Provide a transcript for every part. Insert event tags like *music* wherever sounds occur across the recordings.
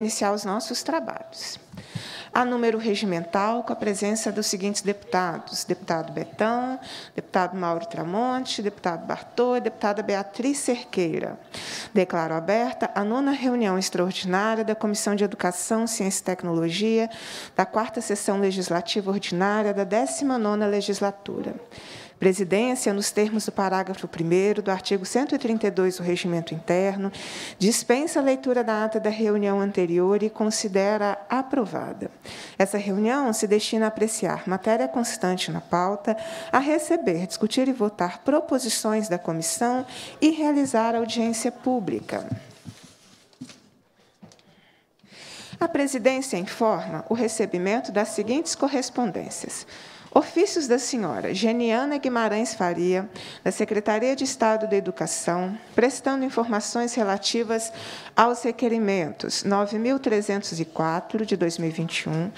iniciar é os nossos trabalhos. A número regimental, com a presença dos seguintes deputados: deputado Betão, deputado Mauro Tramonte, deputado Bartô e deputada Beatriz Cerqueira. Declaro aberta a nona reunião extraordinária da Comissão de Educação, Ciência e Tecnologia da quarta sessão legislativa ordinária da 19ª legislatura presidência, nos termos do parágrafo 1 do artigo 132 do Regimento Interno, dispensa a leitura da ata da reunião anterior e considera aprovada. Essa reunião se destina a apreciar matéria constante na pauta, a receber, discutir e votar proposições da comissão e realizar audiência pública. A presidência informa o recebimento das seguintes correspondências. Ofícios da senhora Geniana Guimarães Faria, da Secretaria de Estado da Educação, prestando informações relativas aos requerimentos 9.304 de 2021,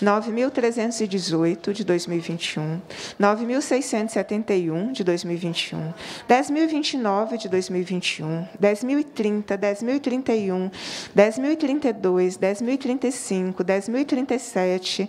9.318 de 2021, 9.671 de 2021, 10.029 de 2021, 10.030, 10.031, 10.032, 10.035, 10.037,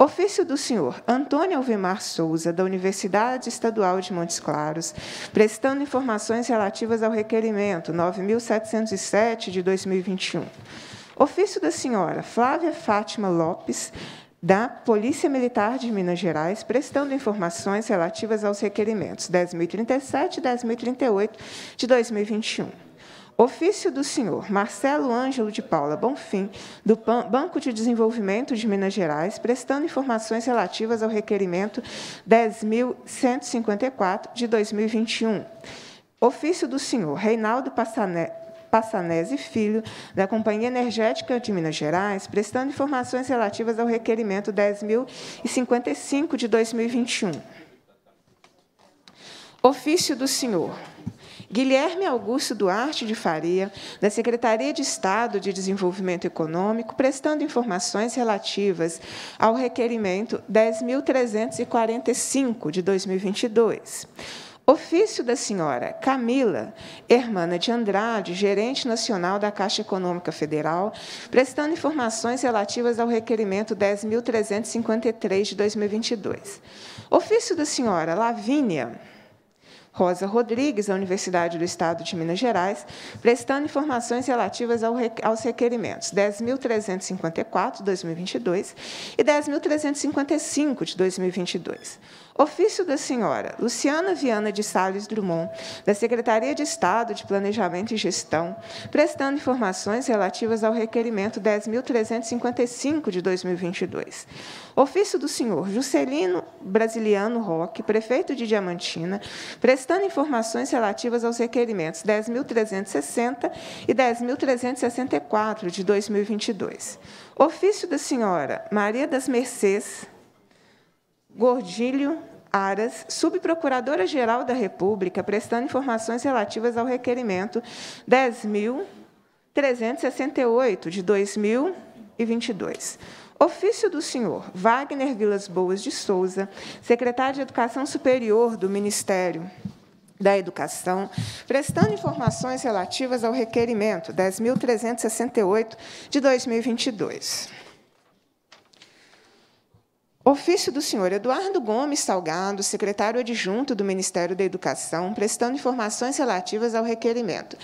Ofício do senhor Antônio Alvimar Souza, da Universidade Estadual de Montes Claros, prestando informações relativas ao requerimento 9707 de 2021. Ofício da senhora Flávia Fátima Lopes, da Polícia Militar de Minas Gerais, prestando informações relativas aos requerimentos 10.037 e 10.038 de 2021. Ofício do senhor Marcelo Ângelo de Paula Bonfim, do Banco de Desenvolvimento de Minas Gerais, prestando informações relativas ao requerimento 10.154 de 2021. Ofício do senhor Reinaldo Passané, Passanese Filho, da Companhia Energética de Minas Gerais, prestando informações relativas ao requerimento 10.055 de 2021. Ofício do senhor Guilherme Augusto Duarte de Faria, da Secretaria de Estado de Desenvolvimento Econômico, prestando informações relativas ao requerimento 10.345 de 2022. Ofício da senhora Camila, hermana de Andrade, gerente nacional da Caixa Econômica Federal, prestando informações relativas ao requerimento 10.353 de 2022. Ofício da senhora Lavínia Rosa Rodrigues, da Universidade do Estado de Minas Gerais, prestando informações relativas aos requerimentos 10.354 de 2022 e 10.355 de 2022. Ofício da senhora Luciana Viana de Sales Drummond, da Secretaria de Estado de Planejamento e Gestão, prestando informações relativas ao requerimento 10.355 de 2022. Ofício do senhor Juscelino Brasiliano Roque, prefeito de Diamantina, prestando informações relativas aos requerimentos 10.360 e 10.364 de 2022. Ofício da senhora Maria das Mercês Gordilho Aras, subprocuradora-geral da República, prestando informações relativas ao requerimento 10.368 de 2022. Ofício do senhor Wagner Vilas Boas de Souza, secretário de Educação Superior do Ministério da Educação, prestando informações relativas ao requerimento 10.368 de 2022. Ofício do senhor Eduardo Gomes Salgado, secretário adjunto do Ministério da Educação, prestando informações relativas ao requerimento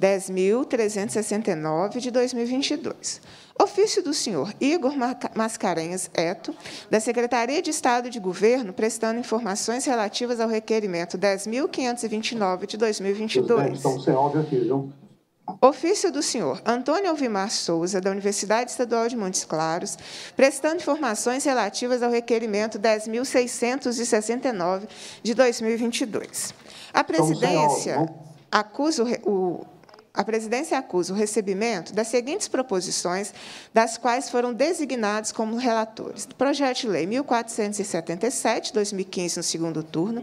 10.369 de 2022. Ofício do senhor Igor Mascarenhas Eto, da Secretaria de Estado de Governo, prestando informações relativas ao requerimento 10.529 de 2022. Estão sem áudio aqui, viu? Ofício do senhor Antônio Alvimar Souza, da Universidade Estadual de Montes Claros, prestando informações relativas ao requerimento 10.669 de 2022. A então, presidência acusa o, a presidência acusa o recebimento das seguintes proposições, das quais foram designados como relatores: Projeto de Lei 1477, 2015, no segundo turno.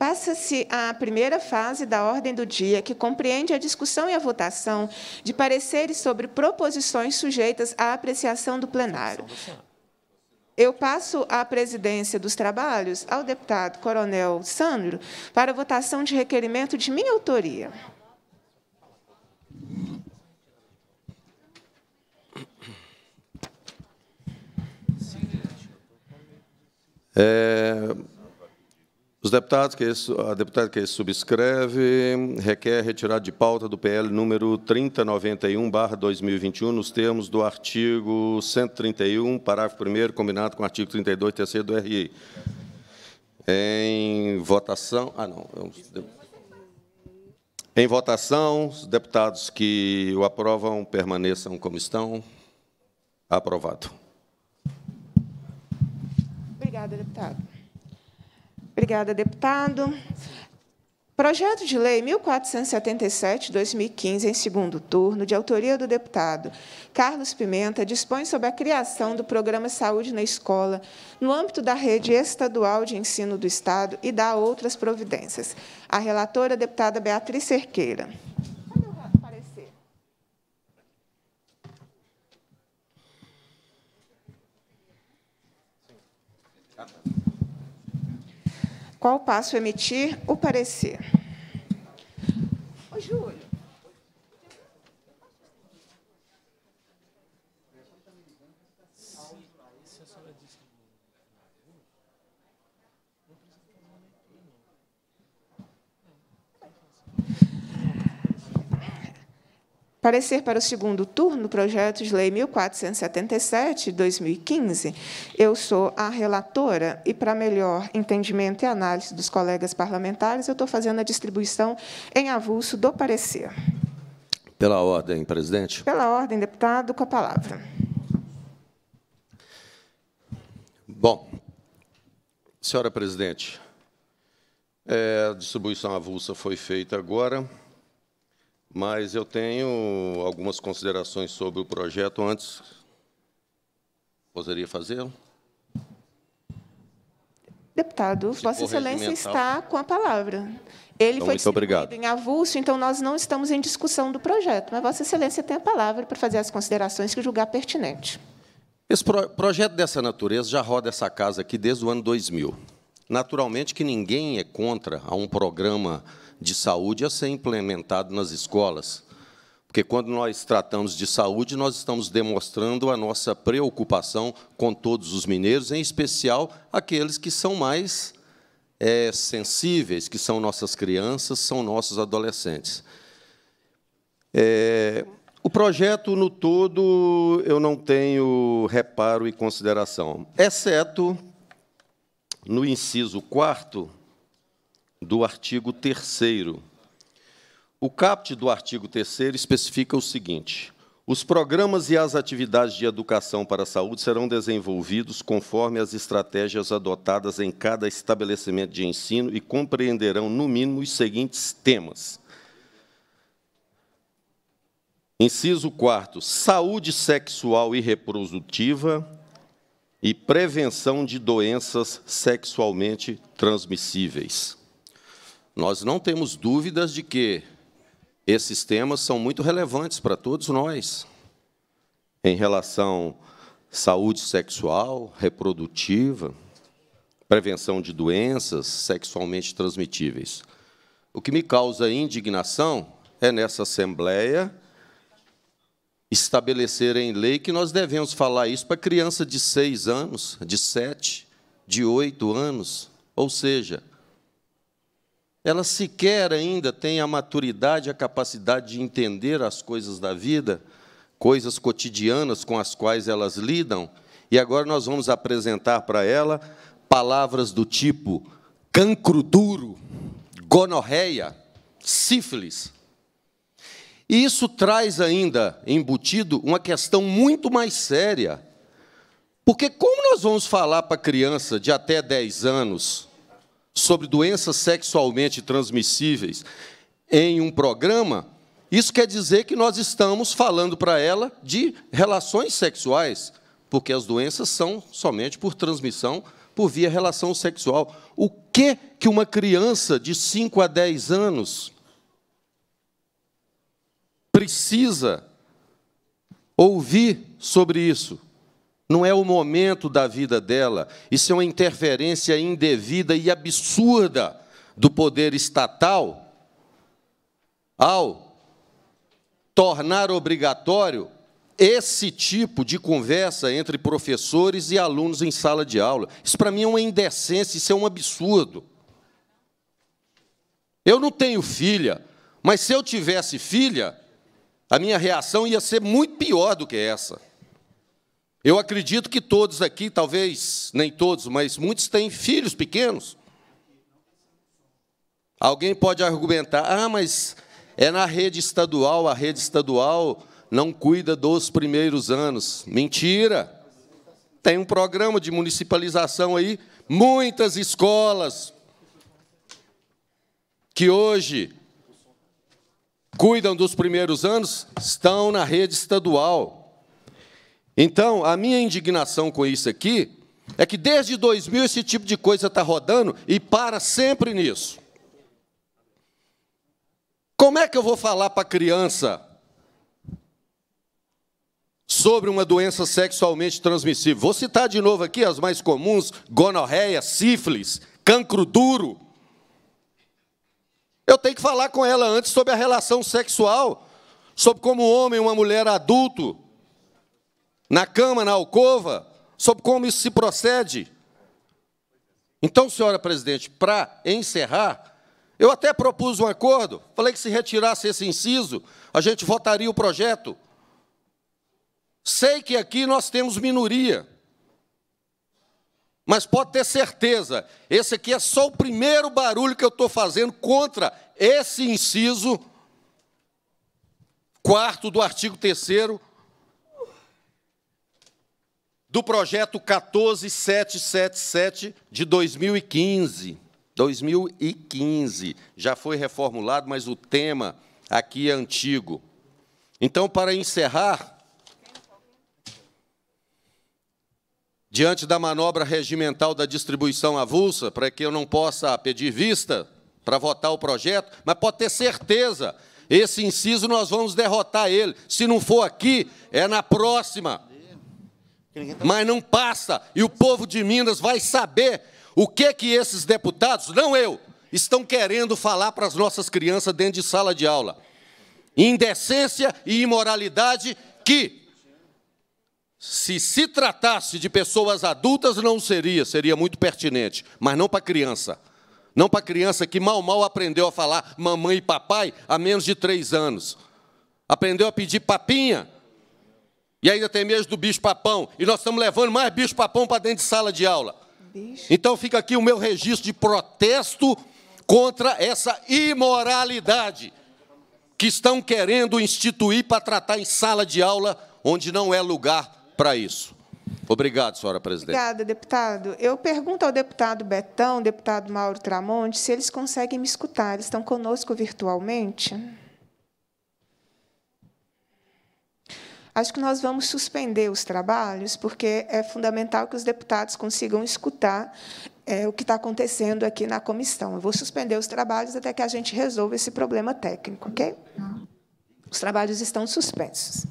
Passa-se à primeira fase da ordem do dia, que compreende a discussão e a votação de pareceres sobre proposições sujeitas à apreciação do plenário. Eu passo a presidência dos trabalhos ao deputado Coronel Sandro para votação de requerimento de minha autoria. É, os deputados que a deputada que subscreve requer retirada de pauta do PL número 3091/2021 nos termos do artigo 131, parágrafo 1 combinado com o artigo 32, terceiro do RI. Em votação, ah não, é em votação, os deputados que o aprovam permaneçam como estão. Aprovado. Obrigada, deputado. Obrigada, deputado. Projeto de Lei 1477-2015, em segundo turno, de autoria do deputado Carlos Pimenta, dispõe sobre a criação do Programa Saúde na Escola no âmbito da rede estadual de ensino do Estado e dá outras providências. A relatora, a deputada Beatriz Cerqueira. Qual passo emitir? O parecer. Ô, Júlio. parecer para o segundo turno, projeto de lei 1477/2015. Eu sou a relatora e para melhor entendimento e análise dos colegas parlamentares, eu estou fazendo a distribuição em avulso do parecer. Pela ordem, presidente. Pela ordem, deputado, com a palavra. Bom, senhora presidente, é, a distribuição avulsa foi feita agora mas eu tenho algumas considerações sobre o projeto antes. Poderia fazê-lo? Deputado, Esse Vossa Excelência está com a palavra. Ele então, foi discutido obrigado. em avulso, então nós não estamos em discussão do projeto, mas Vossa Excelência tem a palavra para fazer as considerações que julgar pertinente. Esse pro projeto dessa natureza já roda essa casa aqui desde o ano 2000. Naturalmente que ninguém é contra a um programa de saúde a ser implementado nas escolas. Porque quando nós tratamos de saúde, nós estamos demonstrando a nossa preocupação com todos os mineiros, em especial aqueles que são mais é, sensíveis, que são nossas crianças, são nossos adolescentes. É, o projeto no todo eu não tenho reparo e consideração, exceto no inciso quarto do artigo 3 O caput do artigo 3 especifica o seguinte: os programas e as atividades de educação para a saúde serão desenvolvidos conforme as estratégias adotadas em cada estabelecimento de ensino e compreenderão, no mínimo, os seguintes temas. Inciso 4. Saúde sexual e reprodutiva e prevenção de doenças sexualmente transmissíveis. Nós não temos dúvidas de que esses temas são muito relevantes para todos nós, em relação à saúde sexual, reprodutiva, prevenção de doenças sexualmente transmitíveis. O que me causa indignação é nessa Assembleia estabelecer em lei que nós devemos falar isso para criança de seis anos, de sete, de oito anos. Ou seja, ela sequer ainda tem a maturidade, a capacidade de entender as coisas da vida, coisas cotidianas com as quais elas lidam. E agora nós vamos apresentar para ela palavras do tipo cancro duro, gonorreia, sífilis. E isso traz ainda embutido uma questão muito mais séria. Porque como nós vamos falar para a criança de até 10 anos sobre doenças sexualmente transmissíveis em um programa, isso quer dizer que nós estamos falando para ela de relações sexuais, porque as doenças são somente por transmissão por via relação sexual. O que que uma criança de 5 a 10 anos precisa ouvir sobre isso? Não é o momento da vida dela. Isso é uma interferência indevida e absurda do poder estatal ao tornar obrigatório esse tipo de conversa entre professores e alunos em sala de aula. Isso para mim é uma indecência, isso é um absurdo. Eu não tenho filha, mas se eu tivesse filha, a minha reação ia ser muito pior do que essa. Eu acredito que todos aqui, talvez nem todos, mas muitos têm filhos pequenos. Alguém pode argumentar: ah, mas é na rede estadual, a rede estadual não cuida dos primeiros anos. Mentira! Tem um programa de municipalização aí, muitas escolas que hoje cuidam dos primeiros anos estão na rede estadual. Então, a minha indignação com isso aqui é que desde 2000 esse tipo de coisa está rodando e para sempre nisso. Como é que eu vou falar para a criança sobre uma doença sexualmente transmissível? Vou citar de novo aqui as mais comuns: gonorreia, sífilis, cancro duro. Eu tenho que falar com ela antes sobre a relação sexual, sobre como um homem e uma mulher adulto na cama, na alcova, sobre como isso se procede. Então, senhora presidente, para encerrar, eu até propus um acordo, falei que se retirasse esse inciso, a gente votaria o projeto. Sei que aqui nós temos minoria, mas pode ter certeza, esse aqui é só o primeiro barulho que eu estou fazendo contra esse inciso quarto do artigo 3 do projeto 14777 de 2015. 2015 já foi reformulado, mas o tema aqui é antigo. Então, para encerrar, diante da manobra regimental da distribuição avulsa, para que eu não possa pedir vista para votar o projeto, mas pode ter certeza, esse inciso nós vamos derrotar ele. Se não for aqui, é na próxima. Mas não passa, e o povo de Minas vai saber o que que esses deputados, não eu, estão querendo falar para as nossas crianças dentro de sala de aula. Indecência e imoralidade que, se se tratasse de pessoas adultas, não seria, seria muito pertinente, mas não para criança. Não para criança que mal, mal aprendeu a falar mamãe e papai há menos de três anos. Aprendeu a pedir papinha e ainda tem medo do bicho-papão. E nós estamos levando mais bicho-papão para dentro de sala de aula. Então fica aqui o meu registro de protesto contra essa imoralidade que estão querendo instituir para tratar em sala de aula, onde não é lugar para isso. Obrigado, senhora presidente. Obrigada, deputado. Eu pergunto ao deputado Betão, deputado Mauro Tramonte, se eles conseguem me escutar. Eles estão conosco virtualmente? Acho que nós vamos suspender os trabalhos, porque é fundamental que os deputados consigam escutar é, o que está acontecendo aqui na comissão. Eu vou suspender os trabalhos até que a gente resolva esse problema técnico, ok? Tá. Os trabalhos estão suspensos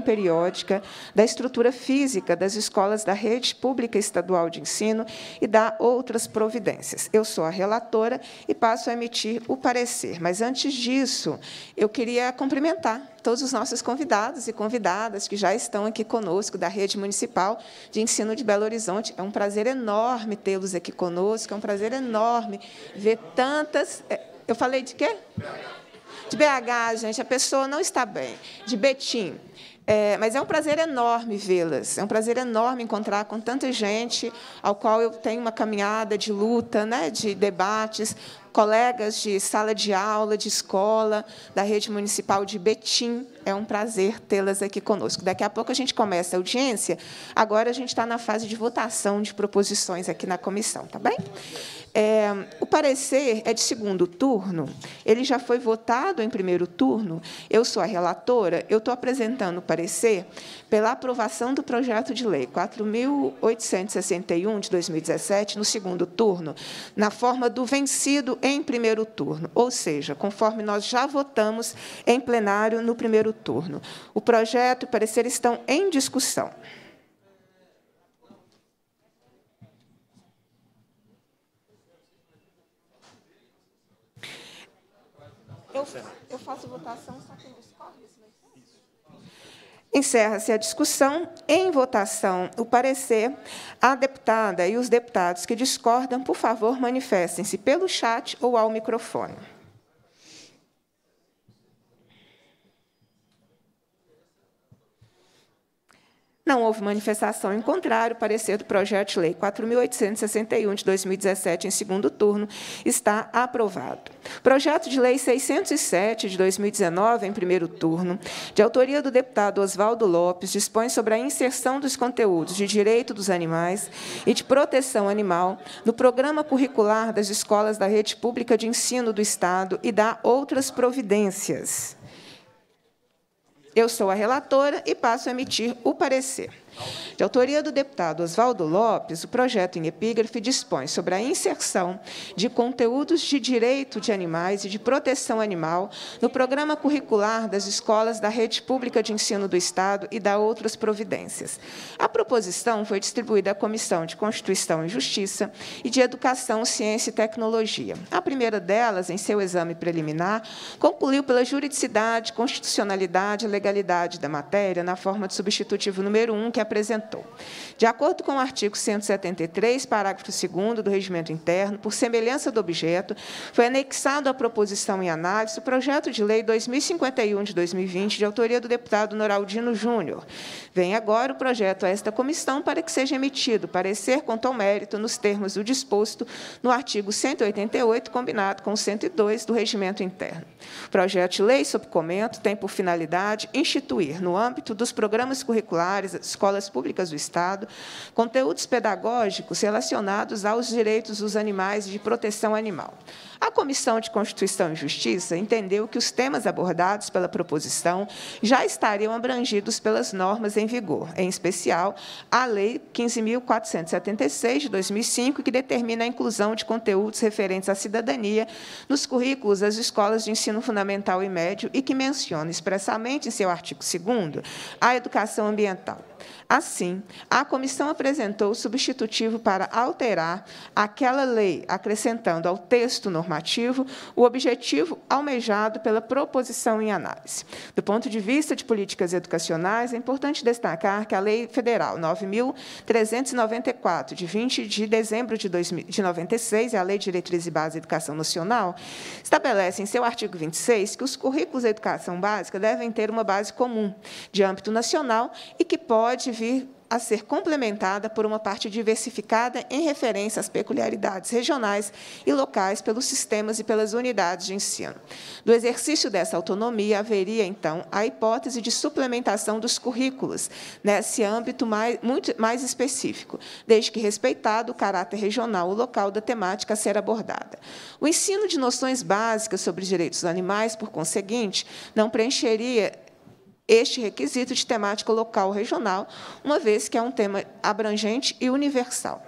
periódica da estrutura física das escolas da rede pública estadual de ensino e dá outras providências. Eu sou a relatora e passo a emitir o parecer, mas antes disso, eu queria cumprimentar todos os nossos convidados e convidadas que já estão aqui conosco da Rede Municipal de Ensino de Belo Horizonte. É um prazer enorme tê-los aqui conosco, é um prazer enorme ver tantas é, Eu falei de quê? De BH, gente, a pessoa não está bem. De Betim, é, mas é um prazer enorme vê-las, é um prazer enorme encontrar com tanta gente ao qual eu tenho uma caminhada de luta, né, de debates, colegas de sala de aula, de escola, da rede municipal de Betim, é um prazer tê-las aqui conosco. Daqui a pouco a gente começa a audiência. Agora a gente está na fase de votação de proposições aqui na comissão, tá bem? É, o parecer é de segundo turno. Ele já foi votado em primeiro turno. Eu sou a relatora. Eu estou apresentando o parecer pela aprovação do projeto de lei 4.861 de 2017 no segundo turno, na forma do vencido em primeiro turno, ou seja, conforme nós já votamos em plenário no primeiro primeiro turno. O projeto e o parecer estão em discussão. Eu, eu faço votação só quem Encerra-se a discussão. Em votação, o parecer. A deputada e os deputados que discordam, por favor, manifestem-se pelo chat ou ao microfone. Não houve manifestação em contrário. O parecer do projeto de lei 4.861 de 2017, em segundo turno, está aprovado. Projeto de lei 607 de 2019, em primeiro turno, de autoria do deputado Oswaldo Lopes, dispõe sobre a inserção dos conteúdos de direito dos animais e de proteção animal no programa curricular das escolas da rede pública de ensino do Estado e dá outras providências. Eu sou a relatora e passo a emitir o parecer. De autoria do deputado Oswaldo Lopes, o projeto em epígrafe dispõe sobre a inserção de conteúdos de direito de animais e de proteção animal no programa curricular das escolas da rede pública de ensino do Estado e da outras providências. A proposição foi distribuída à Comissão de Constituição e Justiça e de Educação, Ciência e Tecnologia. A primeira delas, em seu exame preliminar, concluiu pela juridicidade, constitucionalidade e legalidade da matéria na forma de substitutivo número 1, um, que é apresentou. De acordo com o artigo 173, parágrafo 2 do Regimento Interno, por semelhança do objeto, foi anexado à proposição em análise o projeto de lei 2051 de 2020, de autoria do deputado Noraldino Júnior. Vem agora o projeto a esta comissão para que seja emitido parecer quanto ao mérito nos termos do disposto no artigo 188, combinado com o 102 do Regimento Interno. O projeto de lei, sob comento, tem por finalidade instituir, no âmbito dos programas curriculares escolares, escolas públicas do Estado, conteúdos pedagógicos relacionados aos direitos dos animais e de proteção animal. A Comissão de Constituição e Justiça entendeu que os temas abordados pela proposição já estariam abrangidos pelas normas em vigor, em especial a Lei 15.476 de 2005, que determina a inclusão de conteúdos referentes à cidadania nos currículos das escolas de ensino fundamental e médio e que menciona expressamente em seu artigo 2 a educação ambiental. Assim, a comissão apresentou o substitutivo para alterar aquela lei, acrescentando ao texto normativo normativo o objetivo almejado pela proposição em análise. Do ponto de vista de políticas educacionais, é importante destacar que a Lei Federal 9.394, de 20 de dezembro de 1996, é a Lei de Diretriz e Base da Educação Nacional, estabelece em seu artigo 26 que os currículos da educação básica devem ter uma base comum de âmbito nacional e que pode vir a ser complementada por uma parte diversificada em referência às peculiaridades regionais e locais pelos sistemas e pelas unidades de ensino. Do exercício dessa autonomia, haveria, então, a hipótese de suplementação dos currículos nesse âmbito mais, muito, mais específico, desde que respeitado o caráter regional ou local da temática a ser abordada. O ensino de noções básicas sobre direitos animais, por conseguinte, não preencheria este requisito de temática local regional, uma vez que é um tema abrangente e universal.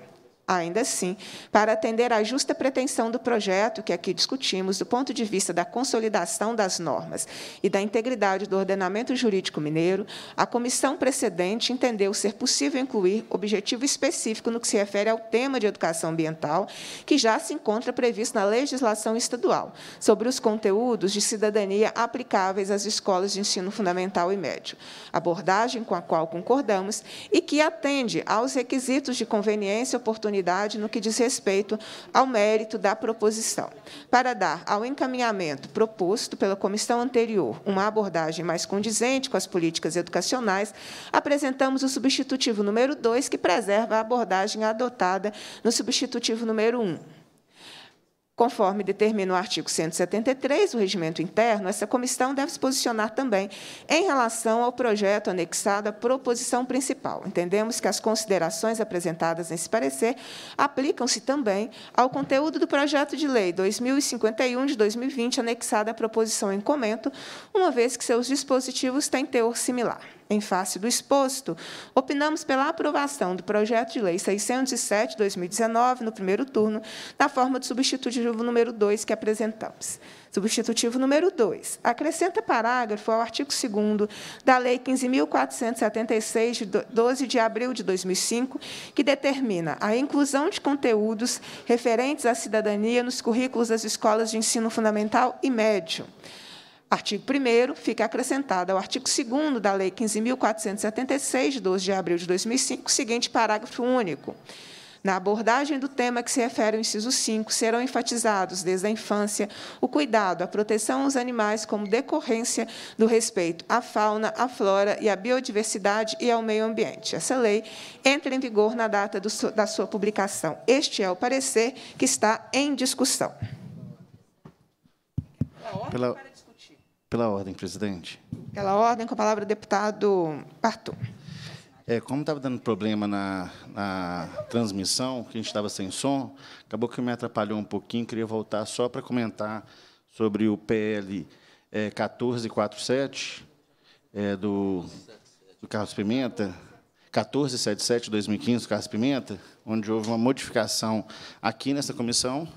Ainda assim, para atender à justa pretensão do projeto que aqui discutimos, do ponto de vista da consolidação das normas e da integridade do ordenamento jurídico mineiro, a comissão precedente entendeu ser possível incluir objetivo específico no que se refere ao tema de educação ambiental, que já se encontra previsto na legislação estadual, sobre os conteúdos de cidadania aplicáveis às escolas de ensino fundamental e médio, abordagem com a qual concordamos e que atende aos requisitos de conveniência, oportunidade oportunidade no que diz respeito ao mérito da proposição, para dar ao encaminhamento proposto pela comissão anterior uma abordagem mais condizente com as políticas educacionais, apresentamos o substitutivo número 2, que preserva a abordagem adotada no substitutivo número 1. Um. Conforme determina o artigo 173 do Regimento Interno, essa comissão deve se posicionar também em relação ao projeto anexado à proposição principal. Entendemos que as considerações apresentadas nesse parecer aplicam-se também ao conteúdo do projeto de lei 2051 de 2020, anexado à proposição em comento, uma vez que seus dispositivos têm teor similar. Em face do exposto, opinamos pela aprovação do projeto de lei 607/2019 no primeiro turno, na forma do substitutivo número 2 que apresentamos. Substitutivo número 2. Acrescenta parágrafo ao artigo 2 da Lei 15.476, de 12 de abril de 2005, que determina a inclusão de conteúdos referentes à cidadania nos currículos das escolas de ensino fundamental e médio. Artigo 1 fica acrescentado ao artigo 2 da Lei 15.476, de 12 de abril de 2005, seguinte parágrafo único. Na abordagem do tema que se refere ao inciso 5, serão enfatizados, desde a infância, o cuidado, a proteção aos animais como decorrência do respeito à fauna, à flora e à biodiversidade e ao meio ambiente. Essa lei entra em vigor na data do, da sua publicação. Este é o parecer que está em discussão. Pela... Pela ordem, presidente. Pela ordem, com a palavra, deputado Parto. É, como estava dando problema na, na transmissão, que a gente estava sem som, acabou que me atrapalhou um pouquinho, queria voltar só para comentar sobre o PL é, 1447 é, do, do Carlos Pimenta, 1477 2015 do Carlos Pimenta, onde houve uma modificação aqui nessa comissão,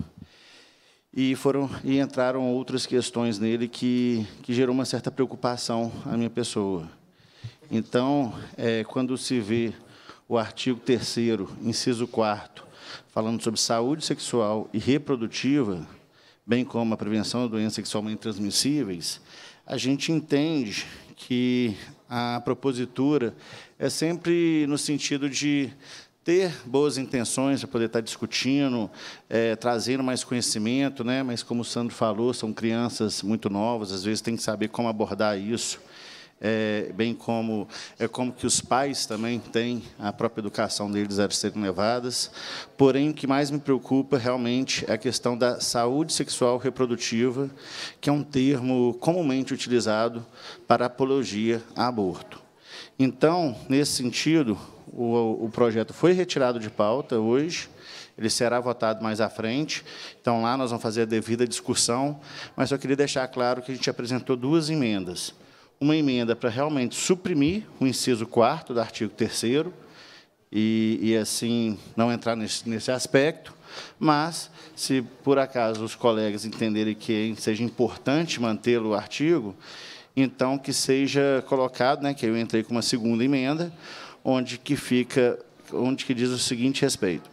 e foram e entraram outras questões nele que, que gerou uma certa preocupação à minha pessoa. Então, é, quando se vê o artigo 3 inciso 4 falando sobre saúde sexual e reprodutiva, bem como a prevenção de doenças sexualmente transmissíveis, a gente entende que a propositura é sempre no sentido de ter boas intenções para poder estar discutindo, é, trazendo mais conhecimento, né? mas, como o Sandro falou, são crianças muito novas, às vezes tem que saber como abordar isso, é, bem como é como que os pais também têm a própria educação deles a serem levadas. Porém, o que mais me preocupa realmente é a questão da saúde sexual reprodutiva, que é um termo comumente utilizado para apologia a aborto. Então, nesse sentido, o, o projeto foi retirado de pauta hoje, ele será votado mais à frente, então lá nós vamos fazer a devida discussão, mas eu queria deixar claro que a gente apresentou duas emendas. Uma emenda para realmente suprimir o inciso 4 do artigo 3 e, e, assim, não entrar nesse, nesse aspecto, mas, se por acaso os colegas entenderem que seja importante mantê-lo o artigo, então que seja colocado, né, que eu entrei com uma segunda emenda, onde que fica, onde que diz o seguinte respeito: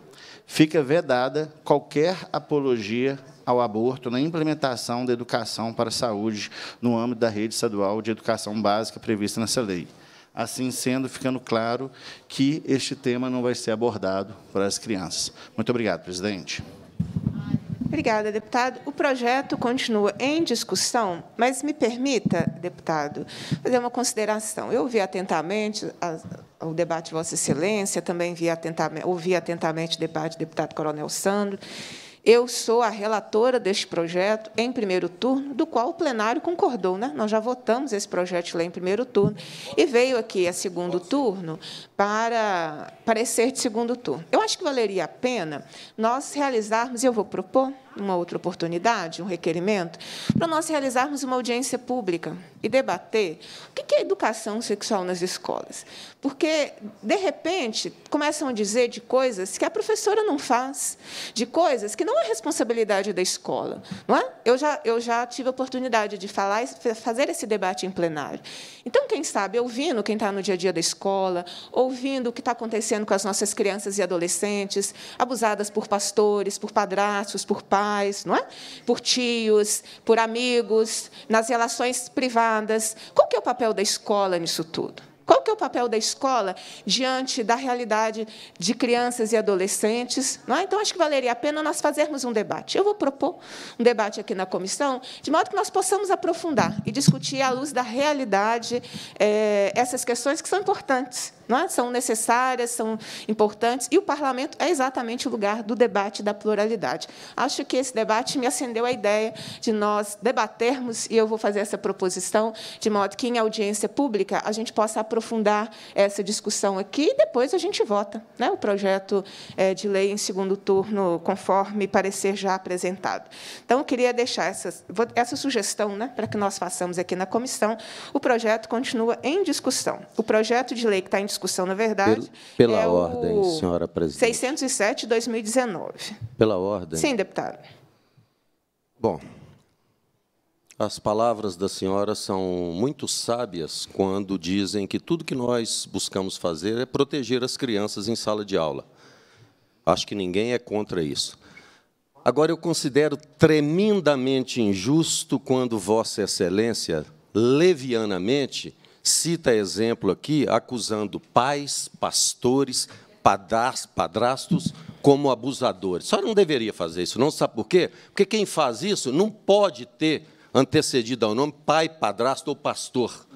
fica vedada qualquer apologia ao aborto na implementação da educação para a saúde no âmbito da rede estadual de educação básica prevista nessa lei. Assim sendo, ficando claro que este tema não vai ser abordado para as crianças. Muito obrigado, presidente. Obrigada, deputado. O projeto continua em discussão, mas me permita, deputado, fazer uma consideração. Eu ouvi atentamente o debate de Vossa Excelência, também vi atentamente, ouvi atentamente o debate do deputado Coronel Sandro, eu sou a relatora deste projeto em primeiro turno, do qual o plenário concordou. Né? Nós já votamos esse projeto lá em primeiro turno e veio aqui a segundo turno para parecer de segundo turno. Eu acho que valeria a pena nós realizarmos, e eu vou propor, uma outra oportunidade, um requerimento, para nós realizarmos uma audiência pública e debater o que é educação sexual nas escolas. Porque, de repente, começam a dizer de coisas que a professora não faz, de coisas que não é responsabilidade da escola. Não é? eu, já, eu já tive a oportunidade de falar e fazer esse debate em plenário. Então, quem sabe, ouvindo quem está no dia a dia da escola, ouvindo o que está acontecendo com as nossas crianças e adolescentes, abusadas por pastores, por padrastos, por pais, pais, não é? por tios, por amigos, nas relações privadas. Qual que é o papel da escola nisso tudo? Qual que é o papel da escola diante da realidade de crianças e adolescentes? Não é? Então, acho que valeria a pena nós fazermos um debate. Eu vou propor um debate aqui na comissão, de modo que nós possamos aprofundar e discutir, à luz da realidade, eh, essas questões que são importantes é? são necessárias, são importantes, e o parlamento é exatamente o lugar do debate da pluralidade. Acho que esse debate me acendeu a ideia de nós debatermos, e eu vou fazer essa proposição, de modo que, em audiência pública, a gente possa aprofundar essa discussão aqui e depois a gente vota né? o projeto eh, de lei em segundo turno, conforme parecer já apresentado. Então, eu queria deixar essa sugestão né? para que nós façamos aqui na comissão. O projeto continua em discussão. O projeto de lei que está em discussão discussão, na verdade. Pela, pela é ordem, senhora presidente. 607 2019. Pela ordem. Sim, deputado. Bom, as palavras da senhora são muito sábias quando dizem que tudo que nós buscamos fazer é proteger as crianças em sala de aula. Acho que ninguém é contra isso. Agora, eu considero tremendamente injusto quando Vossa Excelência, levianamente, Cita exemplo aqui, acusando pais, pastores, padrastos como abusadores. Só não deveria fazer isso, não sabe por quê? Porque quem faz isso não pode ter antecedido ao nome pai, padrasto ou pastor.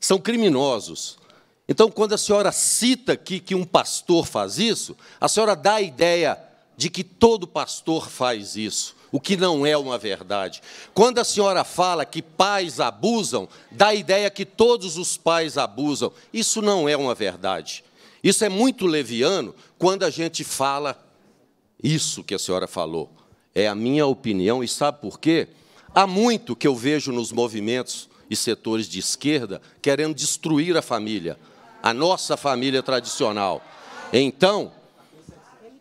São criminosos. Então, quando a senhora cita aqui que um pastor faz isso, a senhora dá a ideia de que todo pastor faz isso o que não é uma verdade. Quando a senhora fala que pais abusam, dá a ideia que todos os pais abusam. Isso não é uma verdade. Isso é muito leviano quando a gente fala isso que a senhora falou. É a minha opinião, e sabe por quê? Há muito que eu vejo nos movimentos e setores de esquerda querendo destruir a família, a nossa família tradicional. Então,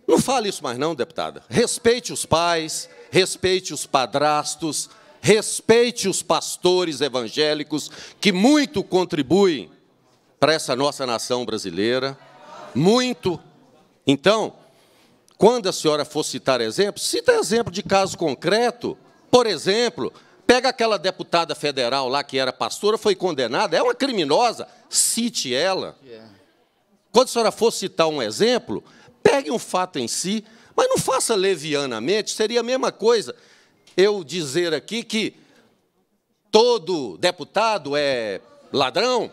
não fale isso mais não, deputada. Respeite os pais, respeite os padrastos, respeite os pastores evangélicos que muito contribuem para essa nossa nação brasileira, muito. Então, quando a senhora for citar exemplo, cita exemplo de caso concreto. Por exemplo, pega aquela deputada federal lá que era pastora, foi condenada, é uma criminosa, cite ela. Quando a senhora for citar um exemplo, pegue um fato em si mas não faça levianamente, seria a mesma coisa eu dizer aqui que todo deputado é ladrão.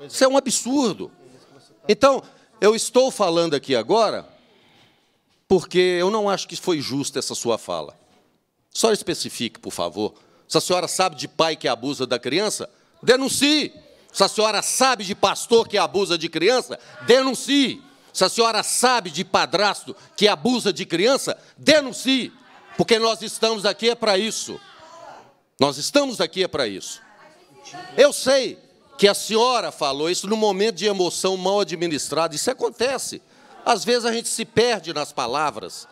É Isso é um absurdo. Então, eu estou falando aqui agora porque eu não acho que foi justa essa sua fala. Só especifique, por favor. Se a senhora sabe de pai que abusa da criança, denuncie. Se a senhora sabe de pastor que abusa de criança, denuncie se a senhora sabe de padrasto que abusa de criança, denuncie, porque nós estamos aqui é para isso. Nós estamos aqui é para isso. Eu sei que a senhora falou isso no momento de emoção mal administrada, isso acontece. Às vezes a gente se perde nas palavras.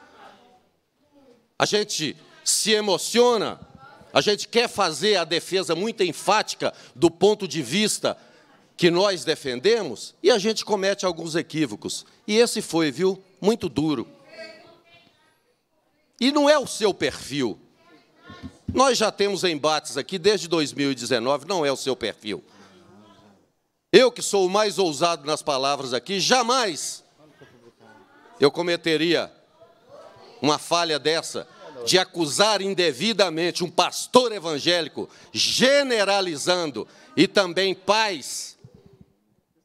A gente se emociona, a gente quer fazer a defesa muito enfática do ponto de vista que nós defendemos e a gente comete alguns equívocos. E esse foi, viu, muito duro. E não é o seu perfil. Nós já temos embates aqui desde 2019, não é o seu perfil. Eu que sou o mais ousado nas palavras aqui, jamais eu cometeria uma falha dessa de acusar indevidamente um pastor evangélico, generalizando, e também pais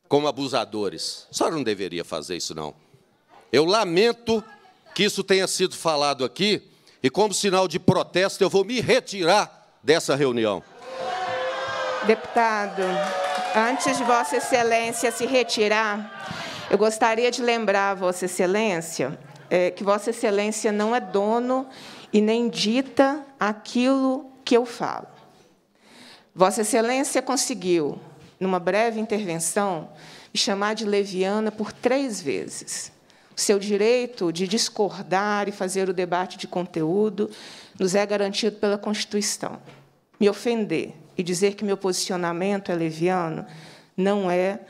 como abusadores. A senhora não deveria fazer isso, não. Eu lamento que isso tenha sido falado aqui, e como sinal de protesto, eu vou me retirar dessa reunião. Deputado, antes de Vossa Excelência se retirar, eu gostaria de lembrar Vossa Excelência é, que Vossa Excelência não é dono e nem dita aquilo que eu falo. Vossa Excelência conseguiu numa breve intervenção, me chamar de leviana por três vezes. O seu direito de discordar e fazer o debate de conteúdo nos é garantido pela Constituição. Me ofender e dizer que meu posicionamento é leviano não é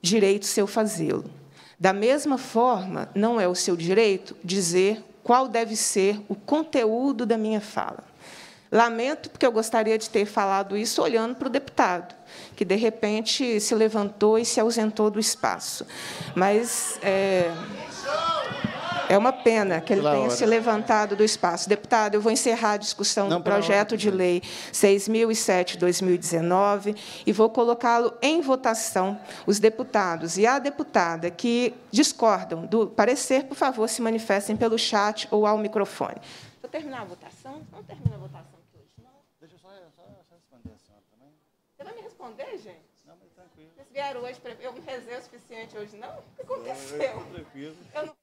direito seu fazê-lo. Da mesma forma, não é o seu direito dizer qual deve ser o conteúdo da minha fala. Lamento, porque eu gostaria de ter falado isso olhando para o deputado, que de repente se levantou e se ausentou do espaço. Mas é, é uma pena que ele tenha se levantado do espaço. Deputado, eu vou encerrar a discussão Não, do projeto de lei 6.007/2019 e vou colocá-lo em votação. Os deputados e a deputada que discordam do parecer, por favor, se manifestem pelo chat ou ao microfone. Vou terminar a votação? Vamos terminar a votação. mulher hoje, eu me rezei o suficiente hoje, não? O que aconteceu? Eu não...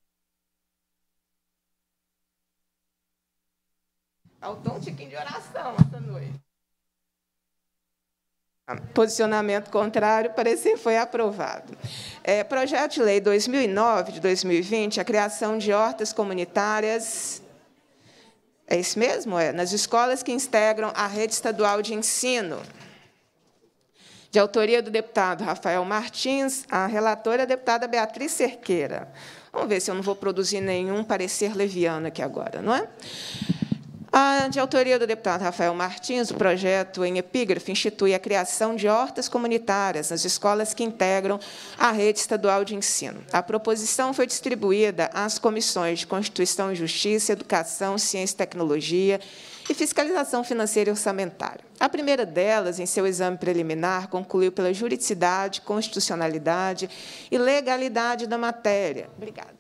Faltou um tiquinho de oração essa noite. Posicionamento contrário, parecer foi aprovado. É, projeto de Lei 2009 de 2020, a criação de hortas comunitárias. É isso mesmo? É, nas escolas que integram a rede estadual de ensino de autoria do deputado Rafael Martins, a relatora é a deputada Beatriz Cerqueira. Vamos ver se eu não vou produzir nenhum parecer leviano aqui agora, não é? de autoria do deputado Rafael Martins, o projeto em epígrafe institui a criação de hortas comunitárias nas escolas que integram a rede estadual de ensino. A proposição foi distribuída às comissões de Constituição e Justiça, Educação, Ciência e Tecnologia, e fiscalização financeira e orçamentária. A primeira delas, em seu exame preliminar, concluiu pela juridicidade, constitucionalidade e legalidade da matéria. Obrigada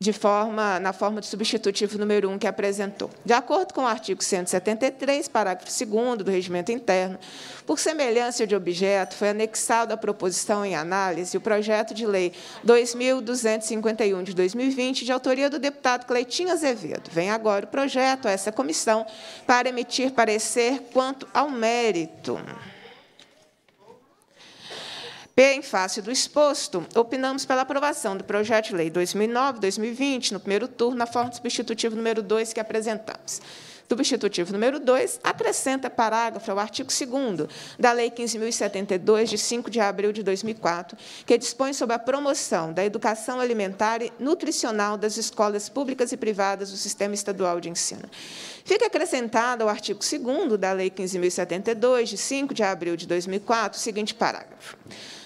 de forma, na forma de substitutivo número 1 que apresentou. De acordo com o artigo 173, parágrafo 2 do Regimento Interno, por semelhança de objeto, foi anexado à proposição em análise o projeto de lei 2251 de 2020, de autoria do deputado Cleitinho Azevedo. Vem agora o projeto a essa comissão para emitir parecer quanto ao mérito. P, em face do exposto, opinamos pela aprovação do projeto de lei 2009-2020, no primeiro turno, na forma do substitutivo número 2 que apresentamos. Substitutivo número 2 acrescenta parágrafo ao artigo 2 da Lei 15.072, de 5 de abril de 2004, que dispõe sobre a promoção da educação alimentar e nutricional das escolas públicas e privadas do sistema estadual de ensino. Fica acrescentado ao artigo 2 da Lei 15.072, de 5 de abril de 2004, o seguinte parágrafo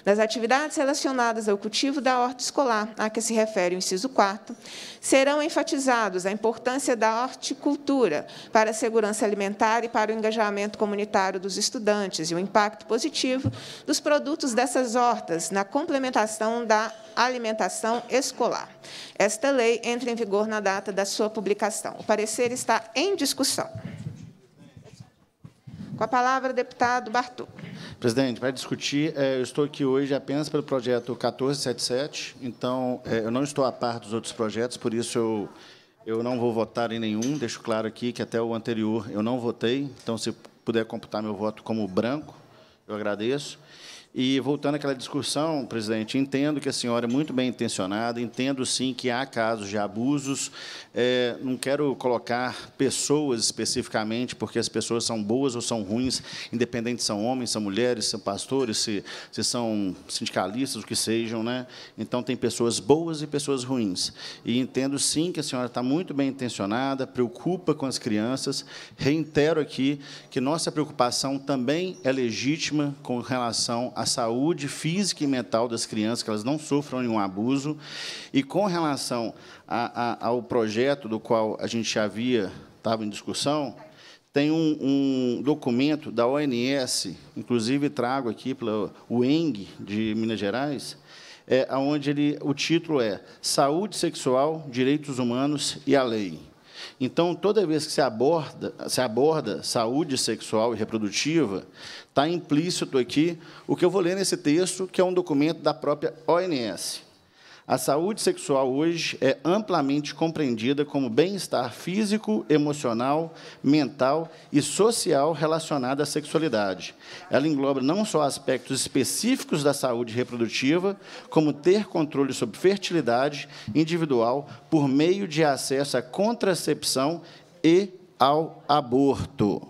das atividades relacionadas ao cultivo da horta escolar, a que se refere o inciso 4, serão enfatizados a importância da horticultura para a segurança alimentar e para o engajamento comunitário dos estudantes e o impacto positivo dos produtos dessas hortas na complementação da alimentação escolar. Esta lei entra em vigor na data da sua publicação. O parecer está em discussão. Com a palavra, deputado Bartu. Presidente, para discutir, eh, eu estou aqui hoje apenas pelo projeto 1477, então eh, eu não estou a par dos outros projetos, por isso eu, eu não vou votar em nenhum. Deixo claro aqui que até o anterior eu não votei, então se puder computar meu voto como branco, eu agradeço. E voltando àquela discussão, presidente, entendo que a senhora é muito bem intencionada, entendo sim que há casos de abusos. É, não quero colocar pessoas especificamente, porque as pessoas são boas ou são ruins, independente se são homens, são mulheres, se são pastores, se, se são sindicalistas, o que sejam. Né? Então, tem pessoas boas e pessoas ruins. E entendo sim que a senhora está muito bem intencionada, preocupa com as crianças. Reitero aqui que nossa preocupação também é legítima com relação a a saúde física e mental das crianças, que elas não sofram nenhum abuso. E com relação a, a, ao projeto do qual a gente havia estava em discussão, tem um, um, documento da ONS, inclusive trago aqui pela UENG de Minas Gerais, é, onde ele, o título é Saúde Sexual, Direitos Humanos e a Lei. Então, toda vez que se aborda, se aborda saúde sexual e reprodutiva, está implícito aqui o que eu vou ler nesse texto, que é um documento da própria ONS. A saúde sexual hoje é amplamente compreendida como bem-estar físico, emocional, mental e social relacionado à sexualidade. Ela engloba não só aspectos específicos da saúde reprodutiva, como ter controle sobre fertilidade individual por meio de acesso à contracepção e ao aborto.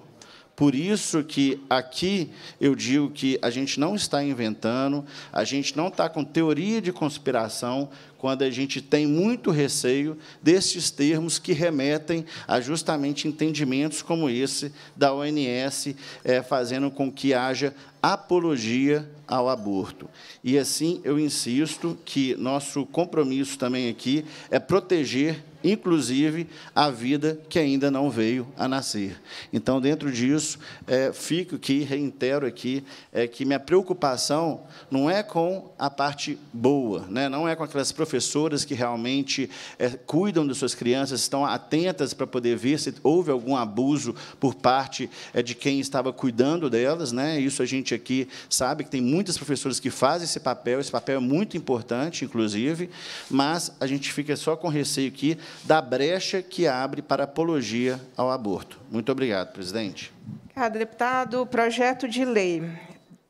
Por isso que aqui eu digo que a gente não está inventando, a gente não está com teoria de conspiração, quando a gente tem muito receio destes termos que remetem a justamente entendimentos como esse da ONS, é, eh, fazendo com que haja apologia ao aborto. E assim eu insisto que nosso compromisso também aqui é proteger inclusive a vida que ainda não veio a nascer. Então, dentro disso, é, fico aqui, reitero aqui, é que minha preocupação não é com a parte boa, né? não é com aquelas profissões professoras que realmente é, cuidam das suas crianças, estão atentas para poder ver se houve algum abuso por parte é, de quem estava cuidando delas. Né? Isso a gente aqui sabe que tem muitas professoras que fazem esse papel, esse papel é muito importante, inclusive, mas a gente fica só com receio aqui da brecha que abre para apologia ao aborto. Muito obrigado, presidente. Obrigada, deputado. Projeto de lei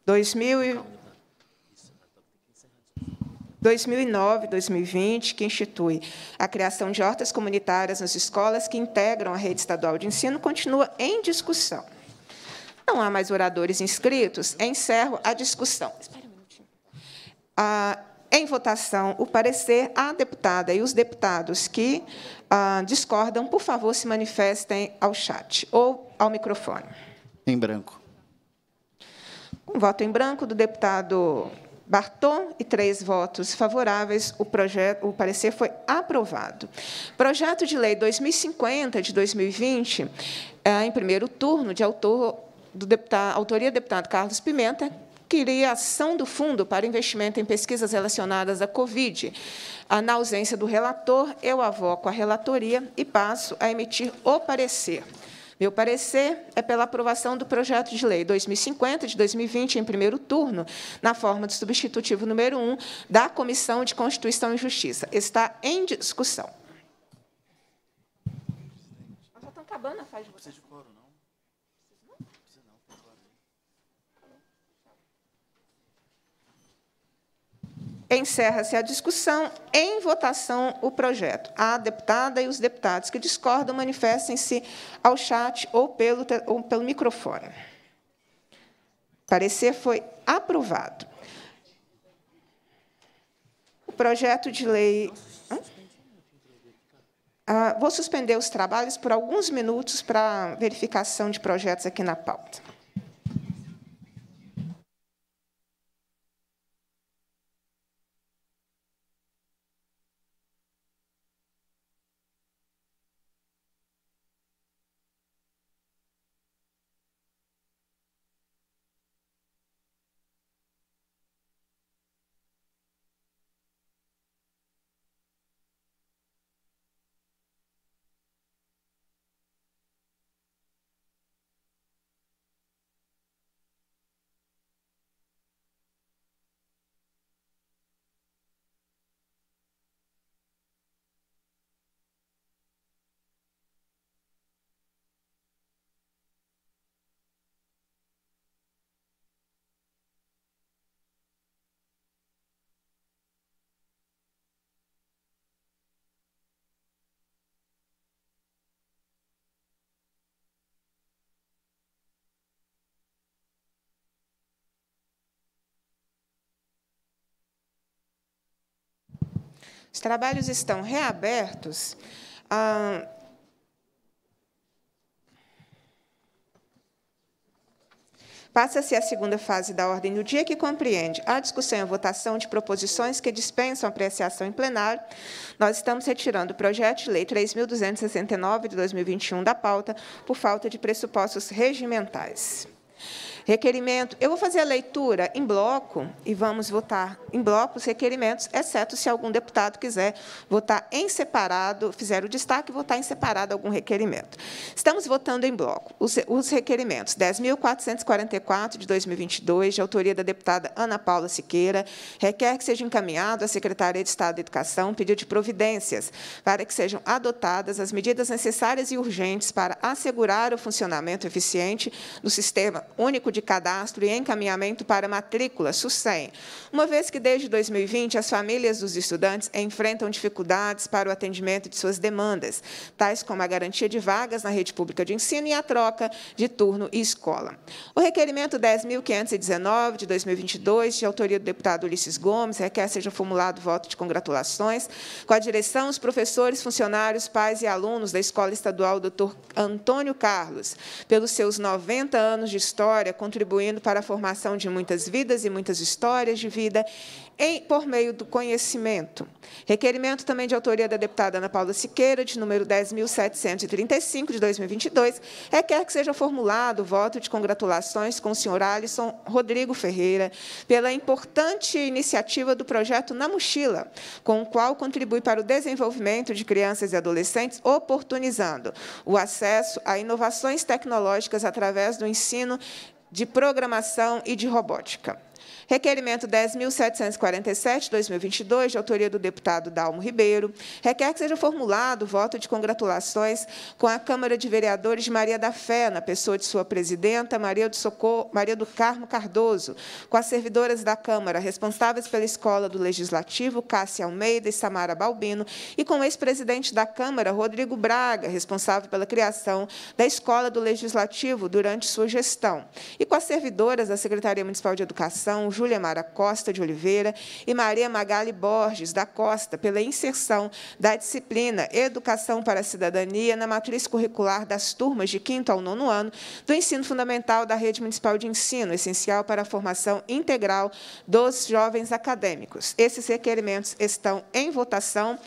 2000 2009, 2020, que institui a criação de hortas comunitárias nas escolas que integram a rede estadual de ensino, continua em discussão. Não há mais oradores inscritos, encerro a discussão. minutinho. Ah, em votação o parecer, a deputada e os deputados que ah, discordam, por favor, se manifestem ao chat ou ao microfone. Em branco. Um voto em branco do deputado Barton e três votos favoráveis, o, projeto, o parecer foi aprovado. Projeto de Lei 2050 de 2020, eh, em primeiro turno, de autor, do deputado, autoria do deputado Carlos Pimenta, queria ação do fundo para investimento em pesquisas relacionadas à Covid. Ah, na ausência do relator, eu avoco a relatoria e passo a emitir o parecer. Meu parecer é pela aprovação do projeto de lei 2050 de 2020 em primeiro turno, na forma de substitutivo número 1 da Comissão de Constituição e Justiça. Está em discussão. Nós já estamos acabando a fase de votação. Encerra-se a discussão. Em votação, o projeto. A deputada e os deputados que discordam manifestem-se ao chat ou pelo, ou pelo microfone. O parecer foi aprovado. O projeto de lei. Ah, vou suspender os trabalhos por alguns minutos para verificação de projetos aqui na pauta. Os trabalhos estão reabertos. Ah, passa-se a segunda fase da ordem do dia, que compreende a discussão e a votação de proposições que dispensam apreciação em plenário. Nós estamos retirando o projeto de lei 3.269 de 2021 da pauta por falta de pressupostos regimentais. Requerimento. Eu vou fazer a leitura em bloco e vamos votar em bloco os requerimentos, exceto se algum deputado quiser votar em separado, fizer o destaque e votar em separado algum requerimento. Estamos votando em bloco os, os requerimentos 10.444 de 2022, de autoria da deputada Ana Paula Siqueira, requer que seja encaminhado à Secretaria de Estado de Educação pedido de providências para que sejam adotadas as medidas necessárias e urgentes para assegurar o funcionamento eficiente do Sistema Único de cadastro e encaminhamento para matrícula, SUSEM, uma vez que desde 2020 as famílias dos estudantes enfrentam dificuldades para o atendimento de suas demandas, tais como a garantia de vagas na rede pública de ensino e a troca de turno e escola. O requerimento 10.519 de 2022, de autoria do deputado Ulisses Gomes, requer seja formulado voto de congratulações com a direção, os professores, funcionários, pais e alunos da Escola Estadual Dr. Antônio Carlos, pelos seus 90 anos de história, contribuindo para a formação de muitas vidas e muitas histórias de vida em, por meio do conhecimento. Requerimento também de autoria da deputada Ana Paula Siqueira, de número 10.735, de 2022, requer que seja formulado o voto de congratulações com o senhor Alisson Rodrigo Ferreira pela importante iniciativa do projeto Na Mochila, com o qual contribui para o desenvolvimento de crianças e adolescentes, oportunizando o acesso a inovações tecnológicas através do ensino de programação e de robótica. Requerimento 10.747-2022, de autoria do deputado Dalmo Ribeiro, requer que seja formulado voto de congratulações com a Câmara de Vereadores de Maria da Fé, na pessoa de sua presidenta, Maria do, Socorro, Maria do Carmo Cardoso, com as servidoras da Câmara, responsáveis pela Escola do Legislativo, Cássia Almeida e Samara Balbino, e com o ex-presidente da Câmara, Rodrigo Braga, responsável pela criação da Escola do Legislativo durante sua gestão, e com as servidoras da Secretaria Municipal de Educação, Júlia Mara Costa de Oliveira e Maria Magali Borges da Costa pela inserção da disciplina Educação para a Cidadania na matriz curricular das turmas de quinto ao nono ano do ensino fundamental da Rede Municipal de Ensino, essencial para a formação integral dos jovens acadêmicos. Esses requerimentos estão em votação.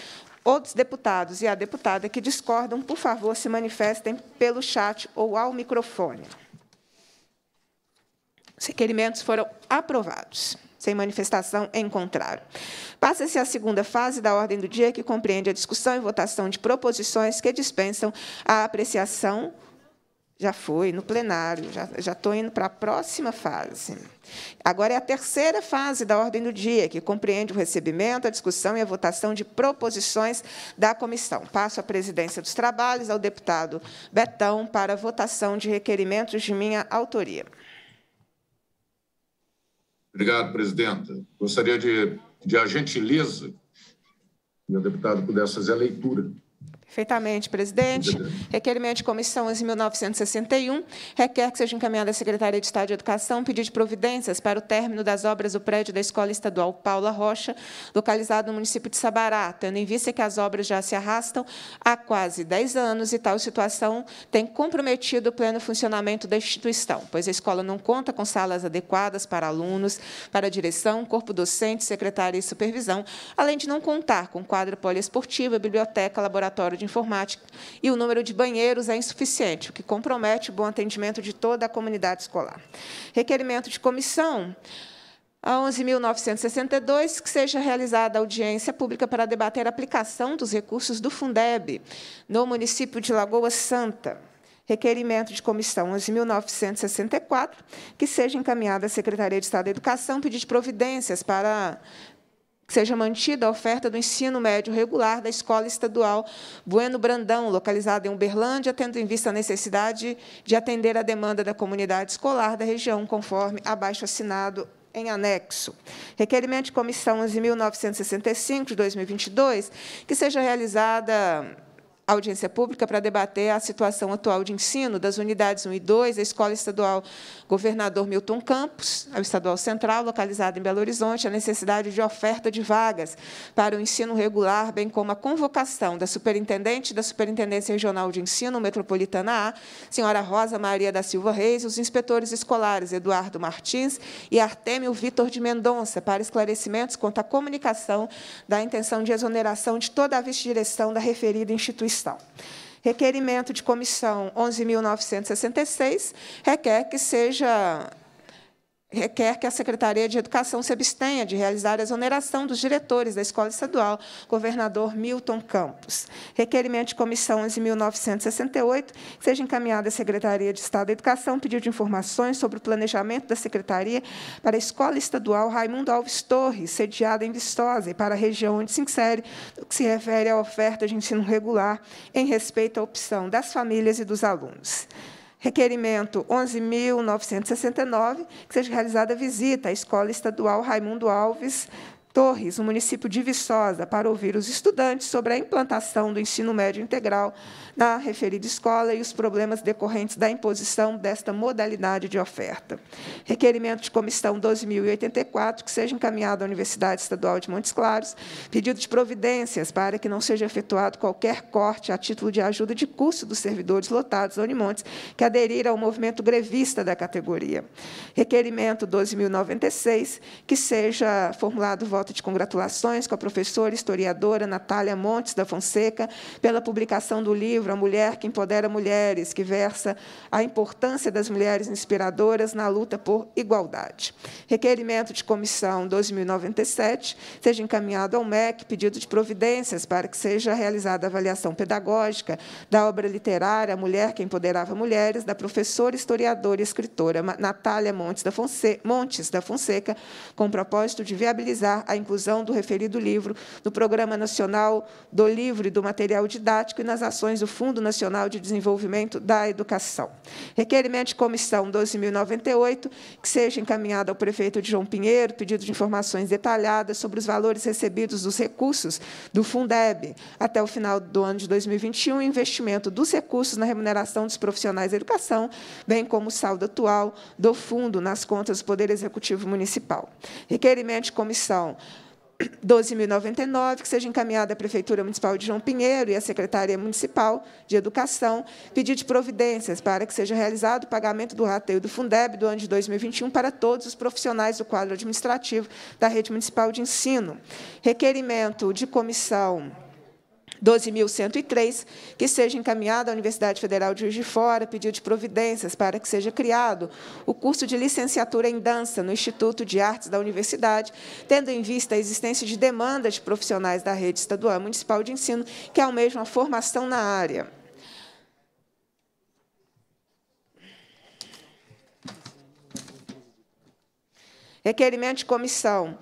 Outros deputados e a deputada que discordam, por favor, se manifestem pelo chat ou ao microfone. Os requerimentos foram aprovados. Sem manifestação, em contrário. Passa-se a segunda fase da ordem do dia, que compreende a discussão e votação de proposições que dispensam a apreciação já foi no plenário, já, já estou indo para a próxima fase. Agora é a terceira fase da ordem do dia, que compreende o recebimento, a discussão e a votação de proposições da comissão. Passo a presidência dos trabalhos ao deputado Betão para votação de requerimentos de minha autoria. Obrigado, presidenta. Gostaria de, de a gentileza o deputado pudesse fazer a leitura Perfeitamente, presidente. Requerimento de comissão 11.961 requer que seja encaminhada à Secretaria de Estado de Educação pedido de providências para o término das obras do prédio da Escola Estadual Paula Rocha, localizado no município de Sabará, tendo em vista que as obras já se arrastam há quase 10 anos e tal situação tem comprometido o pleno funcionamento da instituição, pois a escola não conta com salas adequadas para alunos, para direção, corpo docente, secretária e supervisão, além de não contar com quadro poliesportivo, biblioteca, laboratório de informática, e o número de banheiros é insuficiente, o que compromete o bom atendimento de toda a comunidade escolar. Requerimento de comissão a 11.962, que seja realizada audiência pública para debater a aplicação dos recursos do Fundeb no município de Lagoa Santa. Requerimento de comissão 11.964, que seja encaminhada à Secretaria de Estado da Educação pedir providências para que seja mantida a oferta do ensino médio regular da Escola Estadual Bueno Brandão, localizada em Uberlândia, tendo em vista a necessidade de atender à demanda da comunidade escolar da região, conforme abaixo assinado em anexo. Requerimento de comissão 11.965 de 2022, que seja realizada audiência pública para debater a situação atual de ensino das unidades 1 e 2 da Escola Estadual Governador Milton Campos, a Estadual Central, localizada em Belo Horizonte, a necessidade de oferta de vagas para o ensino regular, bem como a convocação da superintendente da Superintendência Regional de Ensino Metropolitana A, senhora Rosa Maria da Silva Reis, os inspetores escolares Eduardo Martins e Artêmio Vitor de Mendonça, para esclarecimentos quanto à comunicação da intenção de exoneração de toda a vice-direção da referida instituição cristão. Requerimento de comissão 11.966 requer que seja requer que a Secretaria de Educação se abstenha de realizar a exoneração dos diretores da Escola Estadual, governador Milton Campos. Requerimento de comissão 11.968, seja encaminhada à Secretaria de Estado da Educação, pedido de informações sobre o planejamento da Secretaria para a Escola Estadual Raimundo Alves Torres, sediada em Vistosa, e para a região onde se insere, o que se refere à oferta de ensino regular em respeito à opção das famílias e dos alunos. Requerimento 11.969, que seja realizada visita à Escola Estadual Raimundo Alves Torres, no município de Viçosa, para ouvir os estudantes sobre a implantação do ensino médio integral na referida escola e os problemas decorrentes da imposição desta modalidade de oferta. Requerimento de comissão 12.084, que seja encaminhado à Universidade Estadual de Montes Claros, pedido de providências para que não seja efetuado qualquer corte a título de ajuda de custo dos servidores lotados da Unimontes que aderiram ao movimento grevista da categoria. Requerimento 12.096, que seja formulado voto nota de congratulações com a professora historiadora Natália Montes da Fonseca pela publicação do livro A Mulher que Empodera Mulheres, que versa a importância das mulheres inspiradoras na luta por igualdade. Requerimento de comissão 2097 seja encaminhado ao MEC pedido de providências para que seja realizada a avaliação pedagógica da obra literária A Mulher que Empoderava Mulheres, da professora, historiadora e escritora Natália Montes da Fonseca, Montes da Fonseca com o propósito de viabilizar a inclusão do referido livro no Programa Nacional do Livro e do Material Didático e nas ações do Fundo Nacional de Desenvolvimento da Educação. Requerimento de comissão 12.098, que seja encaminhado ao prefeito de João Pinheiro, pedido de informações detalhadas sobre os valores recebidos dos recursos do Fundeb até o final do ano de 2021 e investimento dos recursos na remuneração dos profissionais da educação, bem como o saldo atual do fundo nas contas do Poder Executivo Municipal. Requerimento de comissão 12.099, que seja encaminhada à Prefeitura Municipal de João Pinheiro e à Secretaria Municipal de Educação, pedido de providências para que seja realizado o pagamento do rateio do Fundeb do ano de 2021 para todos os profissionais do quadro administrativo da Rede Municipal de Ensino. Requerimento de comissão 12.103, que seja encaminhado à Universidade Federal de Juiz de Fora pedido de providências para que seja criado o curso de licenciatura em dança no Instituto de Artes da Universidade, tendo em vista a existência de demanda de profissionais da rede estadual municipal de ensino que almejam a formação na área. Requerimento de comissão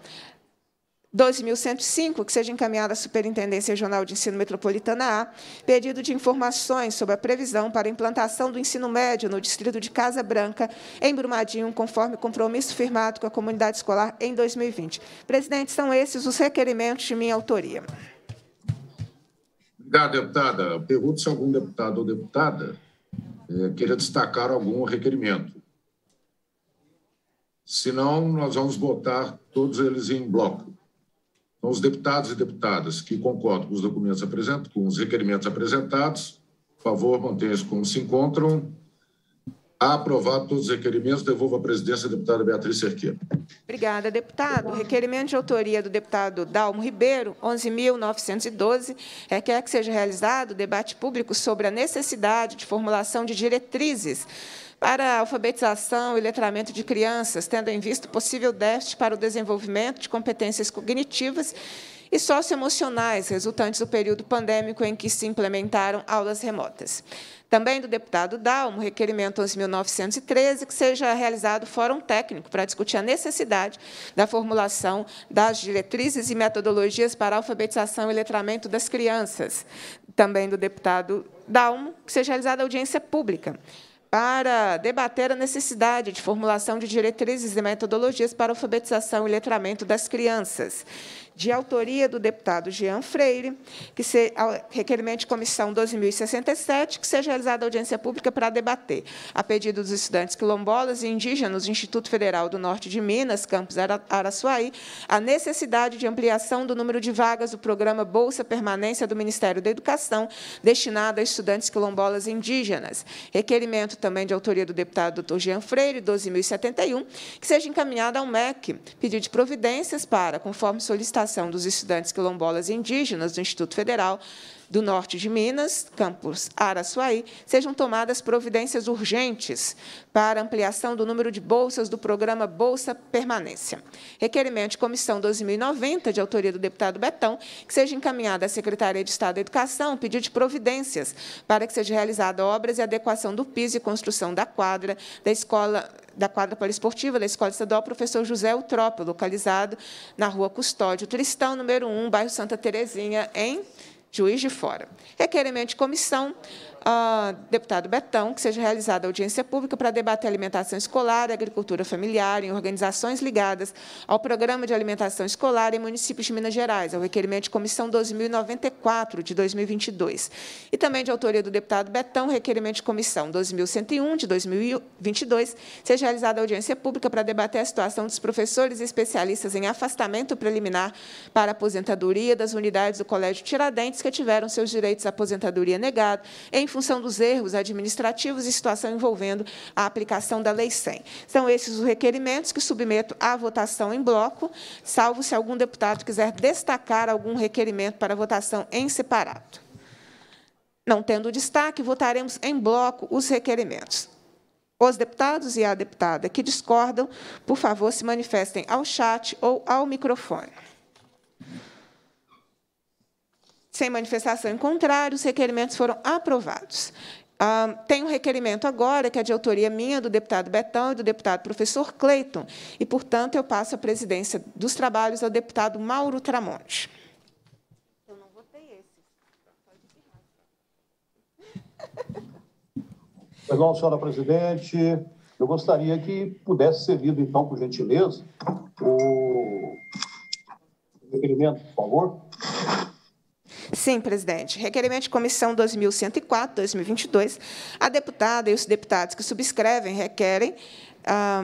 12.105, que seja encaminhada à Superintendência Regional de Ensino Metropolitana A, pedido de informações sobre a previsão para a implantação do ensino médio no distrito de Casa Branca, em Brumadinho, conforme compromisso firmado com a comunidade escolar em 2020. Presidente, são esses os requerimentos de minha autoria. Obrigado, deputada. Pergunto se algum deputado ou deputada eh, queira destacar algum requerimento. Se não, nós vamos votar todos eles em bloco. Então, os deputados e deputadas que concordam com os documentos apresentados, com os requerimentos apresentados, por favor, mantenham-se como se encontram. Aprovado todos os requerimentos, devolvo a presidência à deputada Beatriz Cerqueira. Obrigada, deputado. Requerimento de autoria do deputado Dalmo Ribeiro, 11.912, requer é, que seja realizado debate público sobre a necessidade de formulação de diretrizes para a alfabetização e letramento de crianças, tendo em vista possível déficit para o desenvolvimento de competências cognitivas e socioemocionais resultantes do período pandêmico em que se implementaram aulas remotas. Também do deputado Dalmo, requerimento 11.913, que seja realizado fórum técnico para discutir a necessidade da formulação das diretrizes e metodologias para alfabetização e letramento das crianças. Também do deputado Dalmo, que seja realizada audiência pública para debater a necessidade de formulação de diretrizes e metodologias para a alfabetização e letramento das crianças de autoria do deputado Jean Freire, que se, requerimento de comissão 12.067, que seja realizada audiência pública para debater, a pedido dos estudantes quilombolas e indígenas do Instituto Federal do Norte de Minas, campus Araçuaí, a necessidade de ampliação do número de vagas do programa Bolsa Permanência do Ministério da Educação, destinado a estudantes quilombolas e indígenas. Requerimento também de autoria do deputado Dr. Jean Freire, 12.071, que seja encaminhada ao MEC, pedido de providências para, conforme solicitado participação dos estudantes quilombolas e indígenas do Instituto Federal do Norte de Minas, campus Araçuaí, sejam tomadas providências urgentes para ampliação do número de bolsas do programa Bolsa Permanência. Requerimento de Comissão 12.090, de autoria do deputado Betão, que seja encaminhada à Secretaria de Estado da Educação, pedido de providências para que seja realizada obras e adequação do piso e construção da quadra da escola da quadra poliesportiva da Escola Estadual Professor José Utrópio, localizado na Rua Custódio Tristão, número 1, bairro Santa Terezinha, em Juiz de Fora. Requerimento de comissão deputado Betão, que seja realizada audiência pública para debater alimentação escolar, agricultura familiar em organizações ligadas ao Programa de Alimentação Escolar em municípios de Minas Gerais, ao requerimento de comissão 2094 de 2022. E também de autoria do deputado Betão, requerimento de comissão 2101 de 2022, seja realizada audiência pública para debater a situação dos professores e especialistas em afastamento preliminar para aposentadoria das unidades do Colégio Tiradentes que tiveram seus direitos à aposentadoria negados em função dos erros administrativos e situação envolvendo a aplicação da Lei 100. São esses os requerimentos que submeto à votação em bloco, salvo se algum deputado quiser destacar algum requerimento para votação em separado. Não tendo destaque, votaremos em bloco os requerimentos. Os deputados e a deputada que discordam, por favor, se manifestem ao chat ou ao microfone. Sem manifestação em contrário, os requerimentos foram aprovados. Ah, tem um requerimento agora, que é de autoria minha, do deputado Betão e do deputado professor Cleiton, e, portanto, eu passo a presidência dos trabalhos ao deputado Mauro Tramonte. Eu não votei esse. *laughs* Perdão, senhora presidente. Eu gostaria que pudesse ser lido, então, por gentileza, o requerimento, por favor. Sim, presidente. Requerimento de comissão 2104-2022. A deputada e os deputados que subscrevem requerem. Ah,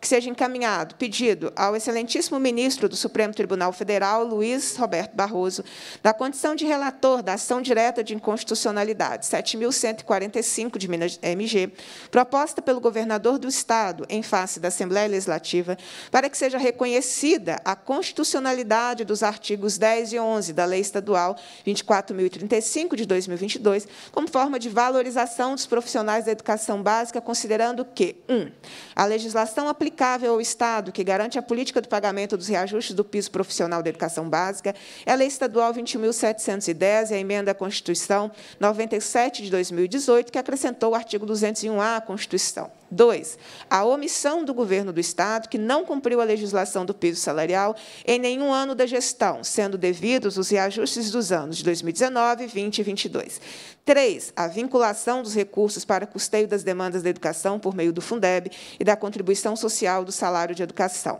que seja encaminhado pedido ao excelentíssimo ministro do Supremo Tribunal Federal, Luiz Roberto Barroso, da condição de relator da ação direta de inconstitucionalidade 7.145 de Minas MG, proposta pelo governador do Estado em face da Assembleia Legislativa, para que seja reconhecida a constitucionalidade dos artigos 10 e 11 da Lei Estadual 24.035 de 2022, como forma de valorização dos profissionais da educação básica, considerando que 1. Um, a legislação aplicada aplicável ao Estado, que garante a política do pagamento dos reajustes do piso profissional da educação básica, é a Lei Estadual 20.710 e a Emenda à Constituição 97 de 2018, que acrescentou o artigo 201-A à Constituição. Dois, a omissão do governo do Estado, que não cumpriu a legislação do piso salarial em nenhum ano da gestão, sendo devidos os reajustes dos anos de 2019, 20 e 22. Três, a vinculação dos recursos para custeio das demandas da educação por meio do Fundeb e da contribuição social do salário de educação.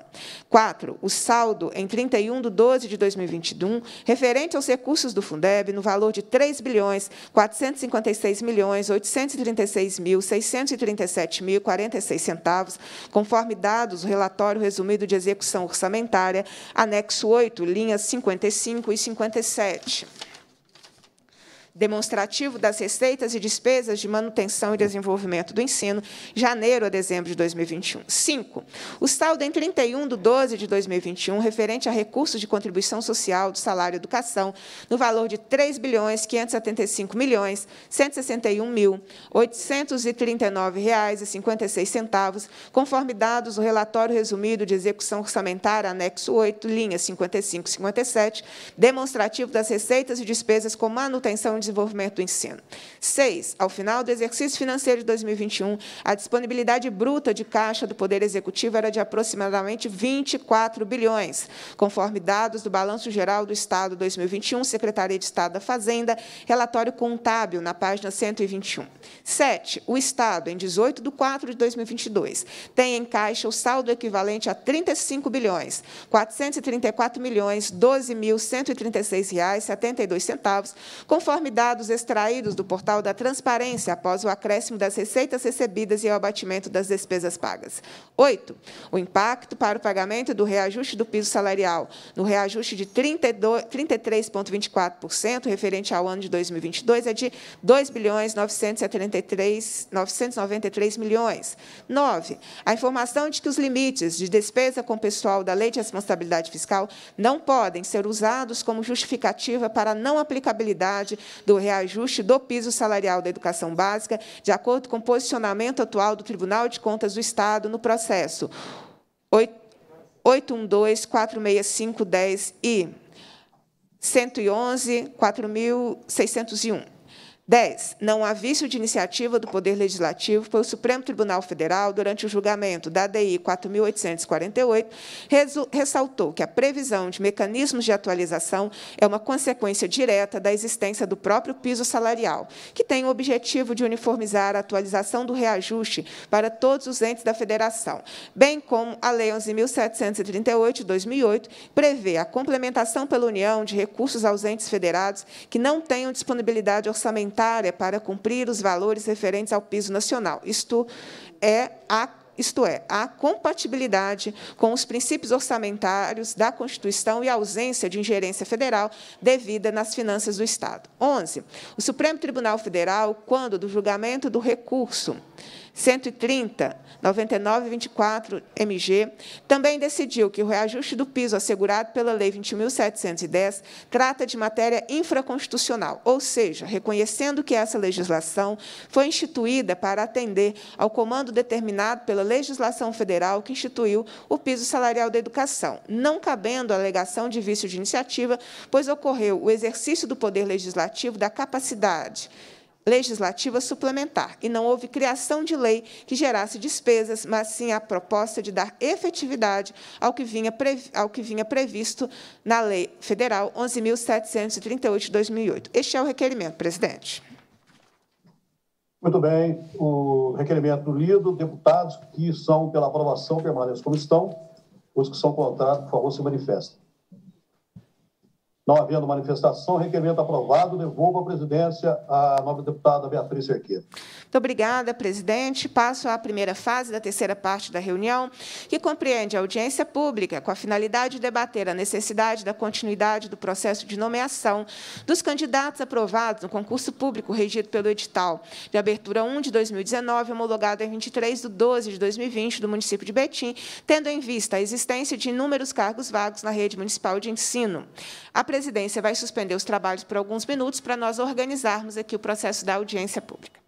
Quatro, o saldo em 31 de 12 de 2021, referente aos recursos do Fundeb, no valor de 3 bilhões 456 milhões 836 mil 637 mil 2.046, conforme dados do relatório resumido de execução orçamentária, anexo 8, linhas 55 e 57 demonstrativo das receitas e despesas de manutenção e desenvolvimento do ensino, janeiro a dezembro de 2021. 5. O saldo em 31 de 12 de 2021, referente a recursos de contribuição social do salário educação, no valor de R$ bilhões milhões mil reais e centavos, conforme dados do relatório resumido de execução orçamentária, anexo 8, linha 55-57, demonstrativo das receitas e despesas com manutenção desenvolvimento do ensino. Seis, ao final do exercício financeiro de 2021, a disponibilidade bruta de caixa do Poder Executivo era de aproximadamente 24 bilhões, conforme dados do Balanço Geral do Estado 2021, Secretaria de Estado da Fazenda, relatório contábil, na página 121. Sete, o Estado, em 18 de 4 de 2022, tem em caixa o saldo equivalente a 35 bilhões, 434 milhões, 12.136 reais, 72 centavos, conforme dados extraídos do portal da Transparência após o acréscimo das receitas recebidas e o abatimento das despesas pagas. 8. O impacto para o pagamento do reajuste do piso salarial, no reajuste de 33,24% referente ao ano de 2022, é de 2 bilhões 993 milhões. 9. A informação de que os limites de despesa com pessoal da Lei de Responsabilidade Fiscal não podem ser usados como justificativa para a não aplicabilidade do reajuste do piso salarial da educação básica, de acordo com o posicionamento atual do Tribunal de Contas do Estado no processo 812 46510 e 111-4601. 10. Não há vício de iniciativa do Poder Legislativo pelo Supremo Tribunal Federal durante o julgamento da DI 4.848, ressaltou que a previsão de mecanismos de atualização é uma consequência direta da existência do próprio piso salarial, que tem o objetivo de uniformizar a atualização do reajuste para todos os entes da Federação, bem como a Lei 11.738, de 2008, prevê a complementação pela União de recursos aos entes federados que não tenham disponibilidade orçamentária para cumprir os valores referentes ao piso nacional. Isto é a isto é, a compatibilidade com os princípios orçamentários da Constituição e a ausência de ingerência federal devida nas finanças do Estado. 11. O Supremo Tribunal Federal, quando do julgamento do recurso 130, 9924 MG, também decidiu que o reajuste do piso assegurado pela Lei 20.710 trata de matéria infraconstitucional, ou seja, reconhecendo que essa legislação foi instituída para atender ao comando determinado pela legislação federal que instituiu o piso salarial da educação, não cabendo a alegação de vício de iniciativa, pois ocorreu o exercício do poder legislativo da capacidade legislativa suplementar e não houve criação de lei que gerasse despesas, mas sim a proposta de dar efetividade ao que vinha, ao que vinha previsto na Lei Federal 11.738 de 2008. Este é o requerimento, presidente. Muito bem, o requerimento lido, deputados que são pela aprovação permaneçam como estão, os que são contrários, por favor, se manifestem. Não havendo manifestação, requerimento aprovado. Devolvo à presidência a nova deputada Beatriz Cerqueira. Muito obrigada, presidente. Passo à primeira fase da terceira parte da reunião, que compreende a audiência pública com a finalidade de debater a necessidade da continuidade do processo de nomeação dos candidatos aprovados no concurso público regido pelo edital de abertura 1 de 2019, homologado em 23 de 12 de 2020 do município de Betim, tendo em vista a existência de inúmeros cargos vagos na rede municipal de ensino. A presidência vai suspender os trabalhos por alguns minutos para nós organizarmos aqui o processo da audiência pública.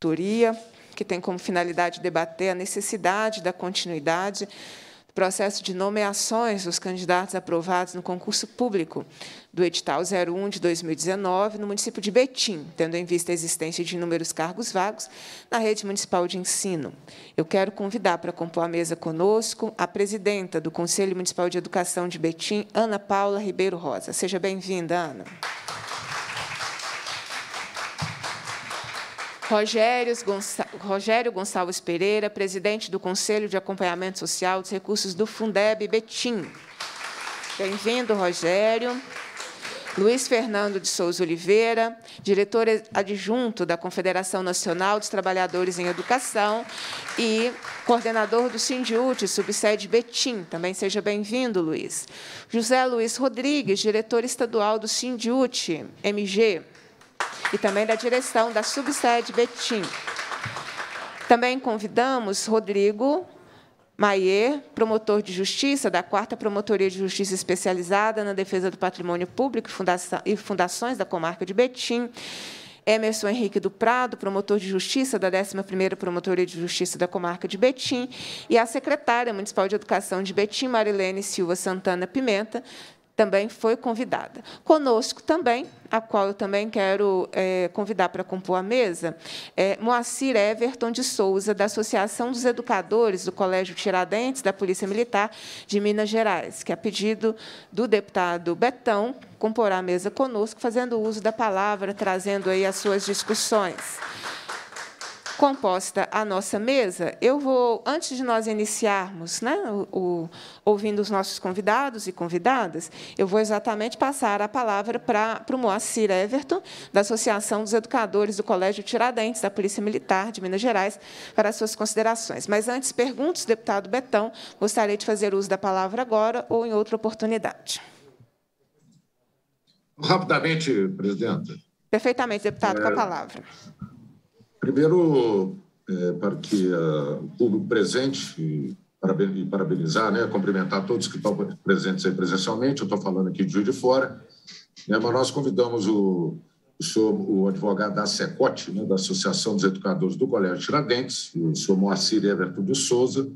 consultoria, que tem como finalidade debater a necessidade da continuidade do processo de nomeações dos candidatos aprovados no concurso público do edital 01 de 2019 no município de Betim, tendo em vista a existência de inúmeros cargos vagos na rede municipal de ensino. Eu quero convidar para compor a mesa conosco a presidenta do Conselho Municipal de Educação de Betim, Ana Paula Ribeiro Rosa. Seja bem-vinda, Ana. Aplausos Rogério Gonçalves Pereira, presidente do Conselho de Acompanhamento Social dos Recursos do Fundeb Betim. Bem-vindo, Rogério. Luiz Fernando de Souza Oliveira, diretor adjunto da Confederação Nacional dos Trabalhadores em Educação e coordenador do Sindiúte, subsede Betim. Também seja bem-vindo, Luiz. José Luiz Rodrigues, diretor estadual do Sindiúte, MG e também da direção da subsede Betim. Também convidamos Rodrigo Maier, promotor de justiça da 4 Promotoria de Justiça Especializada na Defesa do Patrimônio Público e Fundações da Comarca de Betim, Emerson Henrique do Prado, promotor de justiça da 11ª Promotoria de Justiça da Comarca de Betim, e a secretária municipal de Educação de Betim, Marilene Silva Santana Pimenta, também foi convidada. Conosco também, a qual eu também quero é, convidar para compor a mesa, é Moacir Everton de Souza, da Associação dos Educadores do Colégio Tiradentes, da Polícia Militar de Minas Gerais, que, a pedido do deputado Betão, comporá a mesa conosco, fazendo uso da palavra, trazendo aí as suas discussões composta a nossa mesa, eu vou, antes de nós iniciarmos, né, o, o, ouvindo os nossos convidados e convidadas, eu vou exatamente passar a palavra para, para o Moacir Everton, da Associação dos Educadores do Colégio Tiradentes, da Polícia Militar de Minas Gerais, para as suas considerações. Mas antes, pergunto, deputado Betão, gostaria de fazer uso da palavra agora ou em outra oportunidade. Rapidamente, presidenta. Perfeitamente, deputado, é... com a é, palavra. Primeiro, é, para que uh, o público presente e parabenizar, né, cumprimentar todos que estão presentes aí presencialmente, eu estou falando aqui de Juiz de Fora, né, mas nós convidamos o, o, senhor, o advogado da SECOT, né, da Associação dos Educadores do Colégio Tiradentes, o senhor Moacir Everton de Souza,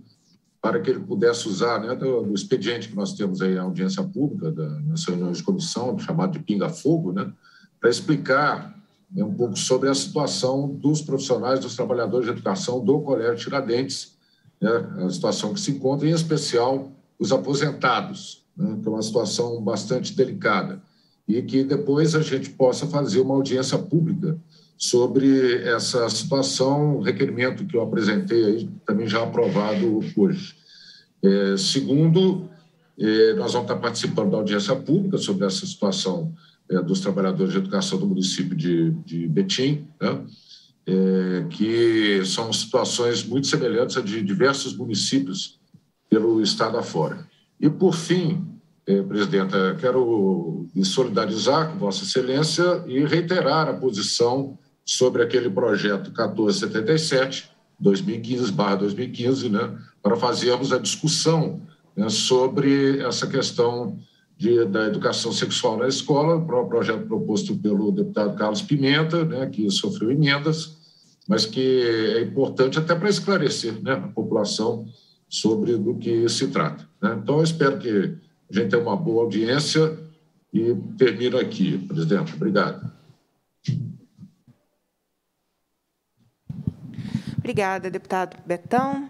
para que ele pudesse usar né, do, do expediente que nós temos aí, a audiência pública da, nossa reunião de comissão, chamado de Pinga Fogo, né, para explicar é um pouco sobre a situação dos profissionais, dos trabalhadores de educação do Colégio Tiradentes, né, a situação que se encontra, em especial os aposentados, né, que é uma situação bastante delicada, e que depois a gente possa fazer uma audiência pública sobre essa situação, requerimento que eu apresentei aí, também já aprovado hoje. É, segundo, é, nós vamos estar participando da audiência pública sobre essa situação é, dos trabalhadores de educação do município de, de Betim, né? é, que são situações muito semelhantes a de diversos municípios pelo estado afora. E, por fim, eh, presidenta, quero me solidarizar com Vossa Excelência e reiterar a posição sobre aquele projeto 1477, 2015-2015, né, para fazermos a discussão né, sobre essa questão de, da educação sexual na escola, o projeto proposto pelo deputado Carlos Pimenta, né, que sofreu emendas, mas que é importante até para esclarecer né, a população sobre do que se trata. Né? Então, eu espero que a gente tenha uma boa audiência e termino aqui, presidente. Obrigado. Obrigada, deputado Betão.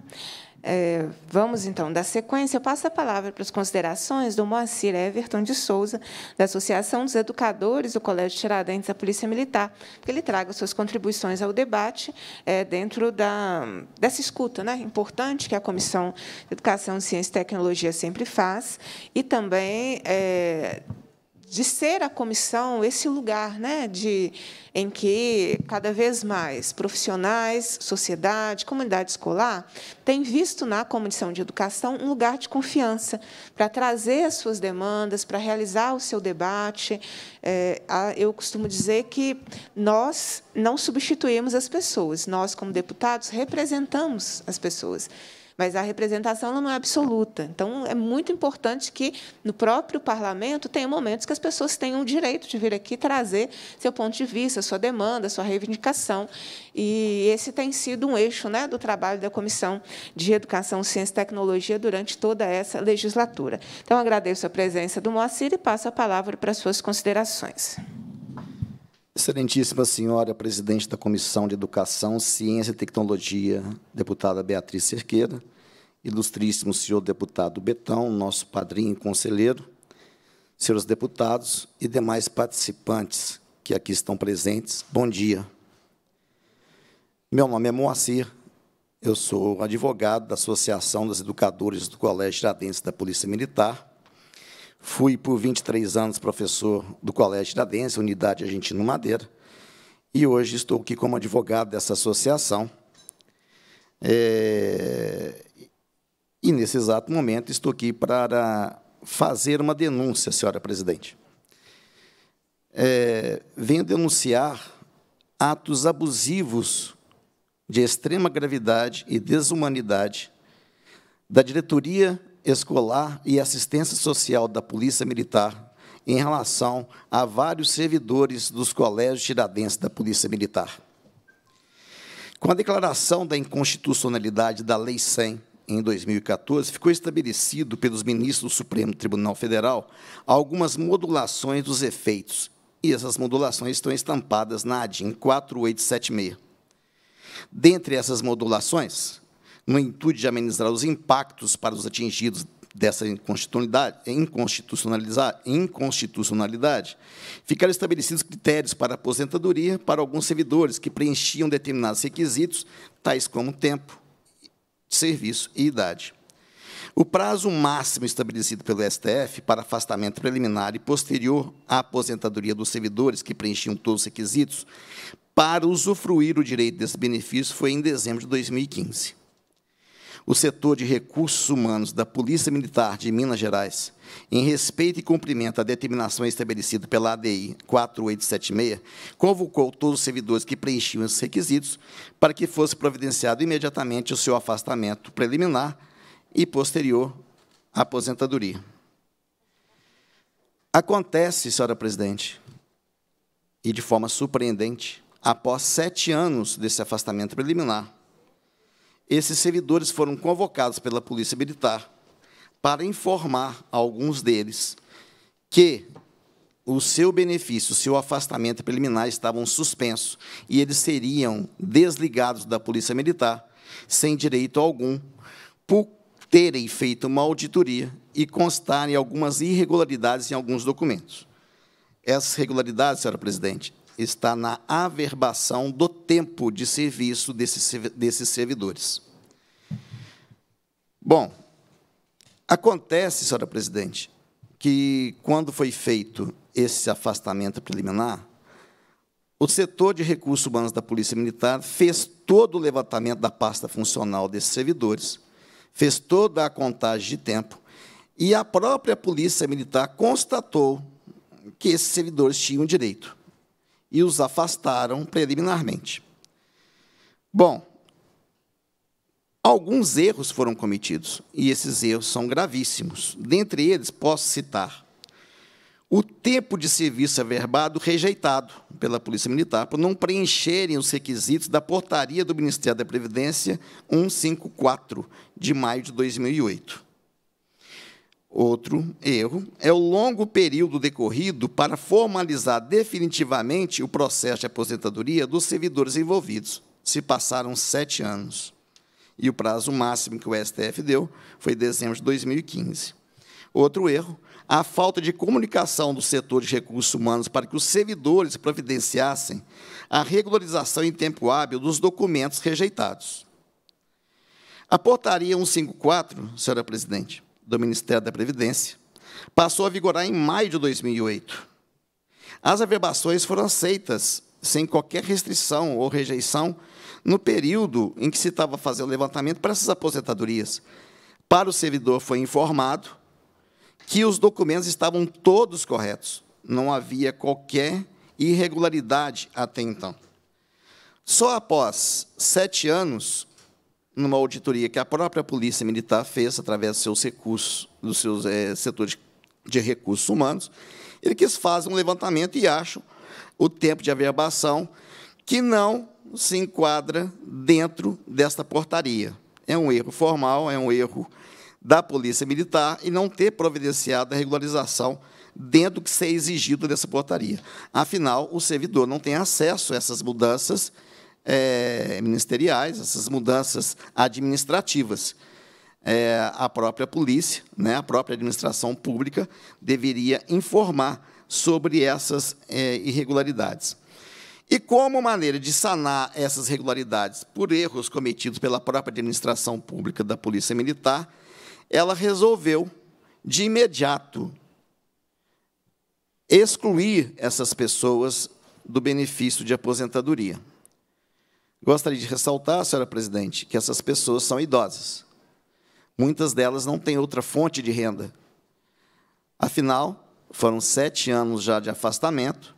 É, vamos, então, dar sequência. Eu passo a palavra para as considerações do Moacir Everton de Souza, da Associação dos Educadores do Colégio Tiradentes da Polícia Militar, que ele traga suas contribuições ao debate é, dentro da, dessa escuta né, importante que a Comissão de Educação, Ciência e Tecnologia sempre faz, e também é, de ser a comissão esse lugar né, de, em que cada vez mais profissionais, sociedade, comunidade escolar têm visto na comissão de educação um lugar de confiança para trazer as suas demandas, para realizar o seu debate. É, eu costumo dizer que nós não substituímos as pessoas, nós, como deputados, representamos as pessoas mas a representação não é absoluta. Então, é muito importante que no próprio parlamento tenha momentos que as pessoas tenham o direito de vir aqui trazer seu ponto de vista, sua demanda, sua reivindicação. E esse tem sido um eixo né, do trabalho da Comissão de Educação, Ciência e Tecnologia durante toda essa legislatura. Então, agradeço a presença do Moacir e passo a palavra para suas considerações. Excelentíssima senhora presidente da Comissão de Educação, Ciência e Tecnologia, deputada Beatriz Cerqueira, ilustríssimo senhor deputado Betão, nosso padrinho e conselheiro, senhores deputados e demais participantes que aqui estão presentes, bom dia. Meu nome é Moacir, eu sou advogado da Associação dos Educadores do Colégio Iradense da Polícia Militar, Fui por 23 anos professor do Colégio Iradense, Unidade Argentina Madeira, e hoje estou aqui como advogado dessa associação. É... E, nesse exato momento, estou aqui para fazer uma denúncia, senhora presidente. É... Venho denunciar atos abusivos de extrema gravidade e desumanidade da diretoria escolar e assistência social da Polícia Militar em relação a vários servidores dos colégios tiradenses da Polícia Militar. Com a declaração da inconstitucionalidade da Lei 100, em 2014, ficou estabelecido pelos ministros do Supremo Tribunal Federal algumas modulações dos efeitos, e essas modulações estão estampadas na ADIM 4876. Dentre essas modulações, no intuito de amenizar os impactos para os atingidos dessa inconstitucionalidade, inconstitucionalidade, ficaram estabelecidos critérios para aposentadoria para alguns servidores que preenchiam determinados requisitos, tais como tempo, serviço e idade. O prazo máximo estabelecido pelo STF para afastamento preliminar e posterior à aposentadoria dos servidores que preenchiam todos os requisitos para usufruir o direito desse benefício foi em dezembro de 2015 o setor de recursos humanos da Polícia Militar de Minas Gerais, em respeito e cumprimento à determinação estabelecida pela ADI 4876, convocou todos os servidores que preenchiam esses requisitos para que fosse providenciado imediatamente o seu afastamento preliminar e posterior à aposentadoria. Acontece, senhora presidente, e de forma surpreendente, após sete anos desse afastamento preliminar, esses servidores foram convocados pela Polícia Militar para informar a alguns deles que o seu benefício, o seu afastamento preliminar estavam suspensos e eles seriam desligados da Polícia Militar sem direito algum por terem feito uma auditoria e constarem algumas irregularidades em alguns documentos. Essas irregularidades, senhora presidente, está na averbação do tempo de serviço desses, desses servidores. Bom, acontece, senhora presidente, que quando foi feito esse afastamento preliminar, o setor de recursos humanos da Polícia Militar fez todo o levantamento da pasta funcional desses servidores, fez toda a contagem de tempo, e a própria Polícia Militar constatou que esses servidores tinham direito e os afastaram preliminarmente. Bom, alguns erros foram cometidos, e esses erros são gravíssimos. Dentre eles, posso citar o tempo de serviço averbado rejeitado pela Polícia Militar por não preencherem os requisitos da portaria do Ministério da Previdência 154, de maio de 2008. Outro erro é o longo período decorrido para formalizar definitivamente o processo de aposentadoria dos servidores envolvidos. Se passaram sete anos. E o prazo máximo que o STF deu foi dezembro de 2015. Outro erro, a falta de comunicação do setor de recursos humanos para que os servidores providenciassem a regularização em tempo hábil dos documentos rejeitados. A portaria 154, senhora presidente, do Ministério da Previdência, passou a vigorar em maio de 2008. As averbações foram aceitas sem qualquer restrição ou rejeição no período em que se estava fazendo o levantamento para essas aposentadorias. Para o servidor foi informado que os documentos estavam todos corretos, não havia qualquer irregularidade até então. Só após sete anos, numa auditoria que a própria Polícia Militar fez através dos seus recursos, dos seus é, setores de recursos humanos, ele quis fazer um levantamento e acham o tempo de averbação que não se enquadra dentro desta portaria. É um erro formal, é um erro da Polícia Militar e não ter providenciado a regularização dentro do que ser é exigido dessa portaria. Afinal, o servidor não tem acesso a essas mudanças é, ministeriais, essas mudanças administrativas. É, a própria polícia, né, a própria administração pública, deveria informar sobre essas é, irregularidades. E como maneira de sanar essas irregularidades por erros cometidos pela própria administração pública da Polícia Militar, ela resolveu, de imediato, excluir essas pessoas do benefício de aposentadoria. Gostaria de ressaltar, senhora presidente, que essas pessoas são idosas. Muitas delas não têm outra fonte de renda. Afinal, foram sete anos já de afastamento,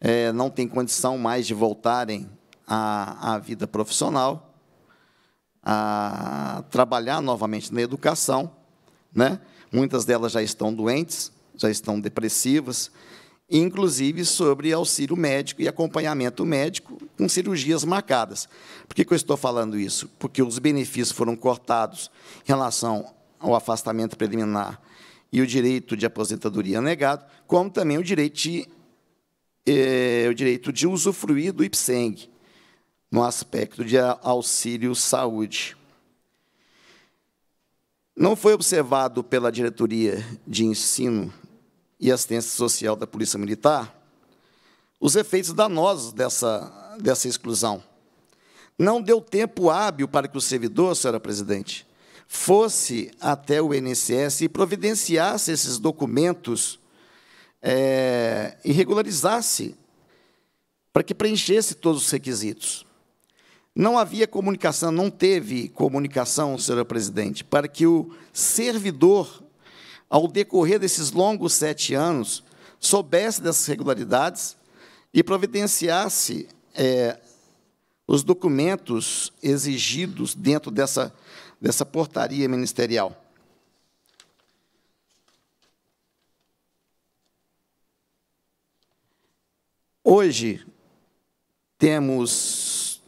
é, não têm condição mais de voltarem à, à vida profissional, a trabalhar novamente na educação. Né? Muitas delas já estão doentes, já estão depressivas, inclusive sobre auxílio médico e acompanhamento médico com cirurgias marcadas. Por que, eu estou falando isso? Porque os benefícios foram cortados em relação ao afastamento preliminar e o direito de aposentadoria negado, como também o direito de, eh, o direito de usufruir do IPSENG, no aspecto de auxílio saúde. Não foi observado pela diretoria de ensino e assistência social da Polícia Militar, os efeitos danosos dessa, dessa exclusão. Não deu tempo hábil para que o servidor, senhora presidente, fosse até o INSS e providenciasse esses documentos é, e regularizasse para que preenchesse todos os requisitos. Não havia comunicação, não teve comunicação, senhora presidente, para que o servidor ao decorrer desses longos sete anos, soubesse dessas regularidades e providenciasse é, os documentos exigidos dentro dessa, dessa portaria ministerial. Hoje, temos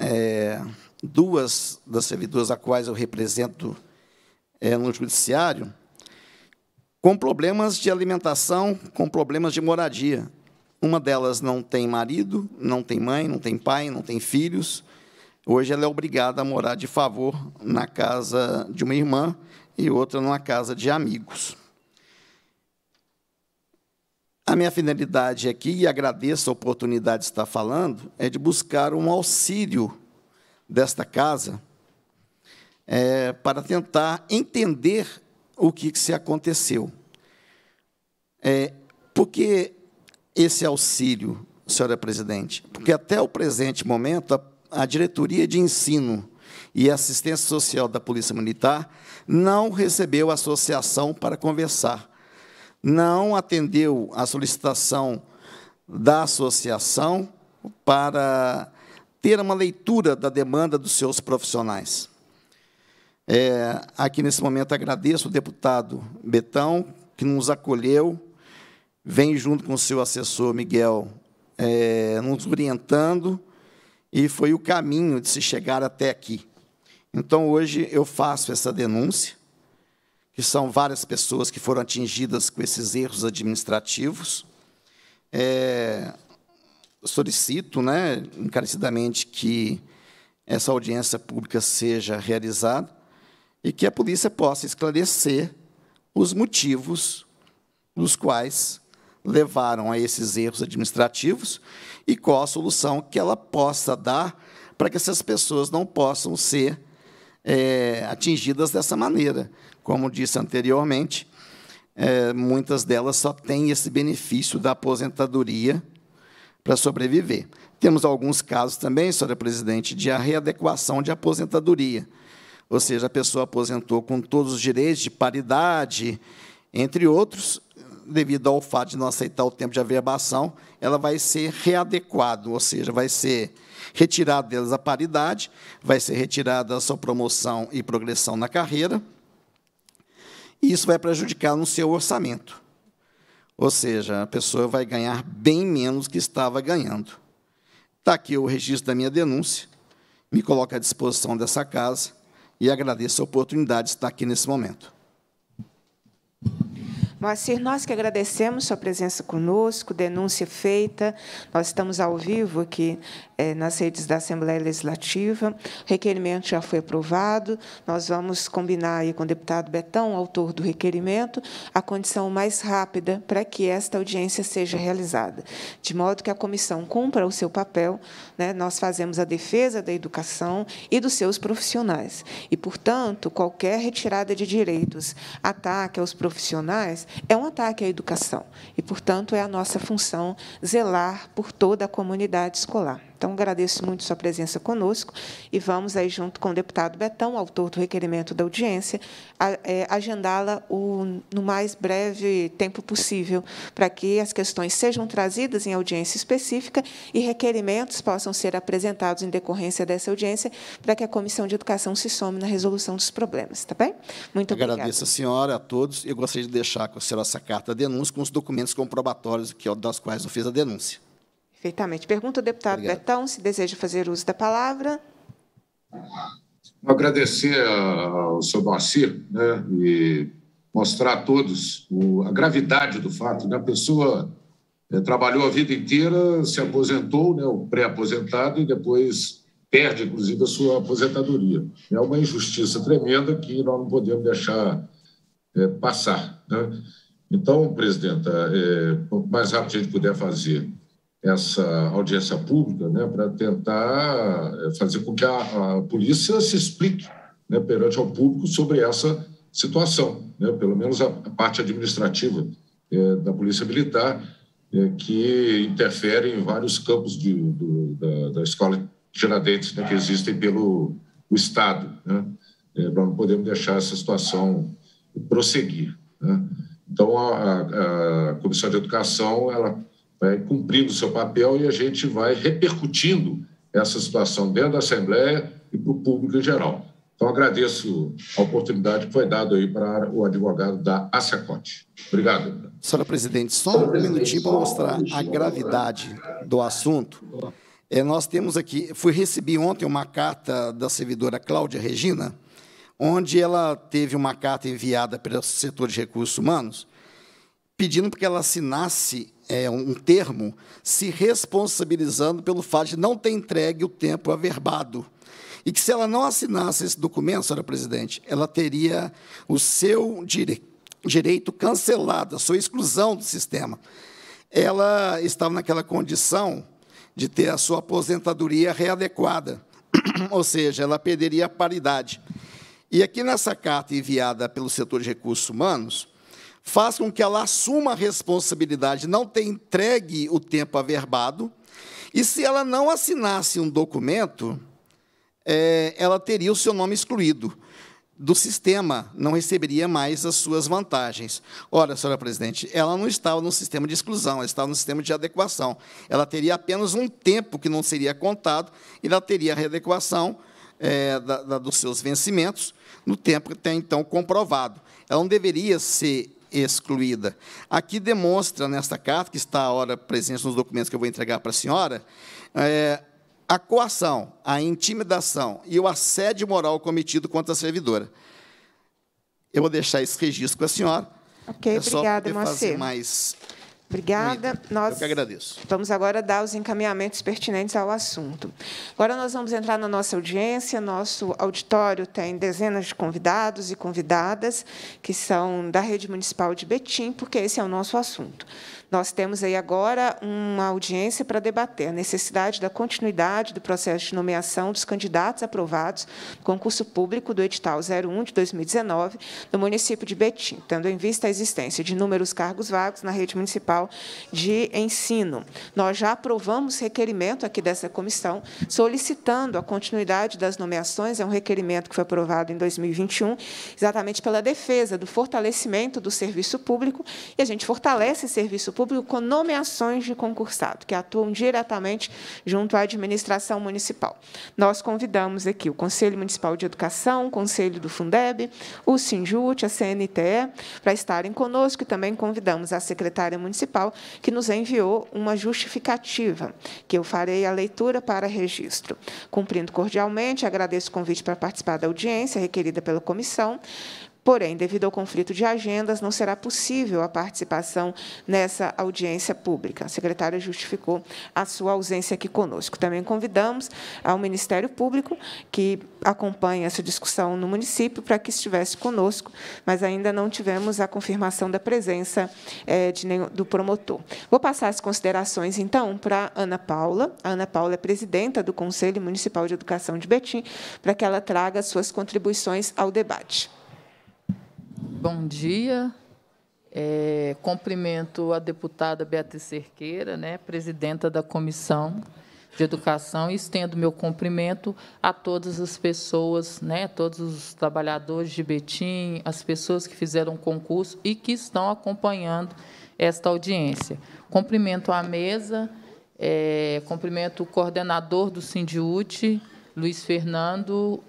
é, duas das servidoras a quais eu represento é, no Judiciário, com problemas de alimentação, com problemas de moradia. Uma delas não tem marido, não tem mãe, não tem pai, não tem filhos. Hoje ela é obrigada a morar de favor na casa de uma irmã e outra numa casa de amigos. A minha finalidade aqui, e agradeço a oportunidade de estar falando, é de buscar um auxílio desta casa é, para tentar entender o que se aconteceu. É, por que esse auxílio, senhora presidente? Porque até o presente momento, a, a diretoria de ensino e assistência social da Polícia Militar não recebeu a associação para conversar, não atendeu a solicitação da associação para ter uma leitura da demanda dos seus profissionais. É, aqui nesse momento agradeço o deputado Betão, que nos acolheu, vem junto com o seu assessor Miguel é, nos orientando, e foi o caminho de se chegar até aqui. Então, hoje eu faço essa denúncia, que são várias pessoas que foram atingidas com esses erros administrativos. É, solicito né, encarecidamente que essa audiência pública seja realizada e que a polícia possa esclarecer os motivos dos quais levaram a esses erros administrativos e qual a solução que ela possa dar para que essas pessoas não possam ser é, atingidas dessa maneira. Como disse anteriormente, é, muitas delas só têm esse benefício da aposentadoria para sobreviver. Temos alguns casos também, senhora presidente, de readequação de aposentadoria ou seja, a pessoa aposentou com todos os direitos de paridade, entre outros, devido ao fato de não aceitar o tempo de averbação, ela vai ser readequada, ou seja, vai ser retirada delas a paridade, vai ser retirada a sua promoção e progressão na carreira, e isso vai prejudicar no seu orçamento. Ou seja, a pessoa vai ganhar bem menos que estava ganhando. Está aqui o registro da minha denúncia, me coloco à disposição dessa casa e agradeço a oportunidade de estar aqui nesse momento. Moacir, nós que agradecemos sua presença conosco, denúncia feita. Nós estamos ao vivo aqui é, nas redes da Assembleia Legislativa. O requerimento já foi aprovado. Nós vamos combinar aí com o deputado Betão, autor do requerimento, a condição mais rápida para que esta audiência seja realizada, de modo que a comissão cumpra o seu papel. Né? Nós fazemos a defesa da educação e dos seus profissionais. E, portanto, qualquer retirada de direitos, ataque aos profissionais, é um ataque à educação e, portanto, é a nossa função zelar por toda a comunidade escolar. Então, agradeço muito sua presença conosco e vamos aí, junto com o deputado Betão, autor do requerimento da audiência, é, agendá-la no mais breve tempo possível, para que as questões sejam trazidas em audiência específica e requerimentos possam ser apresentados em decorrência dessa audiência, para que a Comissão de Educação se some na resolução dos problemas, tá bem? Muito obrigada. Agradeço a senhora, a todos, e gostaria de deixar com a senhora essa carta de denúncia com os documentos comprobatórios que, das quais eu fiz a denúncia. Perfeitamente. Pergunta ao deputado Obrigado. Betão se deseja fazer uso da palavra. Agradecer ao seu Moacir né, e mostrar a todos a gravidade do fato. Né? A pessoa eh, trabalhou a vida inteira, se aposentou, né, o pré-aposentado, e depois perde, inclusive, a sua aposentadoria. É uma injustiça tremenda que nós não podemos deixar é, passar. Né? Então, presidenta, é, eh, quanto mais rápido a gente puder fazer essa audiência pública né, para tentar eh, fazer com que a, a polícia se explique né, perante ao público sobre essa situação, né, pelo menos a, a parte administrativa é, da Polícia Militar, é, que interfere em vários campos de, do, da, da, escola Tiradentes né, que existem pelo o Estado. Né, é, nós não podemos deixar essa situação prosseguir. Né. Então, a, a Comissão de Educação ela vai é, cumprindo seu papel e a gente vai repercutindo essa situação dentro da Assembleia e para o público em geral. Então, agradeço a oportunidade que foi dada aí para o advogado da ASECOT. Obrigado. Senhora presidente, só um minutinho para mostrar a gravidade do assunto. É, nós temos aqui, fui recebi ontem uma carta da servidora Cláudia Regina, onde ela teve uma carta enviada pelo setor de recursos humanos, pedindo que ela assinasse é, um termo, se responsabilizando pelo fato de não ter entregue o tempo averbado. E que se ela não assinasse esse documento, senhora presidente, ela teria o seu dire direito cancelado, a sua exclusão do sistema. Ela estava naquela condição de ter a sua aposentadoria readequada, *clears throat* ou seja, ela perderia a paridade. E aqui nessa carta enviada pelo setor de recursos humanos, faz com que ela assuma a responsabilidade, não tenha entregue o tempo averbado, e se ela não assinasse um documento, é, ela teria o seu nome excluído do sistema, não receberia mais as suas vantagens. Ora, senhora presidente, ela não estava no sistema de exclusão, ela estava no sistema de adequação. Ela teria apenas um tempo que não seria contado e ela teria a readequação é, da, da, dos seus vencimentos no tempo que tem então comprovado. Ela não deveria ser excluída. Aqui demonstra, nesta carta, que está agora presente nos documentos que eu vou entregar para a senhora, é, a coação, a intimidação e o assédio moral cometido contra a servidora. Eu vou deixar esse registro com a senhora. Ok, é obrigada, só fazer mais Obrigada. Nós Eu que agradeço. Vamos agora dar os encaminhamentos pertinentes ao assunto. Agora nós vamos entrar na nossa audiência. Nosso auditório tem dezenas de convidados e convidadas que são da Rede Municipal de Betim, porque esse é o nosso assunto. Nós temos aí agora uma audiência para debater a necessidade da continuidade do processo de nomeação dos candidatos aprovados no concurso público do edital 01 de 2019 no município de Betim, tendo em vista a existência de inúmeros cargos vagos na rede municipal de ensino. Nós já aprovamos requerimento aqui dessa comissão solicitando a continuidade das nomeações, é um requerimento que foi aprovado em 2021, exatamente pela defesa do fortalecimento do serviço público, e a gente fortalece serviço público público com nomeações de concursado, que atuam diretamente junto à administração municipal. Nós convidamos aqui o Conselho Municipal de Educação, o Conselho do Fundeb, o Sinjut, a CNTE, para estarem conosco e também convidamos a secretária municipal, que nos enviou uma justificativa, que eu farei a leitura para registro. Cumprindo cordialmente, agradeço o convite para participar da audiência requerida pela comissão, Porém, devido ao conflito de agendas, não será possível a participação nessa audiência pública. A secretária justificou a sua ausência aqui conosco. Também convidamos ao Ministério Público, que acompanha essa discussão no município, para que estivesse conosco, mas ainda não tivemos a confirmação da presença é, de, do promotor. Vou passar as considerações, então, para a Ana Paula. A Ana Paula é presidenta do Conselho Municipal de Educação de Betim, para que ela traga suas contribuições ao debate. Bom dia. É, cumprimento a deputada Beatriz Cerqueira, né, presidenta da Comissão de Educação, e estendo meu cumprimento a todas as pessoas, né, todos os trabalhadores de Betim, as pessoas que fizeram concurso e que estão acompanhando esta audiência. Cumprimento a mesa, é, cumprimento o coordenador do Sindiúte, Luiz Fernando,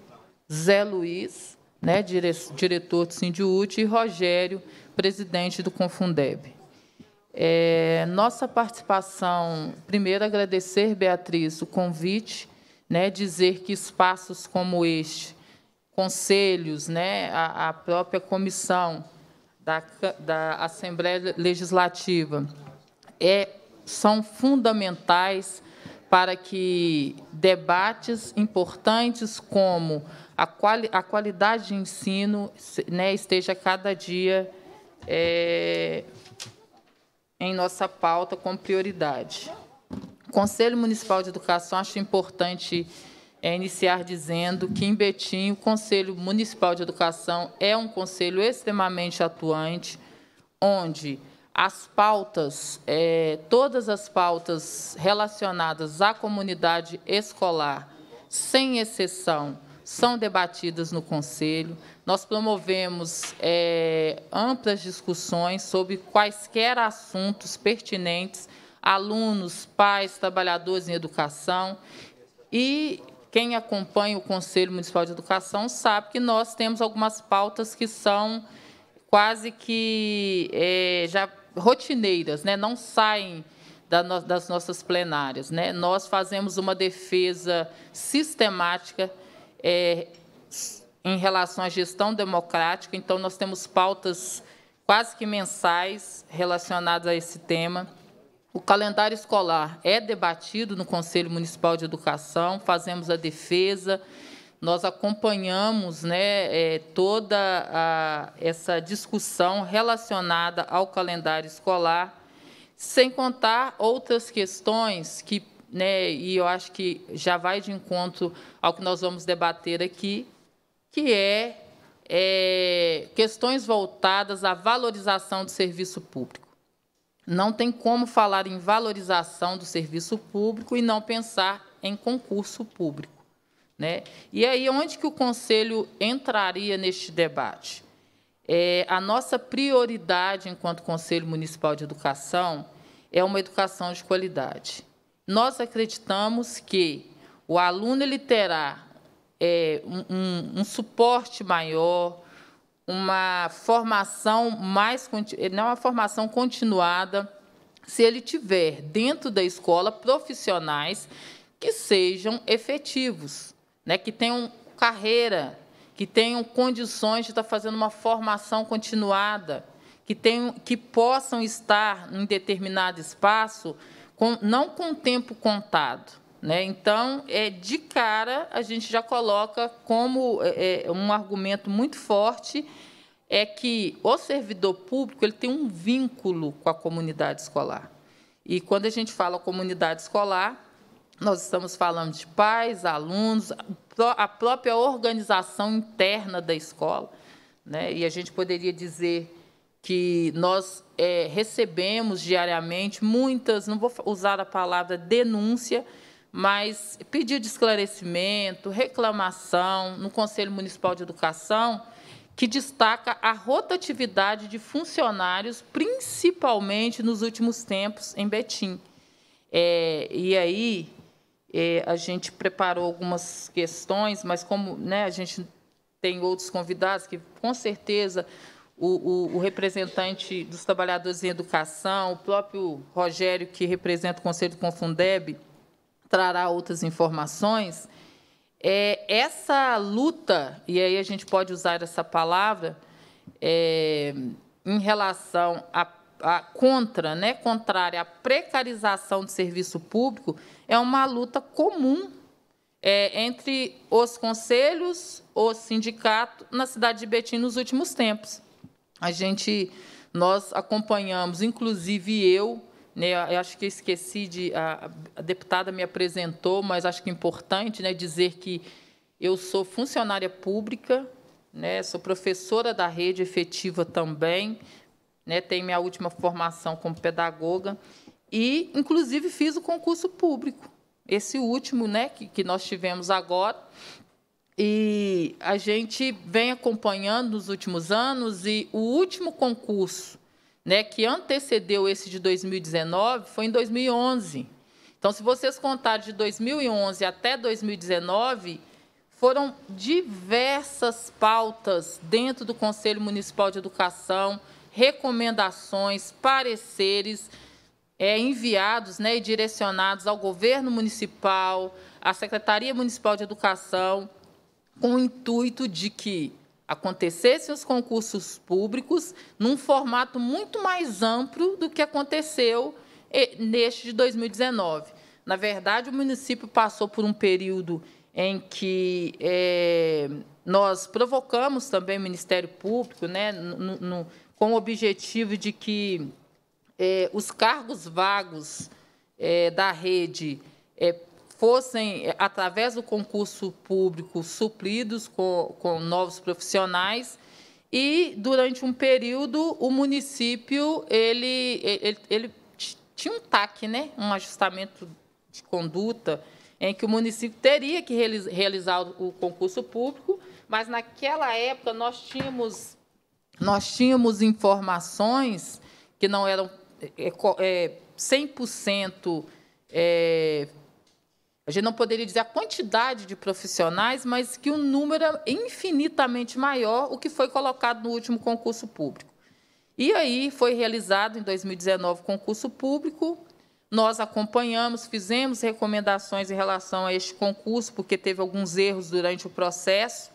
Zé Luiz, né, diretor do Sindiúti, e Rogério, presidente do Confundeb. É, nossa participação, primeiro agradecer, Beatriz, o convite, né, dizer que espaços como este, conselhos, né, a, a própria comissão da, da Assembleia Legislativa, é, são fundamentais para que debates importantes como a, quali a qualidade de ensino né, esteja cada dia é, em nossa pauta com prioridade. O Conselho Municipal de Educação, acho importante é, iniciar dizendo que, em Betim, o Conselho Municipal de Educação é um conselho extremamente atuante, onde as pautas, é, todas as pautas relacionadas à comunidade escolar, sem exceção, são debatidas no Conselho. Nós promovemos é, amplas discussões sobre quaisquer assuntos pertinentes, alunos, pais, trabalhadores em educação. E quem acompanha o Conselho Municipal de Educação sabe que nós temos algumas pautas que são quase que é, já rotineiras, né? não saem das nossas plenárias. Né? Nós fazemos uma defesa sistemática é, em relação à gestão democrática. Então, nós temos pautas quase que mensais relacionadas a esse tema. O calendário escolar é debatido no Conselho Municipal de Educação, fazemos a defesa, nós acompanhamos né, é, toda a, essa discussão relacionada ao calendário escolar, sem contar outras questões que né, e eu acho que já vai de encontro ao que nós vamos debater aqui, que é, é questões voltadas à valorização do serviço público. Não tem como falar em valorização do serviço público e não pensar em concurso público. Né? E aí, onde que o Conselho entraria neste debate? É, a nossa prioridade enquanto Conselho Municipal de Educação é uma educação de qualidade nós acreditamos que o aluno ele terá é, um, um, um, suporte maior, uma formação mais não é uma formação continuada, se ele tiver dentro da escola profissionais que sejam efetivos, né, que tenham carreira, que tenham condições de estar fazendo uma formação continuada, que tenham, que possam estar em determinado espaço com, não com o tempo contado. Né? Então, é, de cara, a gente já coloca como é, é, um argumento muito forte é que o servidor público ele tem um vínculo com a comunidade escolar. E quando a gente fala comunidade escolar, nós estamos falando de pais, alunos, a própria organização interna da escola. Né? E a gente poderia dizer que nós é, recebemos diariamente muitas, não vou usar a palavra denúncia, mas pedido de esclarecimento, reclamação no Conselho Municipal de Educação, que destaca a rotatividade de funcionários, principalmente nos últimos tempos em Betim. É, e aí é, a gente preparou algumas questões, mas como né, a gente tem outros convidados que com certeza o, o, o, representante dos trabalhadores em educação, o próprio Rogério, que representa o Conselho do Confundeb, trará outras informações. É, essa luta, e aí a gente pode usar essa palavra, é, em relação a, a, contra, né, contrária à precarização do serviço público, é uma luta comum é, entre os conselhos, o sindicato na cidade de Betim nos últimos tempos. A gente, nós acompanhamos, inclusive eu, né, eu acho que esqueci de a, a, deputada me apresentou, mas acho que é importante, né, dizer que eu sou funcionária pública, né, sou professora da rede efetiva também, né, tenho minha última formação como pedagoga e, inclusive, fiz o concurso público, esse último, né, que, que nós tivemos agora. E a gente vem acompanhando nos últimos anos e o último concurso né, que antecedeu esse de 2019 foi em 2011. Então, se vocês contarem de 2011 até 2019, foram diversas pautas dentro do Conselho Municipal de Educação, recomendações, pareceres é, enviados né, e direcionados ao governo municipal, à Secretaria Municipal de Educação, com o intuito de que acontecessem os concursos públicos num formato muito mais amplo do que aconteceu neste de 2019. Na verdade, o município passou por um período em que é, nós provocamos também o Ministério Público, né, no, no, com o objetivo de que é, os cargos vagos é, da rede é, fossem, eh, através do concurso público, suplidos com, com novos profissionais e durante um período o município ele, eh, ele, ele, tinha um TAC, né? um ajustamento de conduta, em que o município teria que realizar o concurso público, mas naquela época nós tínhamos, nós tínhamos informações que não eram 100% eh, a gente não poderia dizer a quantidade de profissionais, mas que o número é infinitamente maior o que foi colocado no último concurso público. E aí foi realizado em 2019 concurso público. Nós acompanhamos, fizemos recomendações em relação a este concurso, porque teve alguns erros durante o processo.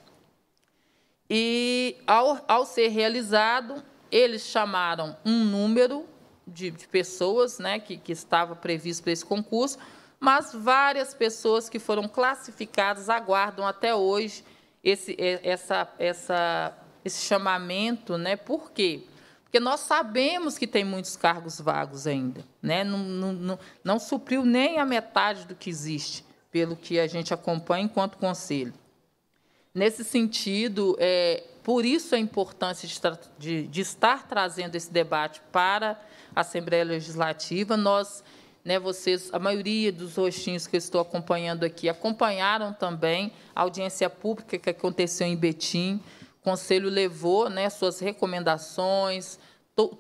E ao, ao ser realizado, eles chamaram um número de, de pessoas né, que, que estava previsto para esse concurso, mas várias pessoas que foram classificadas aguardam até hoje esse, é, essa, essa, esse chamamento. Né? Por quê? Porque nós sabemos que tem muitos cargos vagos ainda. Né? Não, não, não, não supriu nem a metade do que existe, pelo que a gente acompanha enquanto conselho. Nesse sentido, é, por isso a importância de, de, de estar trazendo esse debate para a Assembleia Legislativa. Nós né, vocês, a maioria dos rostinhos que eu estou acompanhando aqui, acompanharam também a audiência pública que aconteceu em Betim. O Conselho levou né, suas recomendações,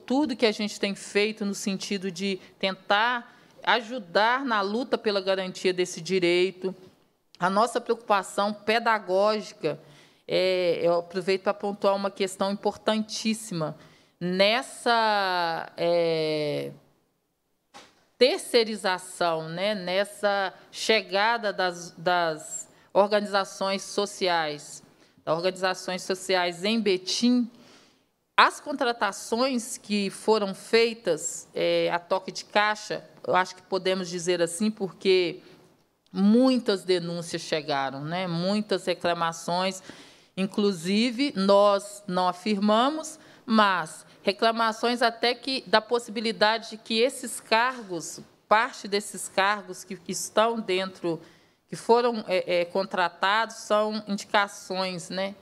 tudo que a gente tem feito no sentido de tentar ajudar na luta pela garantia desse direito. A nossa preocupação pedagógica, é, eu aproveito para pontuar uma questão importantíssima. Nessa. É, terceirização, né, nessa chegada das, das organizações sociais, das organizações sociais em Betim, as contratações que foram feitas é, a toque de caixa, eu acho que podemos dizer assim, porque muitas denúncias chegaram, né? muitas reclamações. Inclusive, nós não afirmamos, mas reclamações até que da possibilidade de que esses cargos, parte desses cargos que, que estão dentro, que foram é, é, contratados, são indicações, né?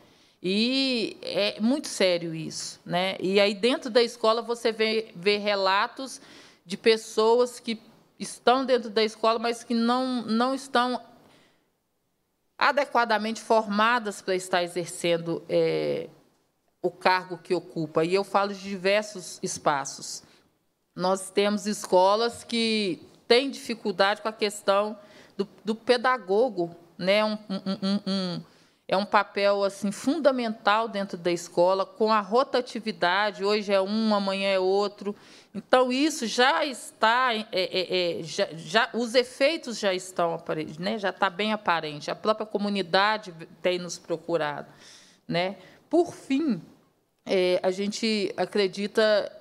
E é muito sério isso, né? E aí dentro da escola você vê, vê relatos de pessoas que estão dentro da escola, mas que não, não estão adequadamente formadas para estar exercendo é, o cargo que ocupa. E eu falo de diversos espaços. Nós temos escolas que têm dificuldade com a questão do, do pedagogo, né? Um, um, um, é um papel assim fundamental dentro da escola, com a rotatividade, hoje é um, amanhã é outro. Então, isso já está, é, é, é, já, já, os efeitos já estão aparentes, né? já está bem aparente, a própria comunidade tem nos procurado. Né? Por fim, é, a gente acredita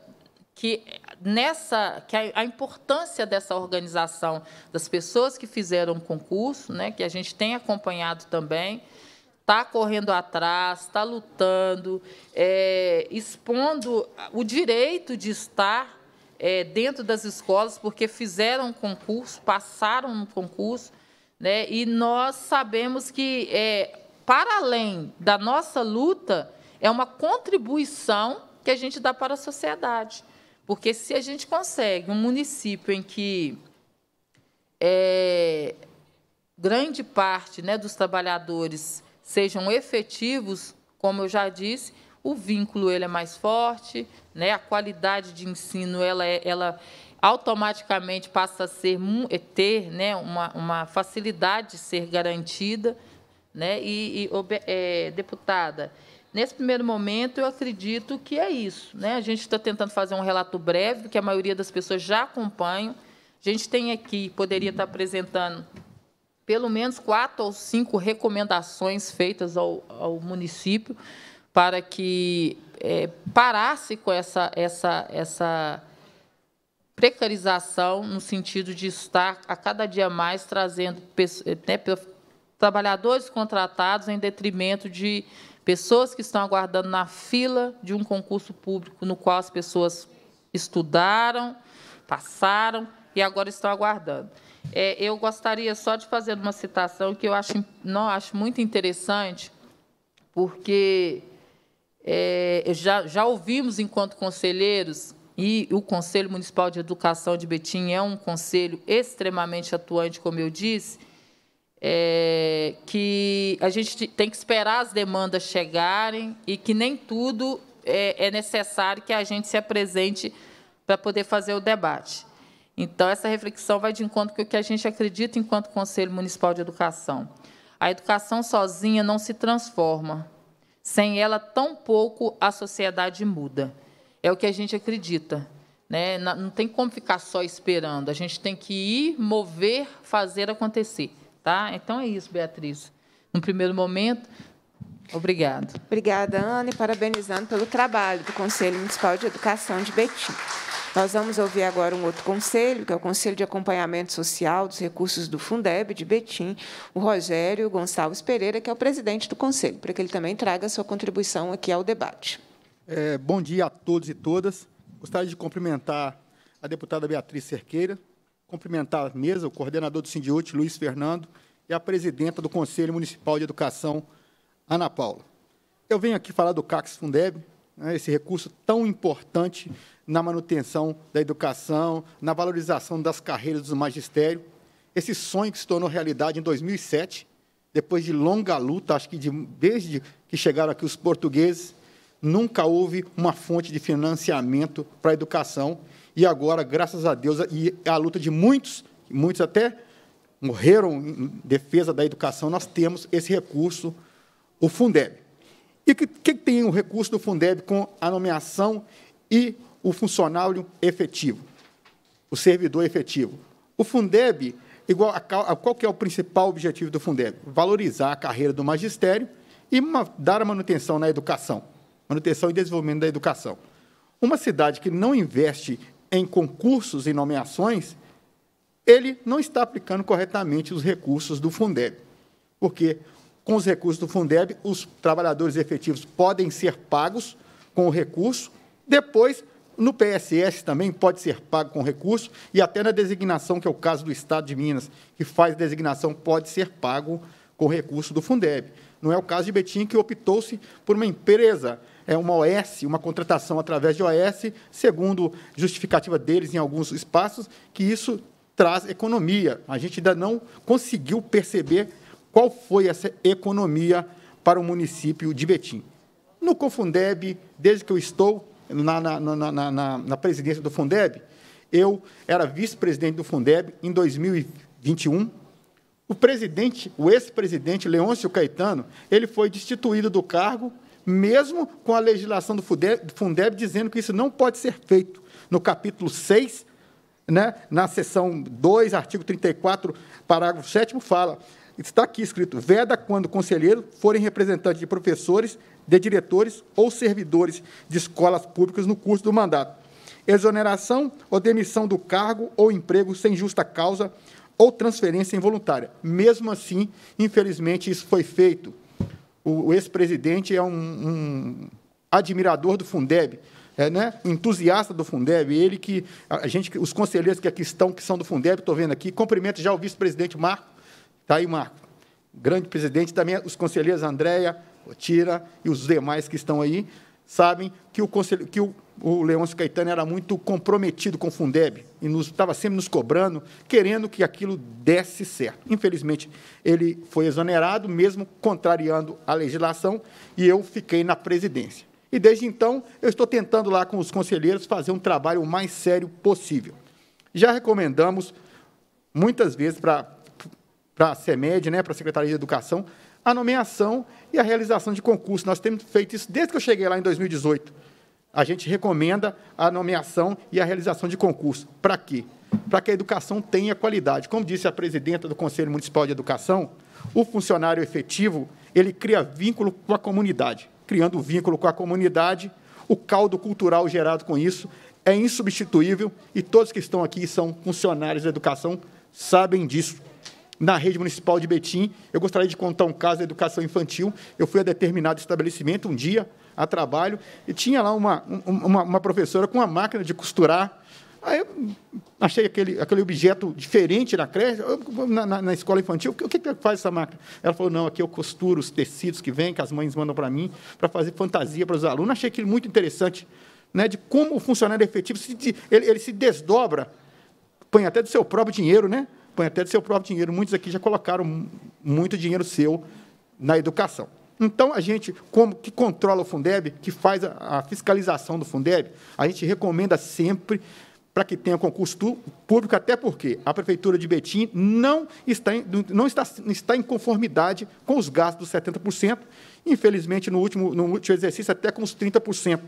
que nessa que a, a, importância dessa organização das pessoas que fizeram o concurso, né, que a gente tem acompanhado também, está correndo atrás, está lutando, é, expondo o direito de estar é, dentro das escolas, porque fizeram um concurso, passaram no concurso, né, e nós sabemos que, é, para além da nossa luta, é uma contribuição que a gente dá para a sociedade. Porque se a gente consegue um município em que é, grande parte né, dos trabalhadores sejam efetivos, como eu já disse, o vínculo ele é mais forte, né, a qualidade de ensino ela, é, ela automaticamente passa a ser é, ter né, uma, uma facilidade de ser garantida. Né, e, e é, deputada, Nesse primeiro momento, eu acredito que é isso. Né? A gente está tentando fazer um relato breve, porque a maioria das pessoas já acompanham. A gente tem aqui, poderia estar tá apresentando pelo menos quatro ou cinco recomendações feitas ao, ao município para que é, parasse com essa, essa, essa precarização, no sentido de estar a cada dia mais trazendo né, trabalhadores contratados em detrimento de pessoas que estão aguardando na fila de um concurso público no qual as pessoas estudaram, passaram e agora estão aguardando. É, eu gostaria só de fazer uma citação que eu acho, não, acho muito interessante, porque é, já, já ouvimos, enquanto conselheiros, e o Conselho Municipal de Educação de Betim é um conselho extremamente atuante, como eu disse, é, que a gente tem que esperar as demandas chegarem e que nem tudo é, é necessário que a gente se apresente para poder fazer o debate. Então, essa reflexão vai de encontro com o que a gente acredita enquanto Conselho Municipal de Educação. A educação sozinha não se transforma. Sem ela, tão pouco a sociedade muda. É o que a gente acredita. Né? Não tem como ficar só esperando. A gente tem que ir, mover, fazer acontecer. Tá? Então é isso, Beatriz. No primeiro momento, obrigado. Obrigada, Ana, e parabenizando pelo trabalho do Conselho Municipal de Educação de Betim. Nós vamos ouvir agora um outro conselho, que é o Conselho de Acompanhamento Social dos Recursos do Fundeb de Betim, o Rogério Gonçalves Pereira, que é o presidente do conselho, para que ele também traga sua contribuição aqui ao debate. É, bom dia a todos e todas. Gostaria de cumprimentar a deputada Beatriz Cerqueira, cumprimentar a mesa, o coordenador do Sindiúte, Luiz Fernando, e a presidenta do Conselho Municipal de Educação, Ana Paula. Eu venho aqui falar do CACS Fundeb, né, esse recurso tão importante na manutenção da educação, na valorização das carreiras do magistério. Esse sonho que se tornou realidade em 2007, depois de longa luta, acho que de, desde que chegaram aqui os portugueses, nunca houve uma fonte de financiamento para a educação e agora, graças a Deus, e a luta de muitos, muitos até morreram em defesa da educação, nós temos esse recurso, o Fundeb. E o que, que, tem o recurso do Fundeb com a nomeação e o funcionário efetivo, o servidor efetivo? O Fundeb, igual a, a, qual que é o principal objetivo do Fundeb? Valorizar a carreira do magistério e uma, dar a manutenção na educação, manutenção e desenvolvimento da educação. Uma cidade que não investe em concursos e nomeações, ele não está aplicando corretamente os recursos do Fundeb. Porque, com os recursos do Fundeb, os trabalhadores efetivos podem ser pagos com o recurso, depois, no PSS também pode ser pago com recurso, e até na designação, que é o caso do Estado de Minas, que faz designação, pode ser pago com recurso do Fundeb. Não é o caso de Betim, que optou-se por uma empresa é uma OS, uma contratação através de OS, segundo justificativa deles em alguns espaços, que isso traz economia. A gente ainda não conseguiu perceber qual foi essa economia para o município de Betim. No Confundeb, desde que eu estou na, na, na, na, na presidência do Fundeb, eu era vice-presidente do Fundeb em 2021. O presidente, o ex-presidente Leôncio Caetano, ele foi destituído do cargo mesmo com a legislação do Fundeb dizendo que isso não pode ser feito. No capítulo 6, né, na seção 2, artigo 34, parágrafo 7, fala: está aqui escrito, veda quando conselheiro forem representantes de professores, de diretores ou servidores de escolas públicas no curso do mandato. Exoneração ou demissão do cargo ou emprego sem justa causa ou transferência involuntária. Mesmo assim, infelizmente, isso foi feito o, o ex-presidente é um, um, admirador do Fundeb, é, né, entusiasta do Fundeb, ele que a gente, os conselheiros que aqui estão, que são do Fundeb, estou vendo aqui, cumprimento já o vice-presidente Marco, está aí Marco, grande presidente, também os conselheiros Andréia, Tira e os demais que estão aí, sabem que o, conselho, que o o Leôncio Caetano era muito comprometido com o Fundeb e estava sempre nos cobrando, querendo que aquilo desse certo. Infelizmente, ele foi exonerado, mesmo contrariando a legislação, e eu fiquei na presidência. E desde então, eu estou tentando lá com os conselheiros fazer um trabalho o mais sério possível. Já recomendamos muitas vezes para para a CEMED, né, para a Secretaria de Educação, a nomeação e a realização de concurso. Nós temos feito isso desde que eu cheguei lá em 2018 a gente recomenda a nomeação e a realização de concurso. Para quê? Para que a educação tenha qualidade. Como disse a presidenta do Conselho Municipal de Educação, o funcionário efetivo ele cria vínculo com a comunidade. Criando vínculo com a comunidade, o caldo cultural gerado com isso é insubstituível e todos que estão aqui são funcionários da educação, sabem disso. Na rede municipal de Betim, eu gostaria de contar um caso da educação infantil. Eu fui a determinado estabelecimento um dia, a trabalho, e tinha lá uma, uma, uma professora com uma máquina de costurar. Aí eu achei aquele, aquele objeto diferente na creche, na, na, na escola infantil. O que, o que faz essa máquina? Ela falou: não, aqui eu costuro os tecidos que vêm, que as mães mandam para mim, para fazer fantasia para os alunos. Achei aquilo muito interessante, né, de como o funcionário efetivo se, ele, ele se desdobra, põe até do seu próprio dinheiro, né? põe até do seu próprio dinheiro. Muitos aqui já colocaram muito dinheiro seu na educação. Então, a gente, como que controla o Fundeb, que faz a, a fiscalização do Fundeb, a gente recomenda sempre para que tenha concurso público, até porque a Prefeitura de Betim não está em, não está, está em conformidade com os gastos dos 70%, infelizmente, no último, no último exercício, até com os 30%.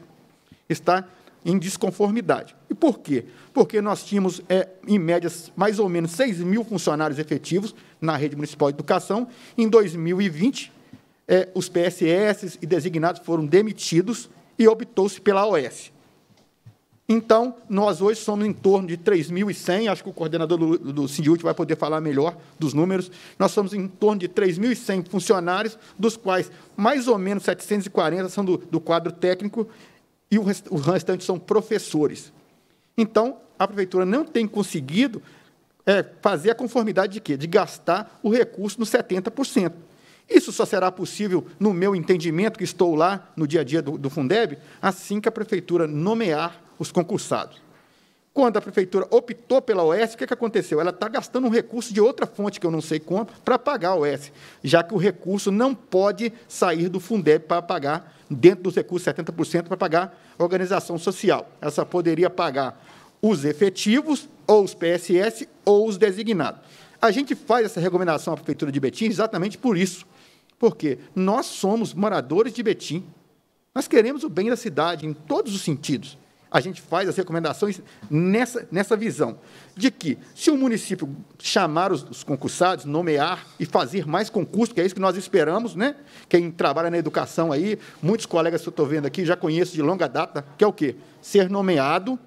Está em desconformidade. E por quê? Porque nós tínhamos, é, em média, mais ou menos 6 mil funcionários efetivos na rede municipal de educação. Em 2020, é, os PSS e designados foram demitidos e optou-se pela OS. Então, nós hoje somos em torno de 3.100, acho que o coordenador do, do vai poder falar melhor dos números, nós somos em torno de 3.100 funcionários, dos quais mais ou menos 740 são do, do quadro técnico e o, rest, o restante são professores. Então, a prefeitura não tem conseguido é, fazer a conformidade de quê? De gastar o recurso nos 70%. Isso só será possível, no meu entendimento, que estou lá no dia a dia do, do Fundeb, assim que a prefeitura nomear os concursados. Quando a prefeitura optou pela OS, o que, é que aconteceu? Ela está gastando um recurso de outra fonte, que eu não sei como, para pagar a OS, já que o recurso não pode sair do Fundeb para pagar, dentro dos recursos 70%, para pagar a organização social. Essa poderia pagar os efetivos, ou os PSS, ou os designados. A gente faz essa recomendação à Prefeitura de Betim exatamente por isso porque nós somos moradores de Betim. Nós queremos o bem da cidade em todos os sentidos. A gente faz as recomendações nessa, nessa visão de que, se o município chamar os, os concursados, nomear e fazer mais concurso, que é isso que nós esperamos, né? Quem trabalha na educação aí, muitos colegas que eu estou vendo aqui já conheço de longa data, que é o quê? Ser nomeado,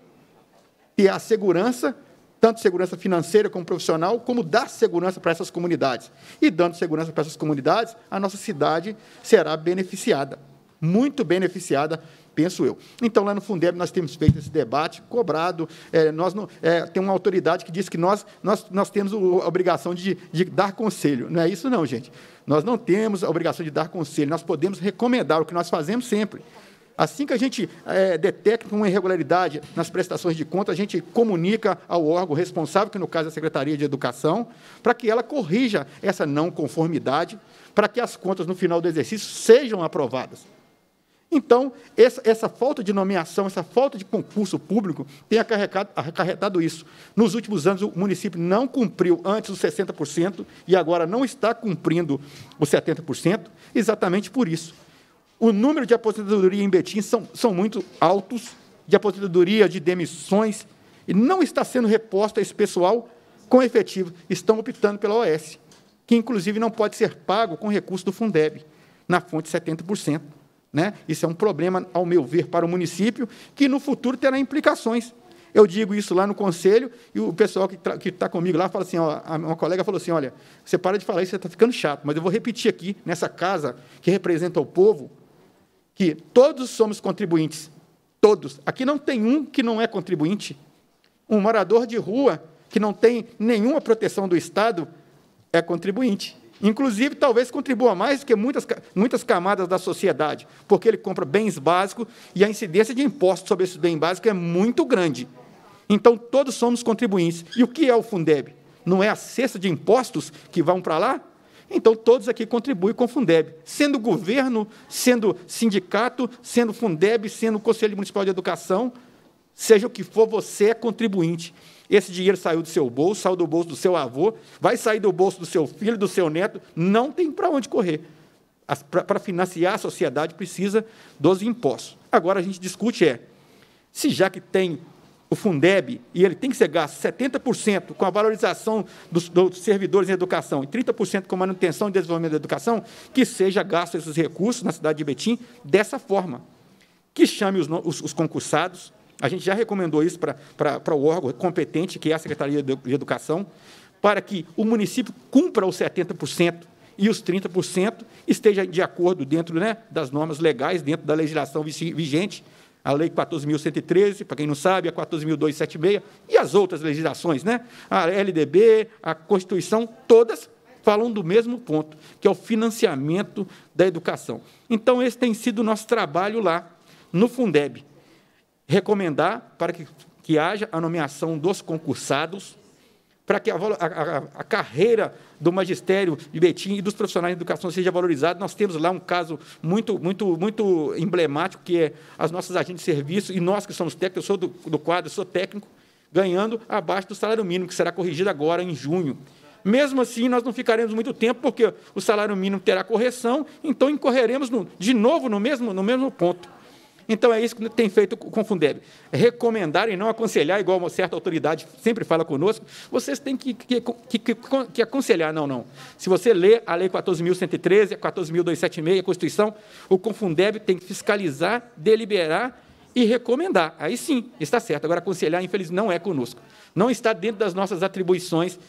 ter a segurança tanto segurança financeira como profissional, como dar segurança para essas comunidades. E dando segurança para essas comunidades, a nossa cidade será beneficiada, muito beneficiada, penso eu. Então, lá no Fundeb, nós temos feito esse debate, cobrado, é, nós não, é, tem uma autoridade que diz que nós, nós, nós temos a obrigação de, de dar conselho. Não é isso não, gente. Nós não temos a obrigação de dar conselho, nós podemos recomendar o que nós fazemos sempre. Assim que a gente é, detecta uma irregularidade nas prestações de contas, a gente comunica ao órgão responsável, que no caso é a Secretaria de Educação, para que ela corrija essa não conformidade, para que as contas no final do exercício sejam aprovadas. Então, essa, essa, falta de nomeação, essa falta de concurso público tem acarretado, acarretado, isso. Nos últimos anos, o município não cumpriu antes os 60% e agora não está cumprindo os 70%, exatamente por isso. O número de aposentadoria em Betim são, são muito altos, de aposentadoria, de demissões, e não está sendo reposta esse pessoal com efetivo. Estão optando pela OS, que inclusive não pode ser pago com recurso do Fundeb, na fonte 70%. Né? Isso é um problema, ao meu ver, para o município, que no futuro terá implicações. Eu digo isso lá no conselho e o pessoal que está comigo lá fala assim: ó, uma colega falou assim: olha, você para de falar isso, você está ficando chato, mas eu vou repetir aqui nessa casa que representa o povo que todos somos contribuintes. Todos. Aqui não tem um que não é contribuinte. Um morador de rua que não tem nenhuma proteção do Estado é contribuinte. Inclusive, talvez contribua mais do que muitas, muitas camadas da sociedade, porque ele compra bens básicos e a incidência de impostos sobre esses bens básicos é muito grande. Então, todos somos contribuintes. E o que é o Fundeb? Não é a cesta de impostos que vão para lá? Então, todos aqui contribuem com o Fundeb, sendo governo, sendo sindicato, sendo Fundeb, sendo Conselho Municipal de Educação, seja o que for, você é contribuinte. Esse dinheiro saiu do seu bolso, saiu do bolso do seu avô, vai sair do bolso do seu filho, do seu neto, não tem para onde correr. Para financiar a sociedade precisa dos impostos. Agora a gente discute é, se já que tem o Fundeb, e ele tem que ser gasto 70% com a valorização dos, dos, servidores em educação e 30% com manutenção e desenvolvimento da educação, que seja gasto esses recursos na cidade de Betim dessa forma. Que chame os, os, os concursados, a gente já recomendou isso para, para, para o órgão competente, que é a Secretaria de Educação, para que o município cumpra os 70% e os 30% esteja de acordo dentro né, das normas legais, dentro da legislação vigente, a Lei 14.113, para quem não sabe, a 14.276 e as outras legislações, né? a LDB, a Constituição, todas falam do mesmo ponto, que é o financiamento da educação. Então, esse tem sido o nosso trabalho lá no Fundeb. Recomendar para que, que haja a nomeação dos concursados, para que a, a, a, carreira do magistério de Betim e dos profissionais de educação seja valorizada. Nós temos lá um caso muito, muito, muito emblemático, que é as nossas agentes de serviço, e nós que somos técnicos, eu sou do, do quadro, sou técnico, ganhando abaixo do salário mínimo, que será corrigido agora em junho. Mesmo assim, nós não ficaremos muito tempo, porque o salário mínimo terá correção, então incorreremos no, de novo no mesmo, no mesmo ponto. Então é isso que tem feito com o Fundeb. Recomendar e não aconselhar, igual uma certa autoridade sempre fala conosco, vocês têm que, que, que, que aconselhar, não, não. Se você lê a Lei 14.113, a 14.276, a Constituição, o Confundeb tem que fiscalizar, deliberar e recomendar. Aí sim, está certo. Agora, aconselhar, infelizmente, não é conosco. Não está dentro das nossas atribuições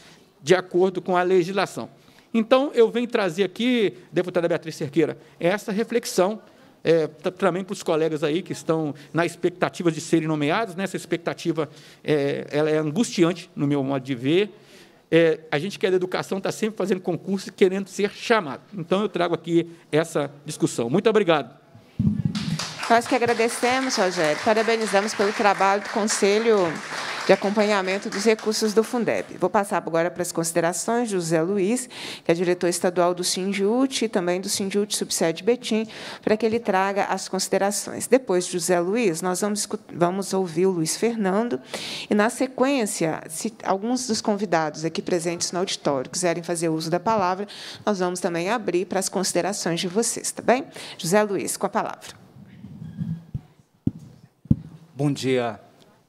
de acordo com a legislação. Então, eu venho trazer aqui, deputada Beatriz Cerqueira, essa reflexão é, também para os colegas aí que estão na expectativa de serem nomeados, né? essa expectativa é, ela é angustiante, no meu modo de ver. É, a gente que é da educação está sempre fazendo concurso e querendo ser chamado. Então, eu trago aqui essa discussão. Muito obrigado. Nós que agradecemos, Rogério, parabenizamos pelo trabalho do Conselho de Acompanhamento dos Recursos do Fundeb. Vou passar agora para as considerações de José Luiz, que é diretor estadual do Sindiut e também do Sindiut Subsede Betim, para que ele traga as considerações. Depois de José Luiz, nós vamos, vamos ouvir o Luiz Fernando e, na sequência, se alguns dos convidados aqui presentes no auditório quiserem fazer uso da palavra, nós vamos também abrir para as considerações de vocês, tá bem? José Luiz, com a palavra. Bom dia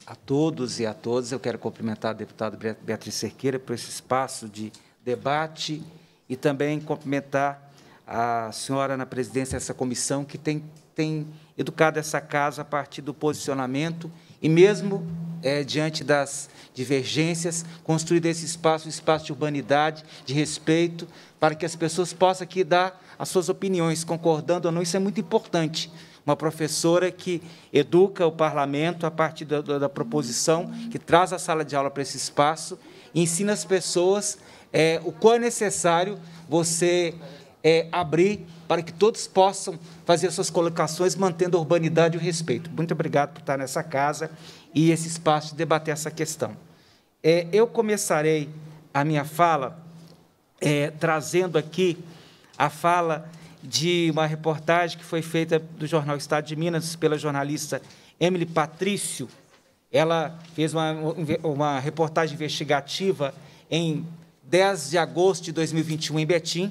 a todos e a todas. Eu quero cumprimentar a deputada Beatriz Cerqueira por esse espaço de debate e também cumprimentar a senhora na presidência dessa comissão que tem, tem educado essa casa a partir do posicionamento e mesmo é, diante das divergências, construir esse espaço um espaço de urbanidade, de respeito, para que as pessoas possam aqui dar as suas opiniões, concordando ou não, isso é muito importante uma professora que educa o parlamento a partir da, da, proposição, que traz a sala de aula para esse espaço, e ensina as pessoas é, o quão é necessário você é, abrir para que todos possam fazer suas colocações, mantendo a urbanidade e o respeito. Muito obrigado por estar nessa casa e esse espaço de debater essa questão. É, eu começarei a minha fala é, trazendo aqui a fala de uma reportagem que foi feita do jornal Estado de Minas pela jornalista Emily Patrício. Ela fez uma, uma reportagem investigativa em 10 de agosto de 2021 em Betim,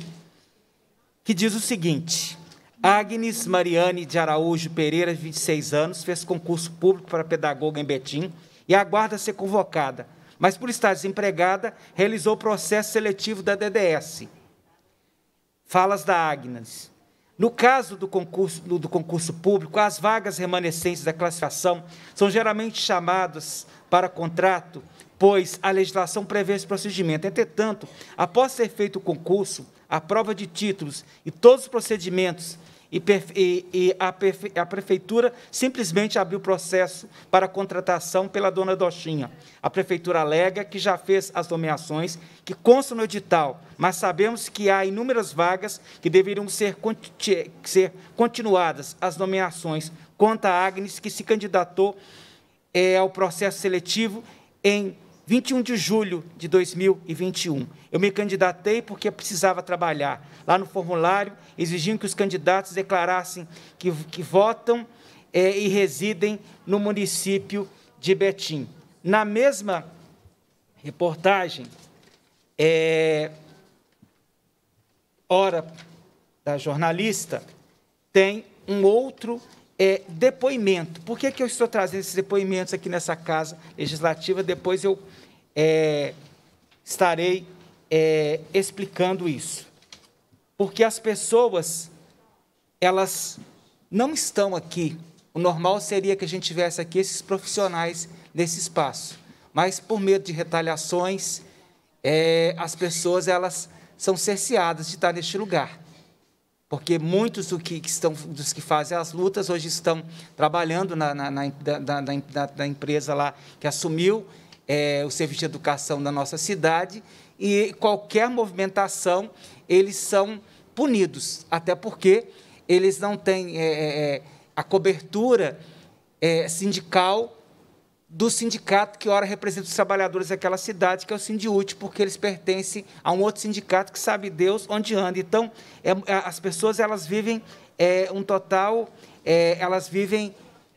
que diz o seguinte: Agnes Mariane de Araújo Pereira, 26 anos, fez concurso público para pedagoga em Betim e aguarda ser convocada, mas por estar desempregada, realizou o processo seletivo da DDS falas da Agnes. No caso do concurso, do concurso público, as vagas remanescentes da classificação são geralmente chamadas para contrato, pois a legislação prevê esse procedimento. Entretanto, após ser feito o concurso, a prova de títulos e todos os procedimentos e, e, e a, prefe, a, prefeitura simplesmente abriu processo para contratação pela dona Dochinha. A prefeitura alega que já fez as nomeações que constam no edital, mas sabemos que há inúmeras vagas que deveriam ser, ser continuadas as nomeações. Conta a Agnes, que se candidatou é, ao processo seletivo em 21 de julho de 2021. Eu me candidatei porque precisava trabalhar. Lá no formulário, exigiam que os candidatos declarassem que, que votam é, e residem no município de Betim. Na mesma reportagem, é, hora da jornalista, tem um outro é, depoimento. Por que, que eu estou trazendo esses depoimentos aqui nessa casa legislativa? Depois eu é, estarei é, explicando isso. Porque as pessoas, elas não estão aqui. O normal seria que a gente tivesse aqui esses profissionais nesse espaço. Mas, por medo de retaliações, é, as pessoas elas são cerceadas de estar neste lugar porque muitos do que, que estão, dos que fazem as lutas hoje estão trabalhando na, na, na da, empresa lá que assumiu é, o serviço de educação da nossa cidade e qualquer movimentação eles são punidos, até porque eles não têm é, é, é a cobertura é, sindical do sindicato que ora representa os trabalhadores daquela cidade, que é o Sindiúte, porque eles pertencem a um outro sindicato que sabe Deus onde anda. Então, é, é as pessoas elas vivem é, um total, é, elas vivem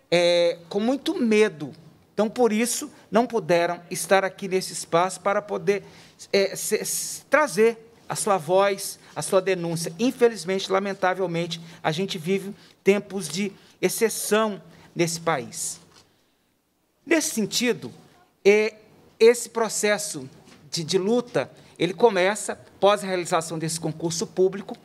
é, com muito medo. Então, por isso, não puderam estar aqui nesse espaço para poder é, se, trazer a sua voz, a sua denúncia. Infelizmente, lamentavelmente, a gente vive tempos de exceção nesse país. Nesse sentido, é, esse processo de, de luta ele começa pós a realização desse concurso público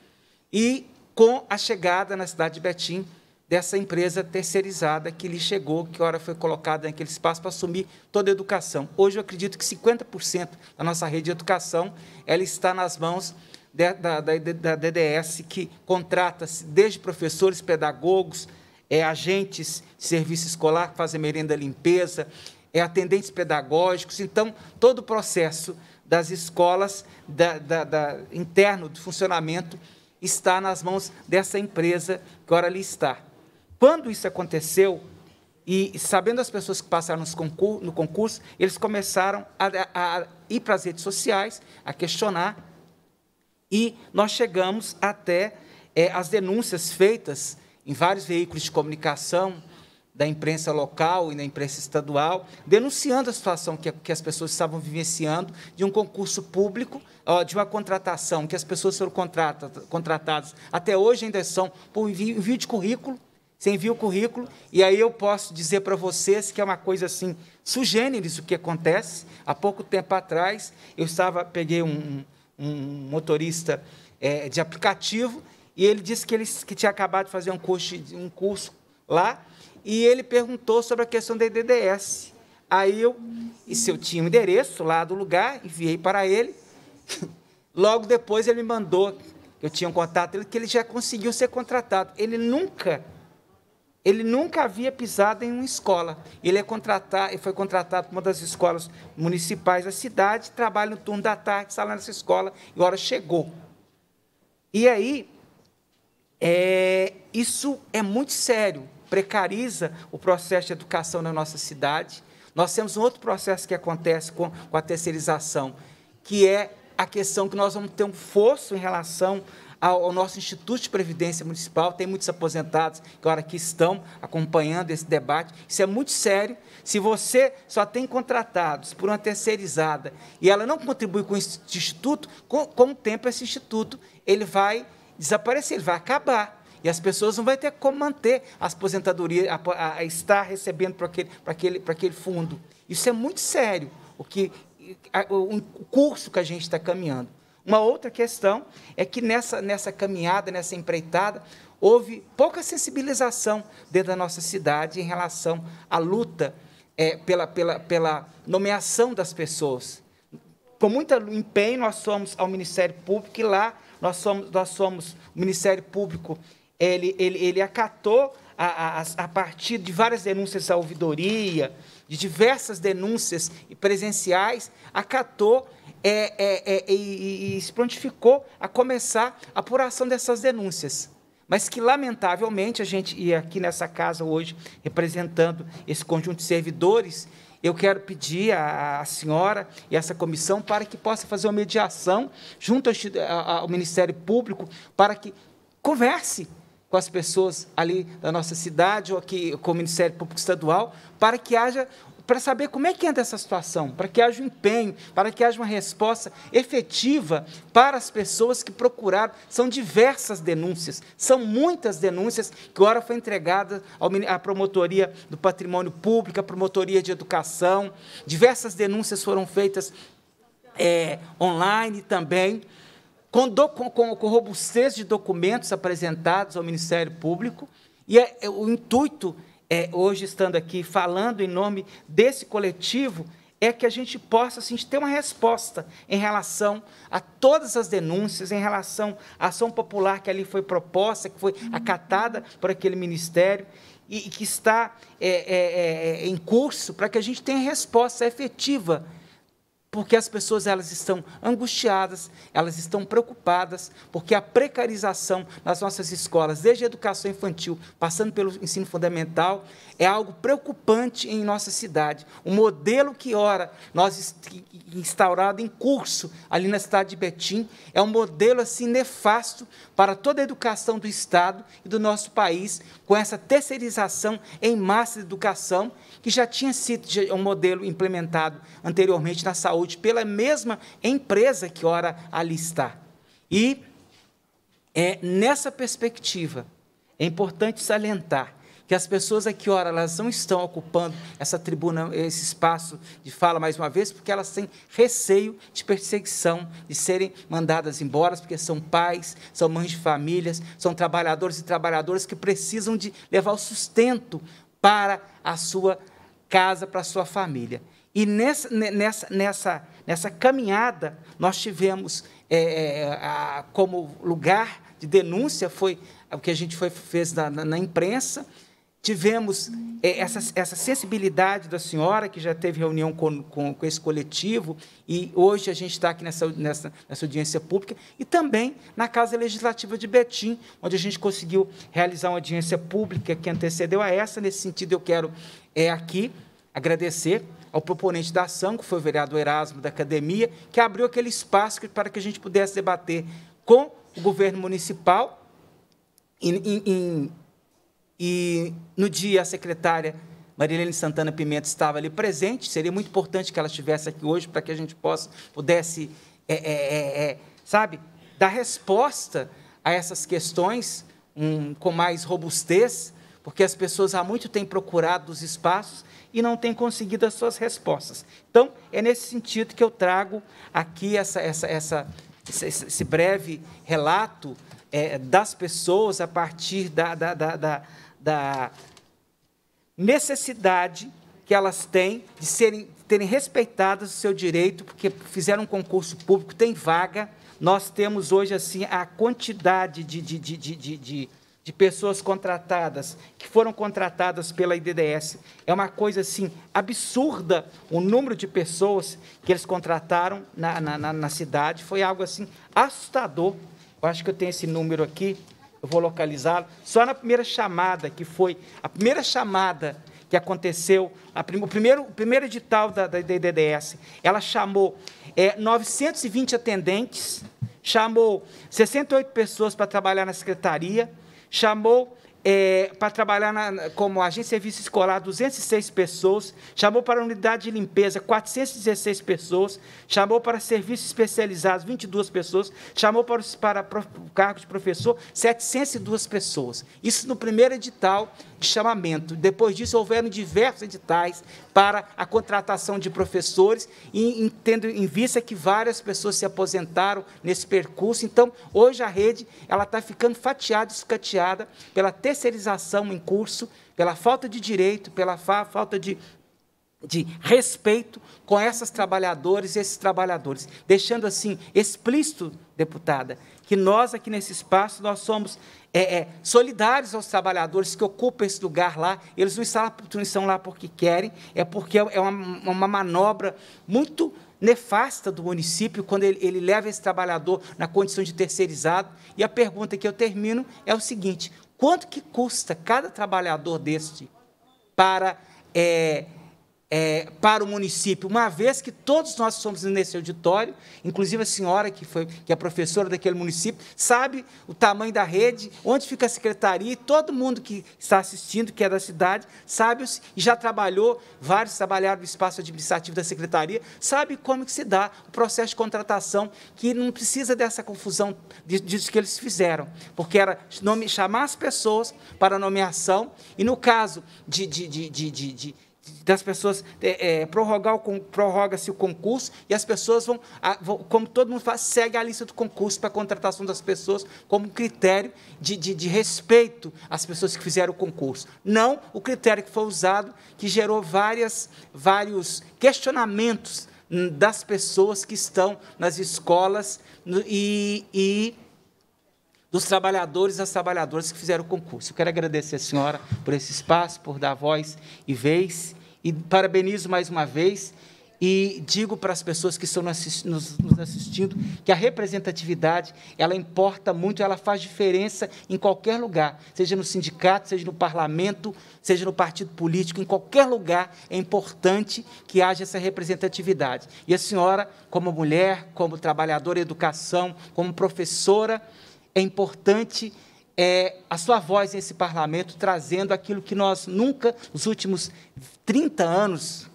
e com a chegada na cidade de Betim dessa empresa terceirizada que lhe chegou, que ora foi colocada naquele espaço para assumir toda a educação. Hoje eu acredito que 50% da nossa rede de educação ela está nas mãos da, da, da, da DDS, que contrata desde professores, pedagogos, é agentes de serviço escolar que fazem merenda limpeza, é atendentes pedagógicos, então todo o processo das escolas da, da, da, interno do funcionamento está nas mãos dessa empresa que agora ali está. Quando isso aconteceu, e sabendo as pessoas que passaram no concurso, eles começaram a, a, a ir para as redes sociais, a questionar, e nós chegamos até é, as denúncias feitas em vários veículos de comunicação da imprensa local e da imprensa estadual, denunciando a situação que, que as pessoas estavam vivenciando de um concurso público, de uma contratação, que as pessoas foram contratadas, até hoje ainda são, por envio de currículo, sem envio o currículo, e aí eu posso dizer para vocês que é uma coisa assim, sugêneres o que acontece. Há pouco tempo atrás, eu estava, peguei um, um motorista é, de aplicativo e ele disse que ele que tinha acabado de fazer um curso, um curso lá e ele perguntou sobre a questão da DDS. Aí eu, e se eu tinha o um endereço lá do lugar, enviei para ele. *laughs* Logo depois ele me mandou, eu tinha um contato ele que ele já conseguiu ser contratado. Ele nunca, ele nunca havia pisado em uma escola. Ele é contratado foi contratado para uma das escolas municipais da cidade, trabalha no turno da tarde, está lá nessa escola, e agora chegou. E aí, é, isso é muito sério, precariza o processo de educação na nossa cidade. Nós temos um outro processo que acontece com, com a terceirização, que é a questão que nós vamos ter um fosso em relação ao, ao nosso Instituto de Previdência Municipal. Tem muitos aposentados que agora aqui estão acompanhando esse debate. Isso é muito sério. Se você só tem contratados por uma terceirizada e ela não contribui com o Instituto, com, com o tempo esse Instituto ele vai desaparecer, ele vai acabar. E as pessoas não vão ter como manter a aposentadoria, a, a, a estar recebendo para aquele, para, aquele, para aquele fundo. Isso é muito sério, o, que, a, o curso que a gente está caminhando. Uma outra questão é que nessa, nessa caminhada, nessa empreitada, houve pouca sensibilização dentro da nossa cidade em relação à luta é, pela, pela, pela nomeação das pessoas. Com muito empenho, nós somos ao Ministério Público e lá nós somos, nós somos o Ministério Público, ele, ele, ele acatou a, a, a partir de várias denúncias à ouvidoria, de diversas denúncias presenciais, acatou é, é, é, e, e se prontificou a começar a apuração dessas denúncias. Mas que, lamentavelmente, a gente, e aqui nessa casa hoje, representando esse conjunto de servidores eu quero pedir à, senhora e essa comissão para que possa fazer uma mediação junto ao, Ministério Público para que converse com as pessoas ali da nossa cidade ou aqui com o Ministério Público Estadual para que haja para saber como é que anda essa situação, para que haja um empenho, para que haja uma resposta efetiva para as pessoas que procuraram. São diversas denúncias, são muitas denúncias que ora foi entregada à promotoria do patrimônio público, à promotoria de educação. Diversas denúncias foram feitas é, online também, com, do, com, com robustez de documentos apresentados ao Ministério Público. E é, é, o intuito é, hoje estando aqui falando em nome desse coletivo, é que a gente possa assim, ter uma resposta em relação a todas as denúncias, em relação à ação popular que ali foi proposta, que foi acatada por aquele ministério e, e que está é, é, é, é em curso, para que a gente tenha resposta efetiva porque as pessoas elas estão angustiadas, elas estão preocupadas, porque a precarização nas nossas escolas, desde a educação infantil, passando pelo ensino fundamental, é algo preocupante em nossa cidade. O modelo que ora nós instaurado em curso ali na cidade de Betim é um modelo assim nefasto para toda a educação do estado e do nosso país, com essa terceirização em massa de educação que já tinha sido um modelo implementado anteriormente na saúde pela mesma empresa que ora ali está. E é nessa perspectiva é importante salientar que as pessoas aqui ora elas não estão ocupando essa tribuna, esse espaço de fala mais uma vez, porque elas têm receio de perseguição, de serem mandadas embora, porque são pais, são mães de famílias, são trabalhadores e trabalhadoras que precisam de levar o sustento para a sua casa, para a sua família. E nessa, nessa, nessa, nessa caminhada, nós tivemos é, é, a, como lugar de denúncia, foi o que a gente foi, fez na, na, na imprensa, Tivemos é, essa, essa sensibilidade da senhora, que já teve reunião com, com, com esse coletivo, e hoje a gente está aqui nessa, nessa, nessa audiência pública, e também na Casa Legislativa de Betim, onde a gente conseguiu realizar uma audiência pública que antecedeu a essa. Nesse sentido, eu quero é, aqui agradecer ao proponente da ação, que foi o vereador Erasmo da Academia, que abriu aquele espaço para que a gente pudesse debater com o governo municipal em, em, e no dia, a secretária Marilene Santana Pimenta estava ali presente. Seria muito importante que ela estivesse aqui hoje para que a gente possa, pudesse, é, é, é, é, sabe, dar resposta a essas questões um, com mais robustez, porque as pessoas há muito têm procurado os espaços e não têm conseguido as suas respostas. Então, é nesse sentido que eu trago aqui essa, essa, essa, esse breve relato é, das pessoas a partir da, da, da, da da necessidade que elas têm de serem, terem respeitadas o seu direito, porque fizeram um concurso público, tem vaga. Nós temos hoje assim a quantidade de, de, de, de, de, de pessoas contratadas, que foram contratadas pela IDDS. É uma coisa assim absurda o número de pessoas que eles contrataram na, na, na cidade. Foi algo assim assustador. Eu acho que eu tenho esse número aqui eu vou localizá-lo, só na primeira chamada, que foi a primeira chamada que aconteceu, a prim, o, primeiro, o primeiro edital da, da, da IDDS, ela chamou é, 920 atendentes, chamou 68 pessoas para trabalhar na secretaria, chamou é, para trabalhar na, como agente de serviço escolar, 206 pessoas, chamou para a unidade de limpeza, 416 pessoas, chamou para serviços especializados, 22 pessoas, chamou para, para o cargo de professor, 702 pessoas. Isso no primeiro edital de chamamento. Depois disso, houveram diversos editais para a contratação de professores, e, tendo em vista que várias pessoas se aposentaram nesse percurso. Então, hoje a rede ela está ficando fatiada, escateada pela terceira terceirização em curso, pela falta de direito, pela falta de, de respeito com essas trabalhadoras e esses trabalhadores. Deixando assim explícito, deputada, que nós aqui nesse espaço, nós somos é, é, solidários aos trabalhadores que ocupam esse lugar lá. Eles não estão lá, não lá porque querem, é porque é, é uma, uma manobra muito nefasta do município quando ele, ele, leva esse trabalhador na condição de terceirizado. E a pergunta que eu termino é o seguinte: Quanto que custa cada trabalhador deste para é, é, para o município, uma vez que todos nós somos nesse auditório, inclusive a senhora que, foi, que é professora daquele município, sabe o tamanho da rede, onde fica a secretaria, e todo mundo que está assistindo, que é da cidade, sabe e já trabalhou, vários trabalharam no espaço administrativo da secretaria, sabe como que se dá o processo de contratação, que não precisa dessa confusão disso que eles fizeram, porque era nome, chamar as pessoas para nomeação, e no caso de, de, de, de das pessoas é, é, prorrogar o prorroga-se o concurso e as pessoas vão, a, vão, como todo mundo faz, segue a lista do concurso para a contratação das pessoas como critério de, de, de, respeito às pessoas que fizeram o concurso. Não o critério que foi usado, que gerou várias, vários questionamentos das pessoas que estão nas escolas e, e dos trabalhadores e das trabalhadoras que fizeram o concurso. Eu quero agradecer a senhora por esse espaço, por dar voz e vez e parabenizo mais uma vez e digo para as pessoas que estão nos assistindo que a representatividade ela importa muito, ela faz diferença em qualquer lugar, seja no sindicato, seja no parlamento, seja no partido político, em qualquer lugar é importante que haja essa representatividade. E a senhora, como mulher, como trabalhadora em educação, como professora, é importante é, a sua voz nesse parlamento, trazendo aquilo que nós nunca, nos últimos 30 anos,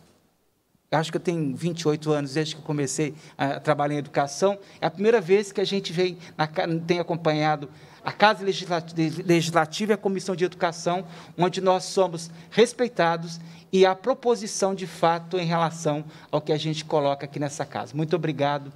acho que eu tenho 28 anos desde que comecei a trabalhar em educação, é a primeira vez que a gente vem na, tem acompanhado a Casa Legislativa e a Comissão de Educação, onde nós somos respeitados e a proposição de fato em relação ao que a gente coloca aqui nessa casa. Muito obrigado.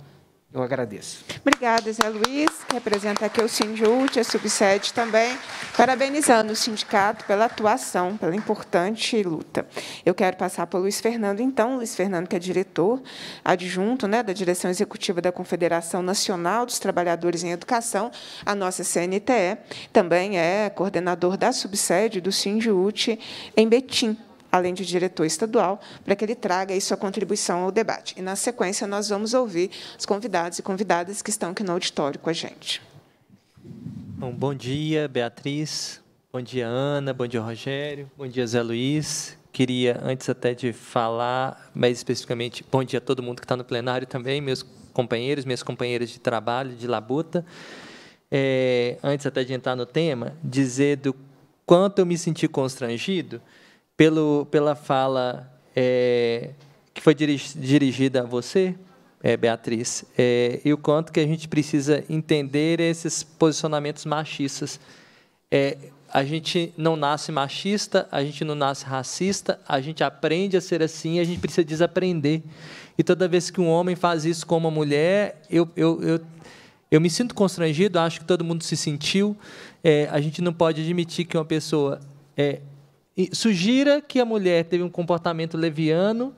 Eu agradeço. Obrigada, Zé Luiz, que representa aqui o Sindjult, a subsede também, parabenizando o sindicato pela atuação, pela importante luta. Eu quero passar para o Luiz Fernando, então, Luiz Fernando, que é diretor adjunto né, da Direção Executiva da Confederação Nacional dos Trabalhadores em Educação, a nossa CNTE, também é coordenador da subsede do Sindjult em Betim além de diretor estadual, para que ele traga aí sua contribuição ao debate. E, na sequência, nós vamos ouvir os convidados e convidadas que estão aqui no auditório com a gente. Bom, bom dia, Beatriz. Bom dia, Ana. Bom dia, Rogério. Bom dia, Zé Luiz. Queria, antes até de falar, mais especificamente, bom dia a todo mundo que está no plenário também, meus companheiros, minhas companheiras de trabalho, de labuta. É, antes até de entrar no tema, dizer do quanto eu me senti constrangido pelo, pela fala é, que foi dirigida a você, é, Beatriz, é, e o quanto que a gente precisa entender esses posicionamentos machistas. É, a gente não nasce machista, a gente não nasce racista, a gente aprende a ser assim, a gente precisa desaprender. E toda vez que um homem faz isso com uma mulher, eu, eu, eu, eu me sinto constrangido, acho que todo mundo se sentiu. É, a gente não pode admitir que uma pessoa é, e sugira que a mulher teve um comportamento leviano,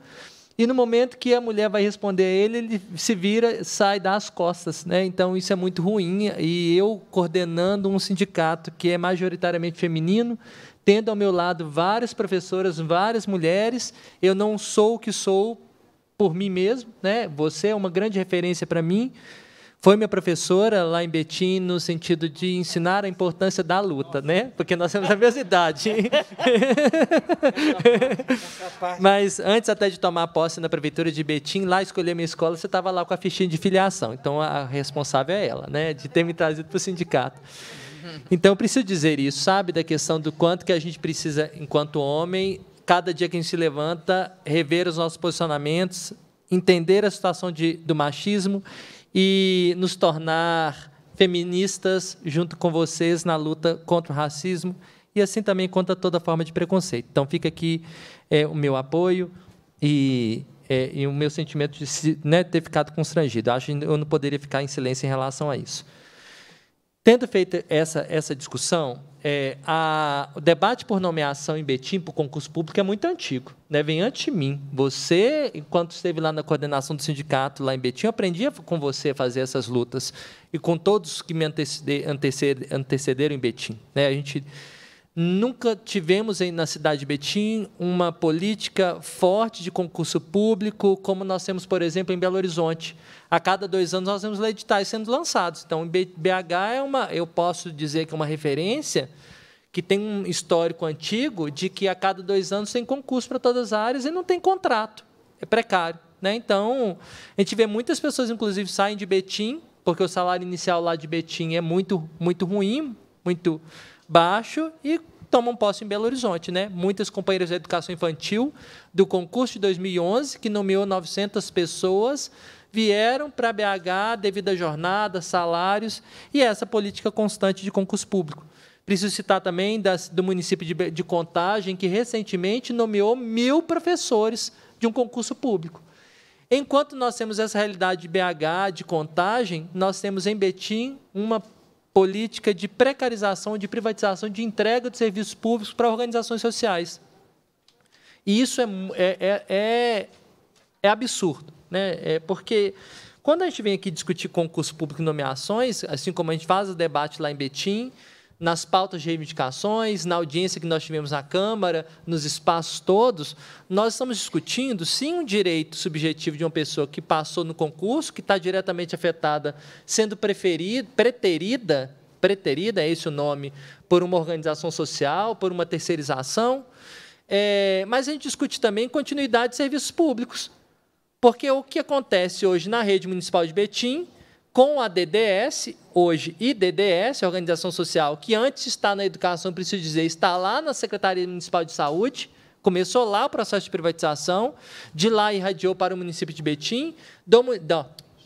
e no momento que a mulher vai responder a ele, ele se vira, sai das costas, né? Então isso é muito ruim. E eu coordenando um sindicato que é majoritariamente feminino, tendo ao meu lado várias professoras, várias mulheres, eu não sou o que sou por mim mesmo, né? Você é uma grande referência para mim foi minha professora lá em Betim no sentido de ensinar a importância da luta, né? Porque nós temos a mesma idade. *laughs* Mas antes até de tomar posse na prefeitura de Betim, lá escolher minha escola, você estava lá com a fichinha de filiação. Então a responsável é ela, né? De ter me trazido para o sindicato. Então eu preciso dizer isso, sabe, da questão do quanto que a gente precisa, enquanto homem, cada dia que a gente se levanta, rever os nossos posicionamentos, entender a situação de, do machismo e nos tornar feministas junto com vocês na luta contra o racismo e assim também contra toda forma de preconceito. Então fica aqui é, o meu apoio e, é, e, o meu sentimento de né, ter ficado constrangido. Acho que eu não poderia ficar em silêncio em relação a isso. Tendo feito essa, essa discussão, é, a, o debate por nomeação em Betim, por concurso público, é muito antigo. Né? Vem antes de mim. Você, enquanto esteve lá na coordenação do sindicato, lá em Betim, eu aprendi com você a fazer essas lutas e com todos que me antecederam em Betim. Né? A gente Nunca tivemos na cidade de Betim uma política forte de concurso público, como nós temos, por exemplo, em Belo Horizonte. A cada dois anos nós temos editais sendo lançados. Então, BH é uma, eu posso dizer que é uma referência que tem um histórico antigo de que a cada dois anos tem concurso para todas as áreas e não tem contrato, é precário. Né? Então, a gente vê muitas pessoas, inclusive, saem de Betim, porque o salário inicial lá de Betim é muito, muito ruim, muito baixo e tomam posse em Belo Horizonte. Né? Muitas companheiras da educação infantil do concurso de 2011, que nomeou 900 pessoas, vieram para BH devido à jornada, salários e essa política constante de concurso público. Preciso citar também das, do município de, de Contagem, que recentemente nomeou mil professores de um concurso público. Enquanto nós temos essa realidade de BH, de contagem, nós temos em Betim uma política de precarização, de privatização, de entrega de serviços públicos para organizações sociais. E isso é, é, é, é, é absurdo, né? é porque quando a gente vem aqui discutir concurso público e nomeações, assim como a gente faz o debate lá em Betim, nas pautas de reivindicações, na audiência que nós tivemos na Câmara, nos espaços todos, nós estamos discutindo, sim, um direito subjetivo de uma pessoa que passou no concurso, que está diretamente afetada, sendo preferida, preterida, preterida é esse o nome, por uma organização social, por uma terceirização. É, mas a gente discute também continuidade de serviços públicos. Porque o que acontece hoje na rede municipal de Betim com a DDS, hoje IDDS, a organização social que antes está na educação, preciso dizer, está lá na Secretaria Municipal de Saúde, começou lá o processo de privatização, de lá irradiou para o município de Betim, do,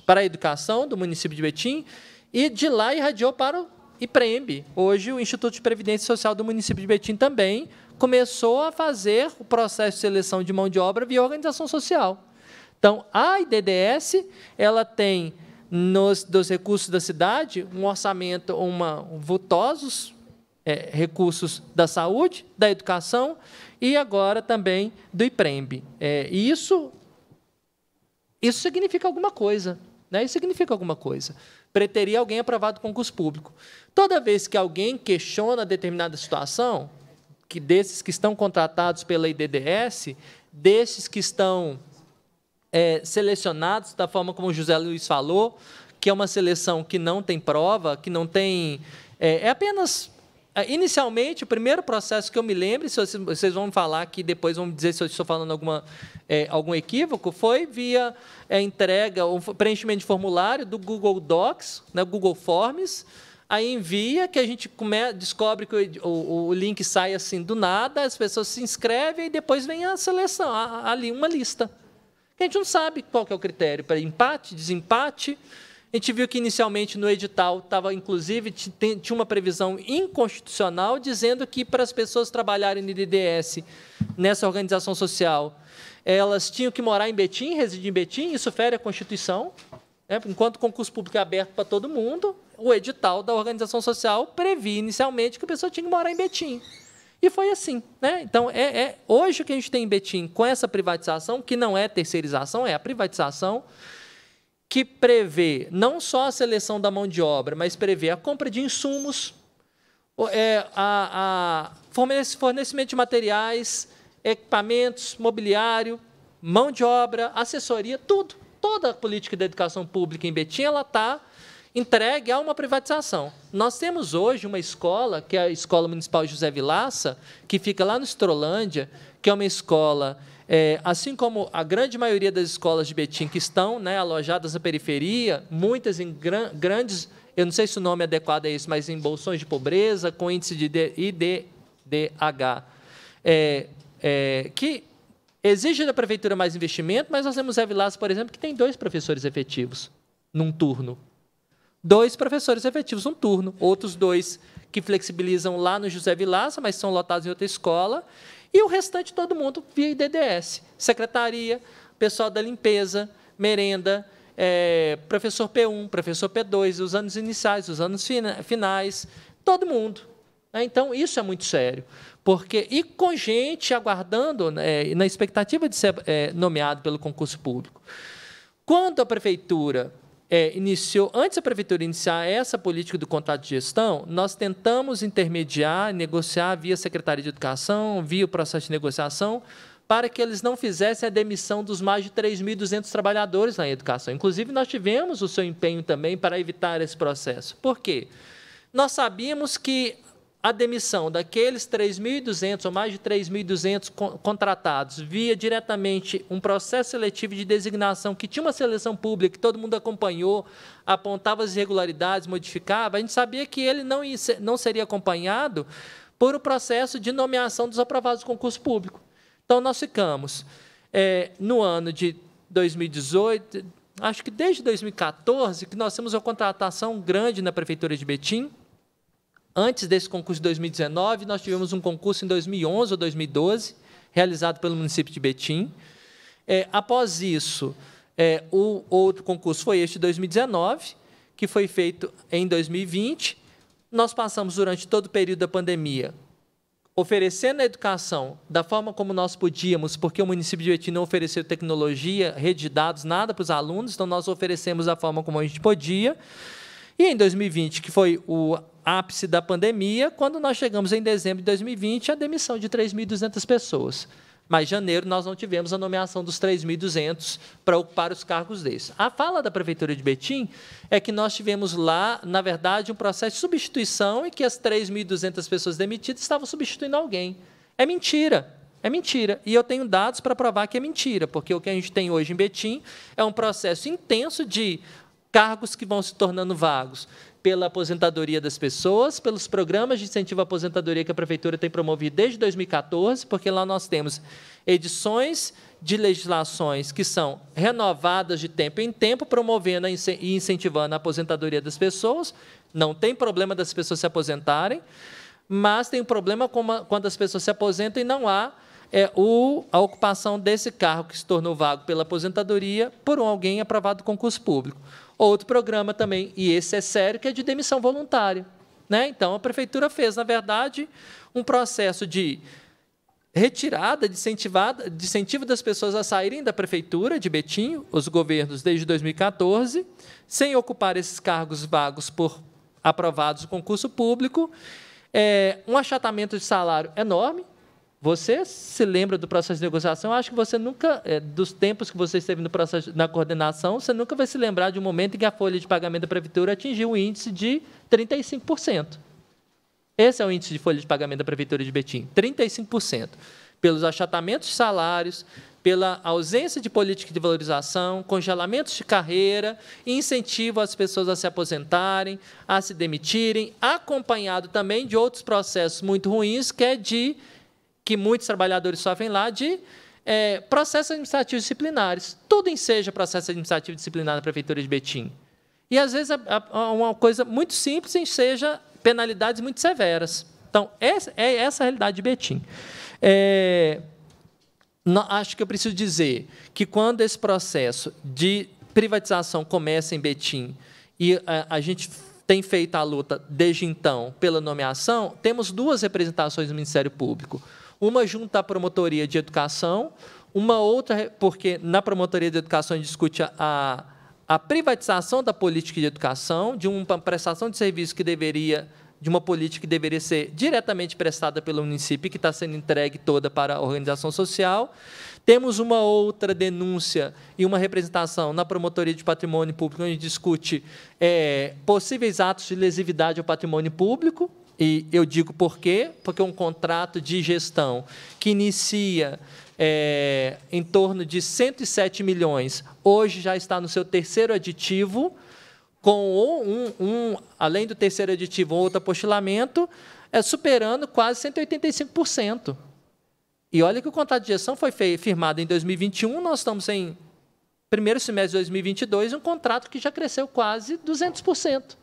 para a educação do município de Betim, e de lá irradiou para o IPREMB, hoje o Instituto de Previdência Social do município de Betim também, começou a fazer o processo de seleção de mão de obra via organização social. Então, a IDDS ela tem nos, dos recursos da cidade, um orçamento, uma, vultosos é, recursos da saúde, da educação e agora também do IPREMB. É, e isso, isso significa alguma coisa. Né? Isso significa alguma coisa. Preteria alguém aprovado concurso público. Toda vez que alguém questiona determinada situação, que desses que estão contratados pela IDDS, desses que estão é, selecionados da forma como o José Luiz falou, que é uma seleção que não tem prova, que não tem. É, é apenas. É, inicialmente, o primeiro processo que eu me lembro, se vocês, vocês vão falar que depois vão dizer se eu estou falando alguma, é, algum equívoco, foi via é, entrega, o preenchimento de formulário do Google Docs, né, Google Forms, aí envia, que a gente come, descobre que o, o, o, link sai assim do nada, as pessoas se inscrevem e depois vem a seleção, ali uma lista. A gente não sabe qual é o critério para empate, desempate. A gente viu que inicialmente no edital estava, inclusive, tinha uma previsão inconstitucional dizendo que para as pessoas trabalharem no IDDS, nessa organização social, elas tinham que morar em Betim, residir em Betim, isso fere a Constituição. Né? Enquanto o concurso público é aberto para todo mundo, o edital da organização social previa inicialmente que a pessoa tinha que morar em Betim. E foi assim. Né? Então, é, é hoje que a gente tem em Betim, com essa privatização, que não é terceirização, é a privatização, que prevê não só a seleção da mão de obra, mas prevê a compra de insumos, é, a, a fornecimento de materiais, equipamentos, mobiliário, mão de obra, assessoria, tudo. Toda a política da educação pública em Betim ela está entregue a uma privatização. Nós temos hoje uma escola, que é a Escola Municipal José Vilaça, que fica lá no Estrolândia, que é uma escola, é, assim como a grande maioria das escolas de Betim que estão né, alojadas na periferia, muitas em gran grandes, eu não sei se o nome adequado é isso, mas em bolsões de pobreza, com índice de IDDH, é, é, que exige da prefeitura mais investimento, mas nós temos Zé Vilaça, por exemplo, que tem dois professores efetivos num turno dois professores efetivos um turno, outros dois que flexibilizam lá no José Vilaça, mas são lotados em outra escola, e o restante todo mundo via IDDS, secretaria, pessoal da limpeza, merenda, é, professor P1, professor P2, os anos iniciais, os anos finais, todo mundo. Né? Então, isso é muito sério. Porque, e com gente aguardando, é, na expectativa de ser é, nomeado pelo concurso público. Quando a prefeitura é, iniciou, antes da prefeitura iniciar essa política do contrato de gestão, nós tentamos intermediar, negociar via Secretaria de Educação, via o processo de negociação, para que eles não fizessem a demissão dos mais de 3.200 trabalhadores na educação. Inclusive, nós tivemos o seu empenho também para evitar esse processo. Por quê? Nós sabíamos que a demissão daqueles 3.200 ou mais de 3.200 contratados via diretamente um processo seletivo de designação que tinha uma seleção pública que todo mundo acompanhou, apontava as irregularidades, modificava, a gente sabia que ele não, ia, não seria acompanhado por o um processo de nomeação dos aprovados do concurso público. Então, nós ficamos é, no ano de 2018, acho que desde 2014, que nós temos uma contratação grande na Prefeitura de Betim, Antes desse concurso de 2019, nós tivemos um concurso em 2011 ou 2012, realizado pelo município de Betim. É, após isso, é, o outro concurso foi este de 2019, que foi feito em 2020. Nós passamos durante todo o período da pandemia oferecendo a educação da forma como nós podíamos, porque o município de Betim não ofereceu tecnologia, rede de dados, nada para os alunos, então nós oferecemos da forma como a gente podia. E em 2020, que foi o, ápice da pandemia, quando nós chegamos em dezembro de 2020, a demissão de 3.200 pessoas. Mas em janeiro nós não tivemos a nomeação dos 3.200 para ocupar os cargos desses. A fala da Prefeitura de Betim é que nós tivemos lá, na verdade, um processo de substituição e que as 3.200 pessoas demitidas estavam substituindo alguém. É mentira. É mentira. E eu tenho dados para provar que é mentira, porque o que a gente tem hoje em Betim é um processo intenso de cargos que vão se tornando vagos, pela aposentadoria das pessoas, pelos programas de incentivo à aposentadoria que a prefeitura tem promovido desde 2014, porque lá nós temos edições de legislações que são renovadas de tempo em tempo, promovendo e incentivando a aposentadoria das pessoas. Não tem problema das pessoas se aposentarem, mas tem um problema quando as pessoas se aposentam e não há é o, a ocupação desse carro que se tornou vago pela aposentadoria por alguém aprovado concurso público. Outro programa também, e esse é sério, que é de demissão voluntária. Né? Então, a prefeitura fez, na verdade, um processo de retirada, de, de incentivo das pessoas a saírem da prefeitura de Betim, os governos desde 2014, sem ocupar esses cargos vagos por aprovados no concurso público, é, um achatamento de salário enorme, você se lembra do processo de negociação? acho que você nunca, é, dos tempos que você esteve no processo na coordenação, você nunca vai se lembrar de um momento em que a folha de pagamento da prefeitura atingiu um índice de 35%. Esse é o índice de folha de pagamento da prefeitura de Betim, 35%. Pelos achatamentos de salários, pela ausência de política de valorização, congelamentos de carreira, incentivo às pessoas a se aposentarem, a se demitirem, acompanhado também de outros processos muito ruins, que é de que muitos trabalhadores sofrem lá de é, processos administrativos disciplinares. Tudo enseja processo administrativo disciplinar na Prefeitura de Betim. E, às vezes, uma coisa muito simples enseja penalidades muito severas. Então, essa, é essa a realidade de Betim. É, acho que eu preciso dizer que, quando esse processo de privatização começa em Betim e a gente tem feito a luta desde então pela nomeação, temos duas representações do Ministério Público uma junto à promotoria de educação, uma outra, porque na promotoria de educação a gente discute a, a privatização da política de educação, de uma prestação de serviço que deveria de uma política que deveria ser diretamente prestada pelo município, que está sendo entregue toda para a organização social. Temos uma outra denúncia e uma representação na Promotoria de Patrimônio Público, onde discute é, possíveis atos de lesividade ao patrimônio público, e eu digo por quê? Porque é um contrato de gestão que inicia é, em torno de 107 milhões, hoje já está no seu terceiro aditivo, com um, um além do terceiro aditivo, outro apostilamento, é superando quase 185%. E olha que o contrato de gestão foi firmado em 2021, nós estamos em primeiro semestre de 2022, um contrato que já cresceu quase 200%.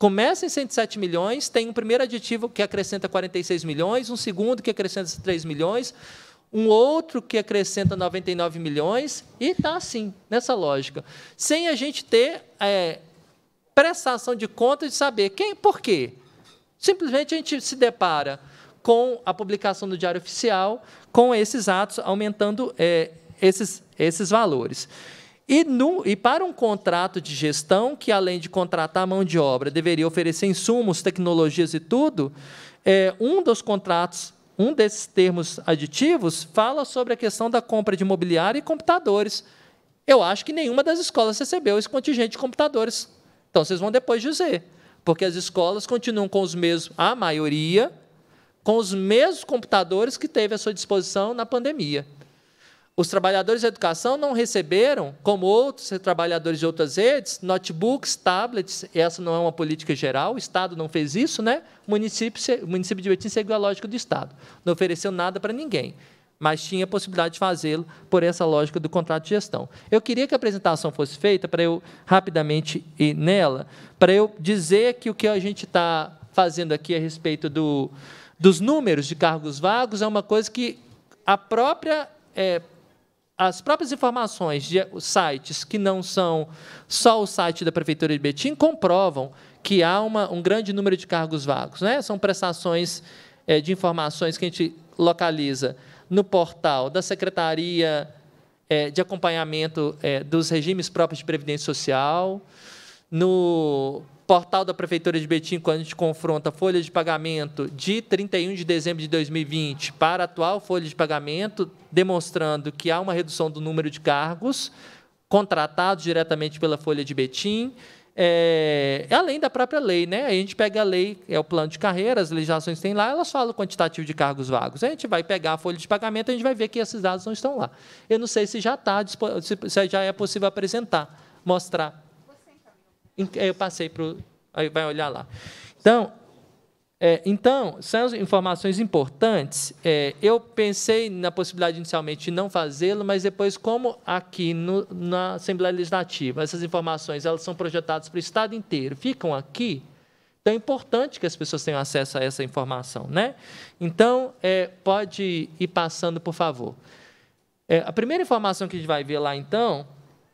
Começa em 107 milhões, tem um primeiro aditivo que acrescenta 46 milhões, um segundo que acrescenta 3 milhões, um outro que acrescenta 99 milhões, e está assim, nessa lógica. Sem a gente ter é, prestação de contas de saber quem, por quê. Simplesmente a gente se depara com a publicação do Diário Oficial, com esses atos aumentando é, esses, esses valores. E, no, e, para um contrato de gestão, que além de contratar mão de obra, deveria oferecer insumos, tecnologias e tudo, é, um dos contratos, um desses termos aditivos, fala sobre a questão da compra de mobiliário e computadores. Eu acho que nenhuma das escolas recebeu esse contingente de computadores. Então, vocês vão depois dizer. Porque as escolas continuam com os mesmos, a maioria, com os mesmos computadores que teve à sua disposição na pandemia. Os trabalhadores da educação não receberam, como outros trabalhadores de outras redes, notebooks, tablets. Essa não é uma política geral, o Estado não fez isso, né? O município, o município de Betim seguiu a lógica do Estado. Não ofereceu nada para ninguém, mas tinha a possibilidade de fazê-lo por essa lógica do contrato de gestão. Eu queria que a apresentação fosse feita para eu rapidamente ir nela, para eu dizer que o que a gente está fazendo aqui a respeito do, dos números de cargos vagos é uma coisa que a própria. É, as próprias informações de sites que não são só o site da Prefeitura de Betim comprovam que há uma, um grande número de cargos vagos. Né? São prestações é, de informações que a gente localiza no portal da Secretaria é, de Acompanhamento é, dos Regimes Próprios de Previdência Social, no portal da Prefeitura de Betim, quando a gente confronta folha de pagamento de 31 de dezembro de 2020 para a atual folha de pagamento, demonstrando que há uma redução do número de cargos contratados diretamente pela Folha de Betim. É, é além da própria lei, né? A gente pega a lei, é o plano de carreira, as legislações que tem lá, elas falam quantitativo de cargos vagos. A gente vai pegar a folha de pagamento, a gente vai ver que esses dados não estão lá. Eu não sei se já está, se já é possível apresentar, mostrar eu passei para o. Aí vai olhar lá. Então, é, então, são informações importantes. É, eu pensei na possibilidade inicialmente de não fazê-lo, mas depois, como aqui no, na Assembleia Legislativa, essas informações elas são projetadas para o Estado inteiro, ficam aqui, então é importante que as pessoas tenham acesso a essa informação. Né? Então, é, pode ir passando, por favor. É, a primeira informação que a gente vai ver lá, então,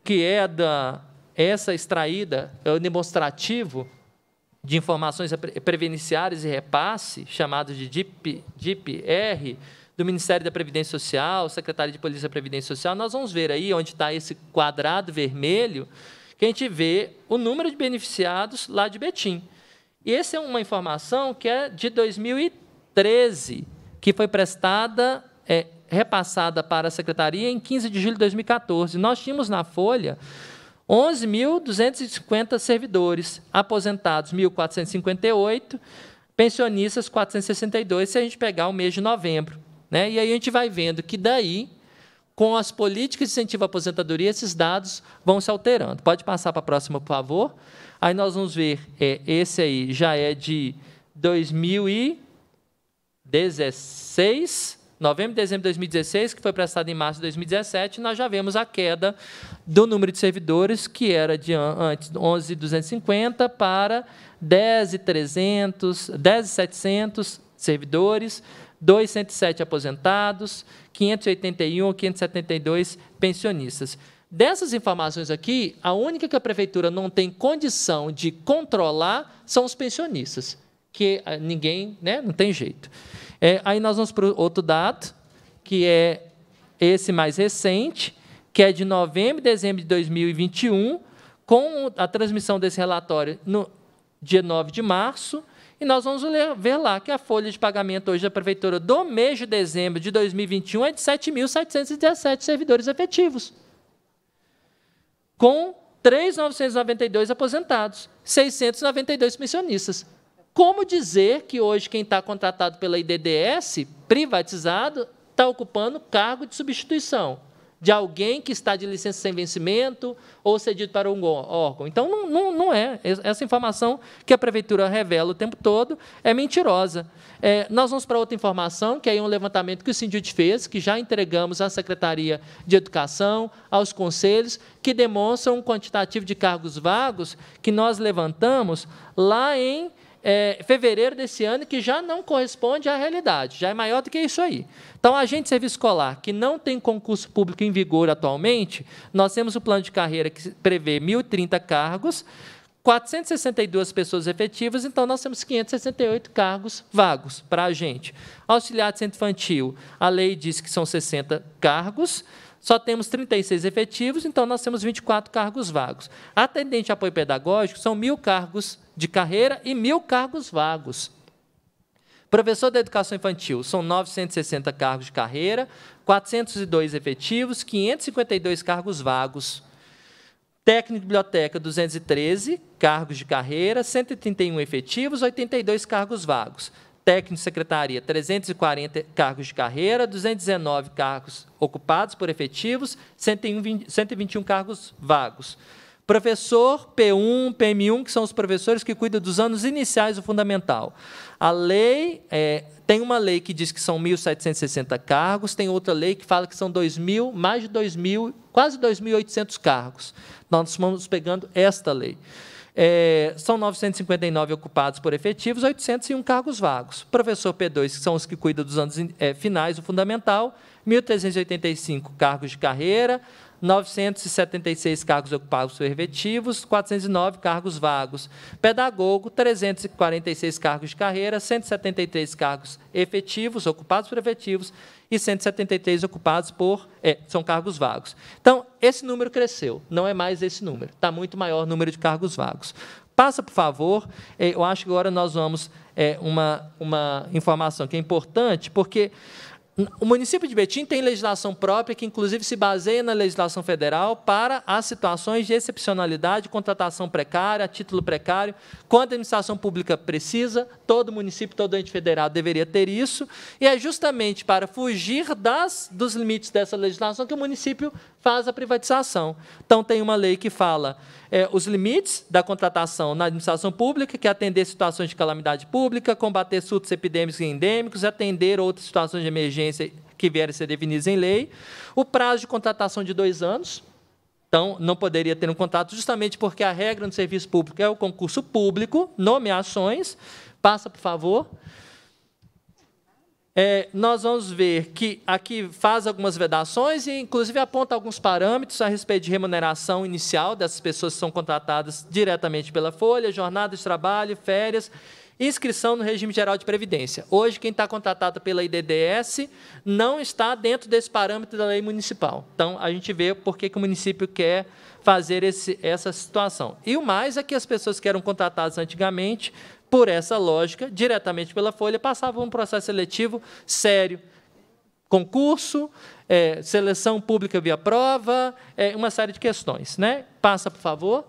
que é da essa extraída é o demonstrativo de informações previdenciárias e repasse, chamado de DIP, DIP-R, do Ministério da Previdência Social, Secretaria de Polícia da Previdência Social, nós vamos ver aí onde está esse quadrado vermelho, que a gente vê o número de beneficiados lá de Betim. E essa é uma informação que é de 2013, que foi prestada, é, repassada para a Secretaria em 15 de julho de 2014. Nós tínhamos na Folha 11.250 servidores, aposentados 1.458, pensionistas 462, se a gente pegar o mês de novembro. Né? E aí a gente vai vendo que daí, com as políticas de incentivo à aposentadoria, esses dados vão se alterando. Pode passar para a próxima, por favor. Aí nós vamos ver, é, esse aí já é de 2016, novembro e dezembro de 2016, que foi prestado em março de 2017, nós já vemos a queda do número de servidores, que era de antes 11.250 para 10.300, 10.700 servidores, 207 aposentados, 581 572 pensionistas. Dessas informações aqui, a única que a prefeitura não tem condição de controlar são os pensionistas, que eh, ninguém, né, não tem jeito. É, aí nós vamos para outro dado, que é esse mais recente, que é de novembro e dezembro de 2021, com a transmissão desse relatório no dia 9 de março, e nós vamos ver lá que a folha de pagamento hoje da Prefeitura do mês de dezembro de 2021 é de 7.717 servidores efetivos, com 3.992 aposentados, 692 pensionistas. Como dizer que hoje quem está contratado pela IDDS, privatizado, está ocupando cargo de substituição de alguém que está de licença sem vencimento ou cedido para um órgão? Então, não, não, não é. Essa informação que a prefeitura revela o tempo todo é mentirosa. É, nós vamos para outra informação, que é um levantamento que o Sindut fez, que já entregamos à Secretaria de Educação, aos conselhos, que demonstram um quantitativo de cargos vagos que nós levantamos lá em é, fevereiro desse ano, que já não corresponde à realidade, já é maior do que isso aí. Então, agente de serviço escolar, que não tem concurso público em vigor atualmente, nós temos o plano de carreira que prevê 1.030 cargos, 462 pessoas efetivas, então nós temos 568 cargos vagos para a gente. Auxiliar de centro infantil, a lei diz que são 60 cargos, só temos 36 efetivos, então nós temos 24 cargos vagos. Atendente de apoio pedagógico são mil cargos de carreira e mil cargos vagos. Professor da educação infantil, são 960 cargos de carreira, 402 efetivos, 552 cargos vagos. Técnico de biblioteca, 213 cargos de carreira, 131 efetivos, 82 cargos vagos técnico de secretaria, 340 cargos de carreira, 219 cargos ocupados por efetivos, 101, 121 cargos vagos. Professor P1, PM1, que são os professores que cuidam dos anos iniciais do fundamental. A lei, é, tem uma lei que diz que são 1.760 cargos, tem outra lei que fala que são 2.000, mais de 2.000, quase 2.800 cargos. Nós estamos pegando esta lei. É, são 959 ocupados por efetivos, 801 cargos vagos. Professor P2, que são os que cuidam dos anos é, finais, o fundamental, 1.385 cargos de carreira, 976 cargos ocupados por efetivos, 409 cargos vagos. Pedagogo, 346 cargos de carreira, 173 cargos efetivos, ocupados por efetivos, e 173 ocupados por é, são cargos vagos. Então, esse número cresceu, não é mais esse número, está muito maior o número de cargos vagos. Passa, por favor, é, eu acho que agora nós vamos é, uma, uma informação que é importante, porque o município de Betim tem legislação própria que, inclusive, se baseia na legislação federal para as situações de excepcionalidade, contratação precária, título precário. Quando a administração pública precisa, todo município, todo ente federal deveria ter isso. E é justamente para fugir das, dos limites dessa legislação que o município faz a privatização. Então, tem uma lei que fala é, os limites da contratação na administração pública, que é atender situações de calamidade pública, combater surtos epidêmicos e endêmicos, atender outras situações de emergência que vierem a ser definidas em lei. O prazo de contratação de dois anos, então, não poderia ter um contrato, justamente porque a regra do serviço público é o concurso público, nomeações. Passa, por favor é, nós vamos ver que aqui faz algumas vedações e, inclusive, aponta alguns parâmetros a respeito de remuneração inicial dessas pessoas que são contratadas diretamente pela Folha, jornada de trabalho, férias, inscrição no regime geral de previdência. Hoje, quem está contratado pela IDDS não está dentro desse parâmetro da lei municipal. Então, a gente vê por que, que o município quer fazer esse, essa situação. E o mais é que as pessoas que eram contratadas antigamente por essa lógica, diretamente pela Folha, passava um processo seletivo sério. Concurso, é, seleção pública via prova, é, uma série de questões. Né? Passa, por favor.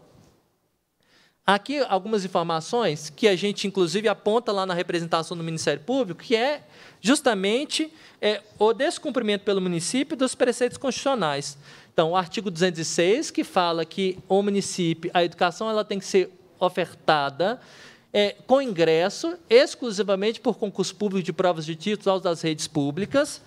Aqui algumas informações que a gente, inclusive, aponta lá na representação do Ministério Público, que é justamente é, o descumprimento pelo município dos preceitos constitucionais. Então, o artigo 206, que fala que o município, a educação ela tem que ser ofertada é, com ingresso, exclusivamente por concurso público de provas de títulos aos das redes públicas.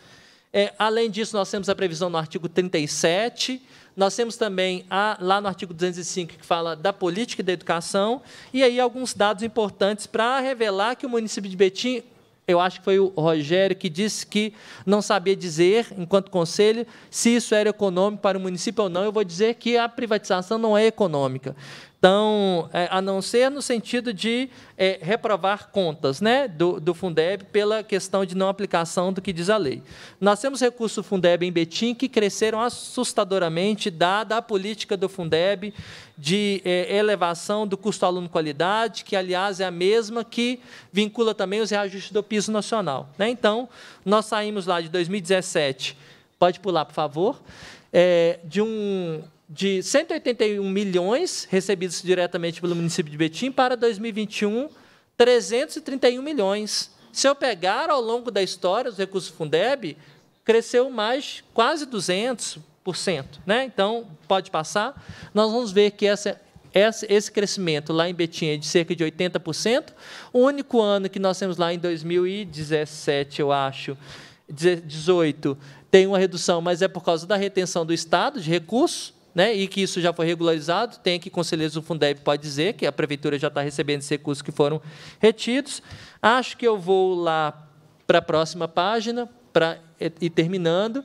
É, além disso, nós temos a previsão no artigo 37, nós temos também a, lá no artigo 205 que fala da política e da educação, e aí alguns dados importantes para revelar que o município de Betim, eu acho que foi o Rogério que disse que não sabia dizer, enquanto conselho, se isso era econômico para o município ou não. Eu vou dizer que a privatização não é econômica tão. É, a não ser no sentido de é, reprovar contas né, do, do Fundeb pela questão de não aplicação do que diz a lei. Nós temos recursos do Fundeb em Betim que cresceram assustadoramente, dada a política do Fundeb de é, elevação do custo aluno qualidade, que, aliás, é a mesma que vincula também os reajustes do piso nacional. Né? Então, nós saímos lá de 2017. Pode pular, por favor. É, de um de 181 milhões recebidos diretamente pelo município de Betim para 2021, 331 milhões. Se eu pegar ao longo da história os recursos Fundeb, cresceu mais quase 200%, né? Então, pode passar. Nós vamos ver que essa esse crescimento lá em Betim é de cerca de 80%. O único ano que nós temos lá em 2017, eu acho, 18, tem uma redução, mas é por causa da retenção do Estado de recursos, né, e que isso já foi regularizado, tem que conselheiros do Fundeb pode dizer que a prefeitura já está recebendo esses recursos que foram retidos. Acho que eu vou lá para a próxima página para ir terminando.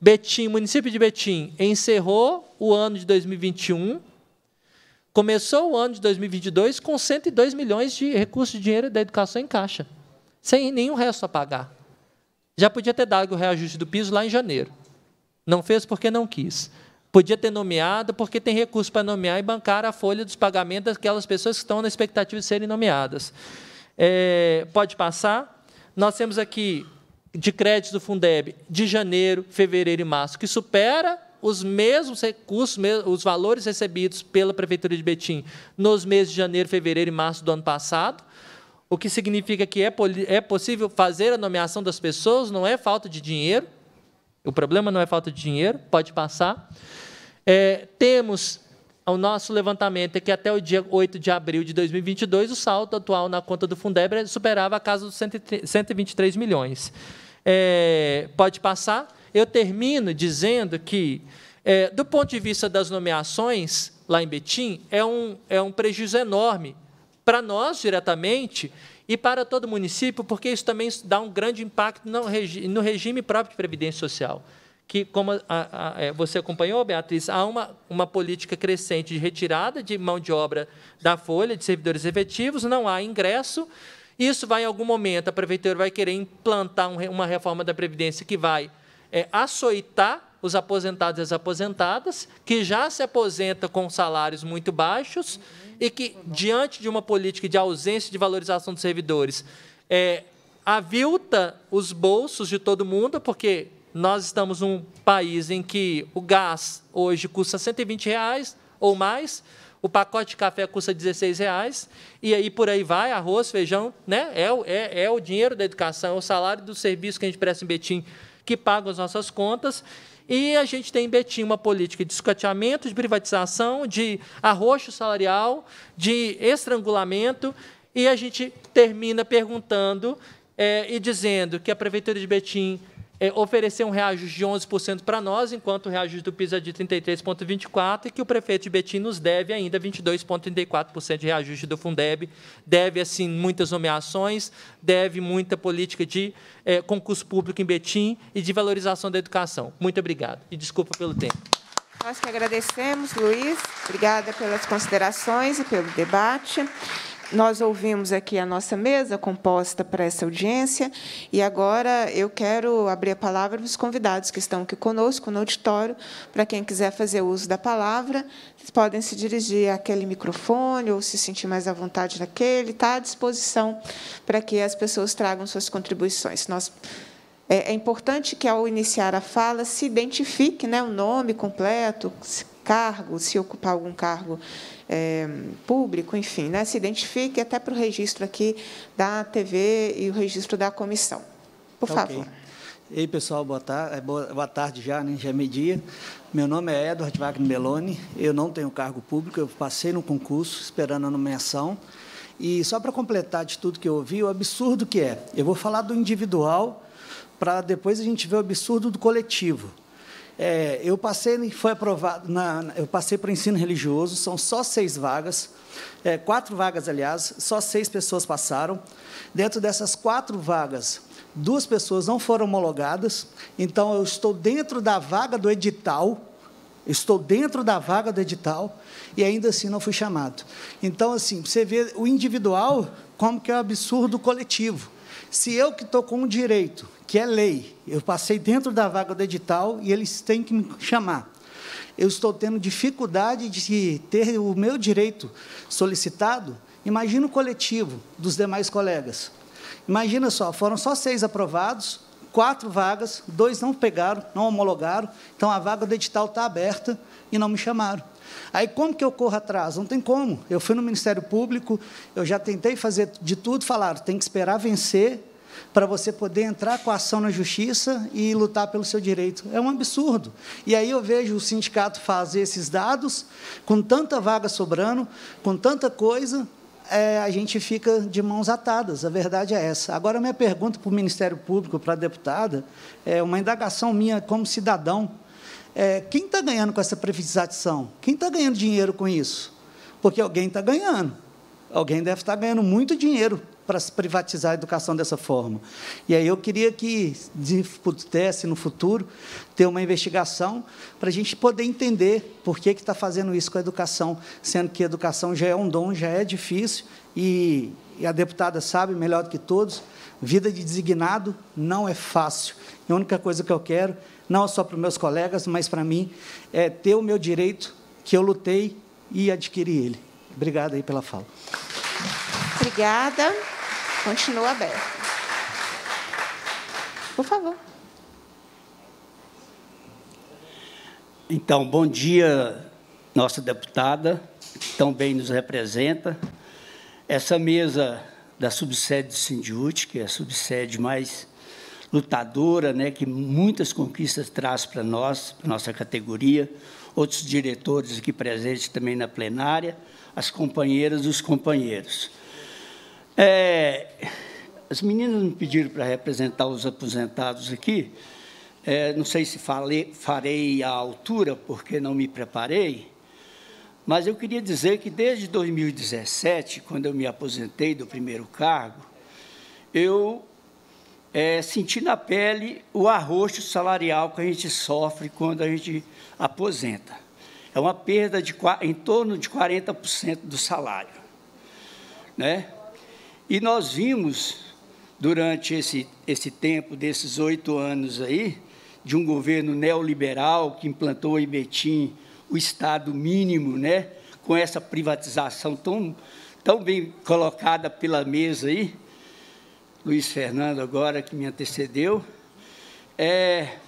Betim, município de Betim encerrou o ano de 2021, começou o ano de 2022 com 102 milhões de recursos de dinheiro da educação em caixa, sem nenhum resto a pagar. Já podia ter dado o reajuste do piso lá em janeiro. Não fez porque não quis. Podia ter nomeado, porque tem recurso para nomear e bancar a folha dos pagamentos daquelas pessoas que estão na expectativa de serem nomeadas. É, pode passar. Nós temos aqui de crédito do Fundeb de janeiro, fevereiro e março, que supera os mesmos recursos, os valores recebidos pela Prefeitura de Betim nos meses de janeiro, fevereiro e março do ano passado, o que significa que é, é possível fazer a nomeação das pessoas, não é falta de dinheiro, o problema não é falta de dinheiro, pode passar. É, temos o nosso levantamento é que até o dia 8 de abril de 2022, o saldo atual na conta do Fundebra superava a casa dos 123 milhões. É, pode passar. Eu termino dizendo que, é, do ponto de vista das nomeações, lá em Betim, é um, é um prejuízo enorme para nós diretamente e para todo município, porque isso também dá um grande impacto no, regi no regime próprio de Previdência Social. Que, como a, a, é, você acompanhou, Beatriz, há uma, uma política crescente de retirada de mão de obra da folha de servidores efetivos, não há ingresso. Isso vai, em algum momento, a Prefeitura vai querer implantar um, uma reforma da Previdência que vai é, açoitar os aposentados e as aposentadas, que já se aposentam com salários muito baixos. Uhum e que, diante de uma política de ausência de valorização dos servidores, é, avilta os bolsos de todo mundo, porque nós estamos num país em que o gás hoje custa 120 reais ou mais, o pacote de café custa 16 reais, e aí por aí vai, arroz, feijão, né? É, é, é o dinheiro da educação, é o salário do serviço que a gente presta em Betim que paga as nossas contas. E a gente tem em Betim uma política de escoteamento, de privatização, de arroxo salarial, de estrangulamento, e a gente termina perguntando é, e dizendo que a Prefeitura de Betim é, oferecer um reajuste de 11% para nós, enquanto o reajuste do PIS é de 33,24%, e que o prefeito de Betim nos deve ainda 22,34% de reajuste do Fundeb. Deve, assim, muitas nomeações, deve muita política de é, concurso público em Betim e de valorização da educação. Muito obrigado e desculpa pelo tempo. Nós que agradecemos, Luiz. Obrigada pelas considerações e pelo debate nós ouvimos aqui a nossa mesa composta para essa audiência e agora eu quero abrir a palavra para os convidados que estão aqui conosco no auditório. Para quem quiser fazer uso da palavra, podem se dirigir àquele microfone ou se sentir mais à vontade naquele. Está à disposição para que as pessoas tragam suas contribuições. Nós é, é importante que, ao iniciar a fala, se identifique né, o nome completo, cargo, se ocupar algum cargo é, público, enfim, né, se identifique até para o registro aqui da TV e o registro da comissão. Por okay. favor. Ei pessoal, boa tarde, é, boa tarde já, né? já é meio-dia. Meu nome é Edward Wagner Meloni, eu não tenho cargo público, eu passei no concurso esperando a nomeação. E só para completar de tudo que eu ouvi, o absurdo que é. Eu vou falar do individual para depois a gente ver o absurdo do coletivo. É, eu passei foi aprovado, na, eu passei para o ensino religioso, são só seis vagas, é, quatro vagas, aliás, só seis pessoas passaram. Dentro dessas quatro vagas, duas pessoas não foram homologadas, então eu estou dentro da vaga do edital, estou dentro da vaga do edital e ainda assim não fui chamado. Então, assim, você vê o individual como que é um absurdo coletivo. Se eu que estou com um direito, que é lei, eu passei dentro da vaga do edital e eles têm que me chamar. Eu estou tendo dificuldade de ter o meu direito solicitado. Imagina o coletivo dos demais colegas. Imagina só, foram só seis aprovados, quatro vagas, dois não pegaram, não homologaram, então a vaga do edital está aberta e não me chamaram. Aí como que eu corro atrás? Não tem como. Eu fui no Ministério Público, eu já tentei fazer de tudo, falaram, tem que esperar vencer para você poder entrar com a ação na justiça e lutar pelo seu direito. É um absurdo. E aí eu vejo o sindicato fazer esses dados, com tanta vaga sobrando, com tanta coisa, é, a gente fica de mãos atadas, a verdade é essa. Agora, minha pergunta para o Ministério Público, para a deputada, é uma indagação minha como cidadão é, quem está ganhando com essa privatização? Quem está ganhando dinheiro com isso? Porque alguém está ganhando. Alguém deve estar tá ganhando muito dinheiro para se privatizar a educação dessa forma. E aí eu queria que pudesse, no futuro, ter uma investigação para a gente poder entender por que está fazendo isso com a educação, sendo que a educação já é um dom, já é difícil, e, e a deputada sabe melhor do que todos, vida de designado não é fácil. E a única coisa que eu quero não só para os meus colegas, mas para mim, é ter o meu direito que eu lutei e adquiri ele. Obrigada aí pela fala. Obrigada. Continua aberto. Por favor. Então, bom dia, nossa deputada, que tão bem nos representa. Essa mesa da subsede de Sindiúti, que é a subsede mais lutadora, né, que muitas conquistas traz para nós, para nossa categoria, outros diretores aqui presentes também na plenária, as companheiras e os companheiros. É, as meninas me pediram para representar os aposentados aqui. É, não sei se falei, farei à altura, porque não me preparei, mas eu queria dizer que desde 2017, quando eu me aposentei do primeiro cargo, eu é, sentir na pele o arroxo salarial que a gente sofre quando a gente aposenta. É uma perda de em torno de 40% do salário. Né? E nós vimos, durante esse, esse tempo, desses oito anos aí, de um governo neoliberal que implantou em Betim o Estado mínimo, né? com essa privatização tão, tão bem colocada pela mesa aí, Luiz Fernando agora, que me antecedeu, é,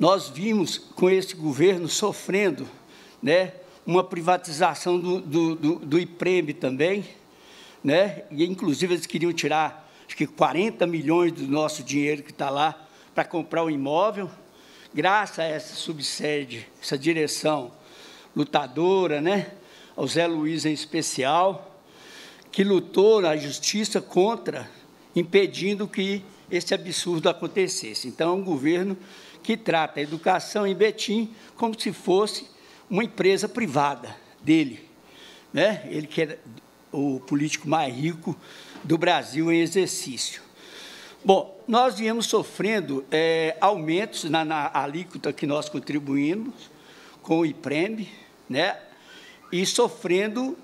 nós vimos com esse governo sofrendo né, uma privatização do, do, do, do IPREM também, né, e inclusive eles queriam tirar acho que 40 milhões do nosso dinheiro que está lá para comprar o um imóvel. Graças a essa subsede, essa direção lutadora, né, ao Zé Luiz em especial, que lutou na justiça contra impedindo que esse absurdo acontecesse. Então, é um governo que trata a educação em Betim como se fosse uma empresa privada dele. Né? Ele que é o político mais rico do Brasil em exercício. Bom, nós viemos sofrendo é, aumentos na, na, alíquota que nós contribuímos com o IPREM, né? e sofrendo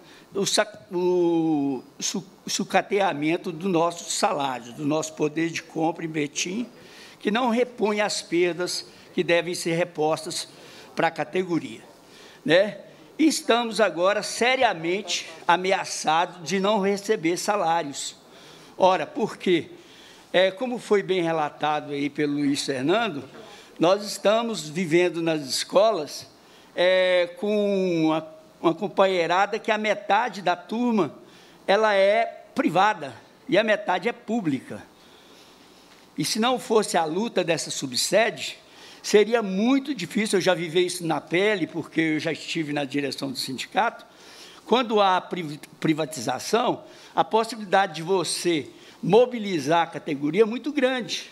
o, o sucateamento do nosso salário, do nosso poder de compra e metim, que não repõe as perdas que devem ser repostas para a categoria. Né? E estamos agora seriamente ameaçados de não receber salários. Ora, por quê? É, como foi bem relatado aí pelo Luiz Fernando, nós estamos vivendo nas escolas é, com uma uma companheirada que a metade da turma ela é privada e a metade é pública. E se não fosse a luta dessa subsede, seria muito difícil, eu já vivi isso na pele, porque eu já estive na direção do sindicato, quando há privatização, a possibilidade de você mobilizar a categoria é muito grande,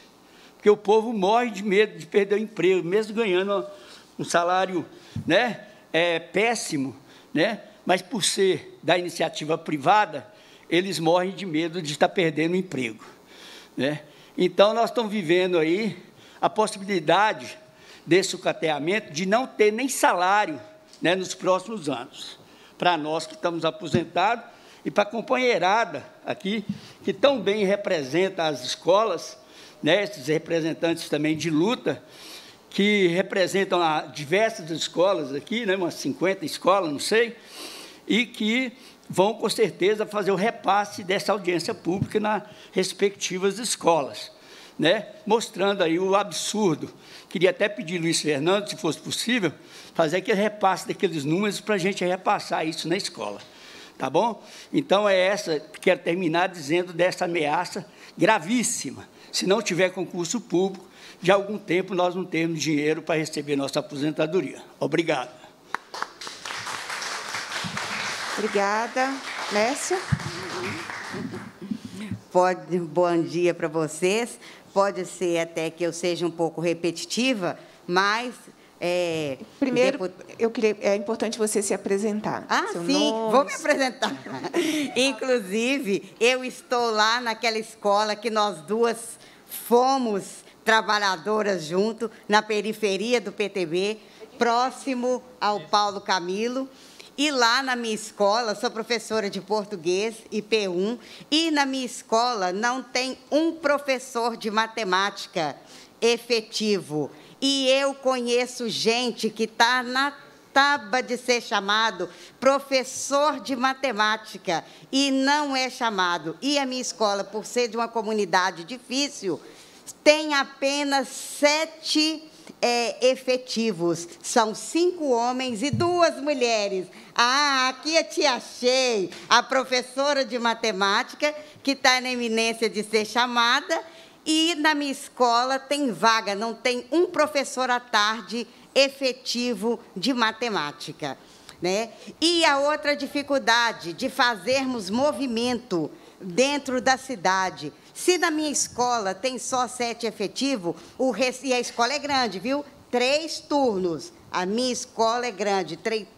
porque o povo morre de medo de perder o emprego, mesmo ganhando um salário né, é, péssimo né? Mas por ser da iniciativa privada, eles morrem de medo de estar perdendo o emprego, né? Então nós estamos vivendo aí a possibilidade desse sucateamento de não ter nem salário, né, nos próximos anos. Para nós que estamos aposentados e para a companheirada aqui que tão bem representa as escolas, né, esses representantes também de luta, que representam diversas escolas aqui, né, umas 50 escolas, não sei, e que vão, com certeza, fazer o repasse dessa audiência pública nas respectivas escolas, né, mostrando aí o absurdo. Queria até pedir, Luiz Fernando, se fosse possível, fazer aquele repasse daqueles números para a gente repassar isso na escola. Tá bom? Então, é essa, que quero terminar dizendo dessa ameaça gravíssima. Se não tiver concurso público, de algum tempo nós não temos dinheiro para receber nossa aposentadoria. Obrigado. Obrigada. Mércia? Pode, bom dia para vocês. Pode ser até que eu seja um pouco repetitiva, mas é, Primeiro, eu queria, é importante você se apresentar. Ah, sim, nome. vou me apresentar. *laughs* Inclusive, eu estou lá naquela escola que nós duas fomos trabalhadoras junto, na periferia do PTB, próximo ao Paulo Camilo. E lá na minha escola, sou professora de português, IP1, e na minha escola não tem um professor de matemática efetivo. E eu conheço gente que está na taba de ser chamado professor de matemática e não é chamado. E a minha escola, por ser de uma comunidade difícil, tem apenas sete é, efetivos. São cinco homens e duas mulheres. Ah, aqui eu te achei, a professora de matemática, que está na eminência de ser chamada, e na minha escola tem vaga, não tem um professor à tarde efetivo de matemática. Né? E a outra dificuldade de fazermos movimento dentro da cidade se na minha escola tem só sete efetivo, o rec... e a escola é grande, viu? Três turnos. A minha escola é grande, três,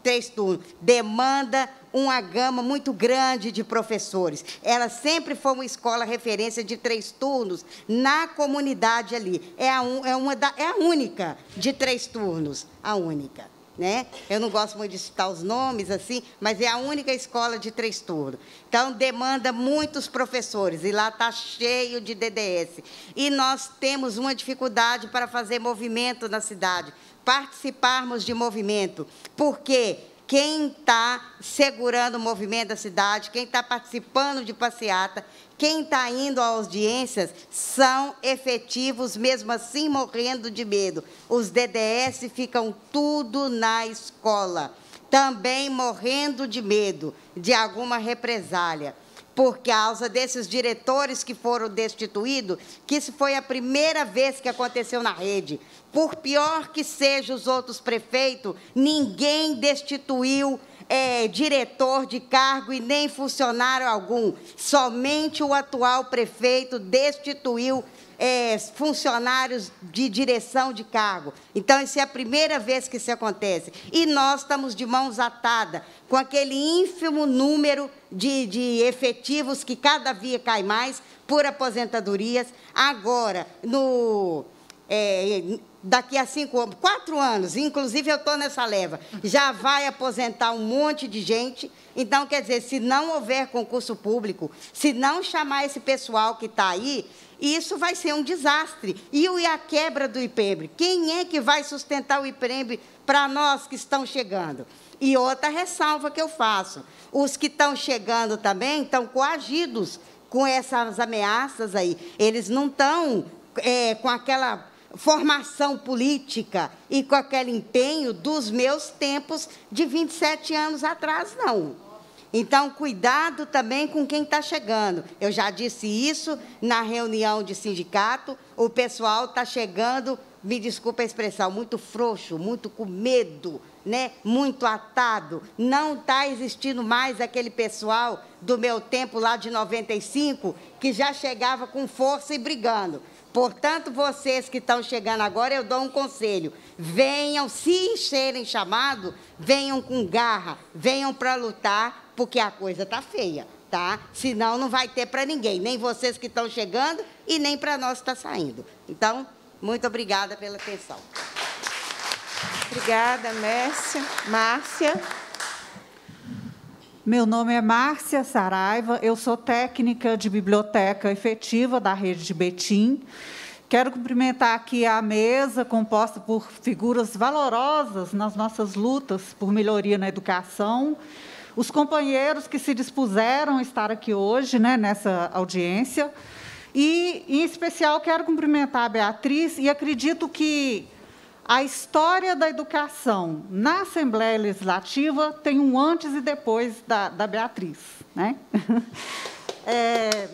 três turnos. Demanda uma gama muito grande de professores. Ela sempre foi uma escola referência de três turnos na comunidade ali. É a, é uma da, é a única de três turnos, a única. Né? Eu não gosto muito de citar os nomes assim, mas é a única escola de três turnos. Então demanda muitos professores e lá está cheio de DDS. E nós temos uma dificuldade para fazer movimento na cidade, participarmos de movimento, porque quem está segurando o movimento da cidade, quem está participando de passeata, quem está indo a audiências são efetivos, mesmo assim morrendo de medo. Os DDS ficam tudo na escola, também morrendo de medo de alguma represália por causa desses diretores que foram destituídos, que isso foi a primeira vez que aconteceu na rede. Por pior que sejam os outros prefeitos, ninguém destituiu é, diretor de cargo e nem funcionário algum. Somente o atual prefeito destituiu é, funcionários de direção de cargo. Então, isso é a primeira vez que isso acontece. E nós estamos de mãos atadas com aquele ínfimo número de, de efetivos que cada dia cai mais por aposentadorias. Agora, no. É, daqui a cinco, quatro anos, inclusive eu estou nessa leva, já vai aposentar um monte de gente. Então, quer dizer, se não houver concurso público, se não chamar esse pessoal que está aí, isso vai ser um desastre. E a quebra do IPEMBRE? Quem é que vai sustentar o IPEMBRE para nós que estão chegando? E outra ressalva que eu faço: os que estão chegando também estão coagidos com essas ameaças aí. Eles não estão é, com aquela formação política e com aquele empenho dos meus tempos de 27 anos atrás, não. Então, cuidado também com quem está chegando. Eu já disse isso na reunião de sindicato, o pessoal está chegando, me desculpa a expressão, muito frouxo, muito com medo, né? muito atado. Não está existindo mais aquele pessoal do meu tempo lá de 95 que já chegava com força e brigando. Portanto, vocês que estão chegando agora, eu dou um conselho: venham, se serem chamado, venham com garra, venham para lutar, porque a coisa está feia, tá? Senão não vai ter para ninguém, nem vocês que estão chegando e nem para nós que está saindo. Então, muito obrigada pela atenção. Obrigada, Mércia. Márcia. Meu nome é Márcia Saraiva, eu sou técnica de biblioteca efetiva da rede de Betim. Quero cumprimentar aqui a mesa composta por figuras valorosas nas nossas lutas por melhoria na educação, os companheiros que se dispuseram a estar aqui hoje, né, nessa audiência. E, em especial, quero cumprimentar a Beatriz e acredito que a história da educação na Assembleia Legislativa tem um antes e depois da, da Beatriz. Né? *laughs* É...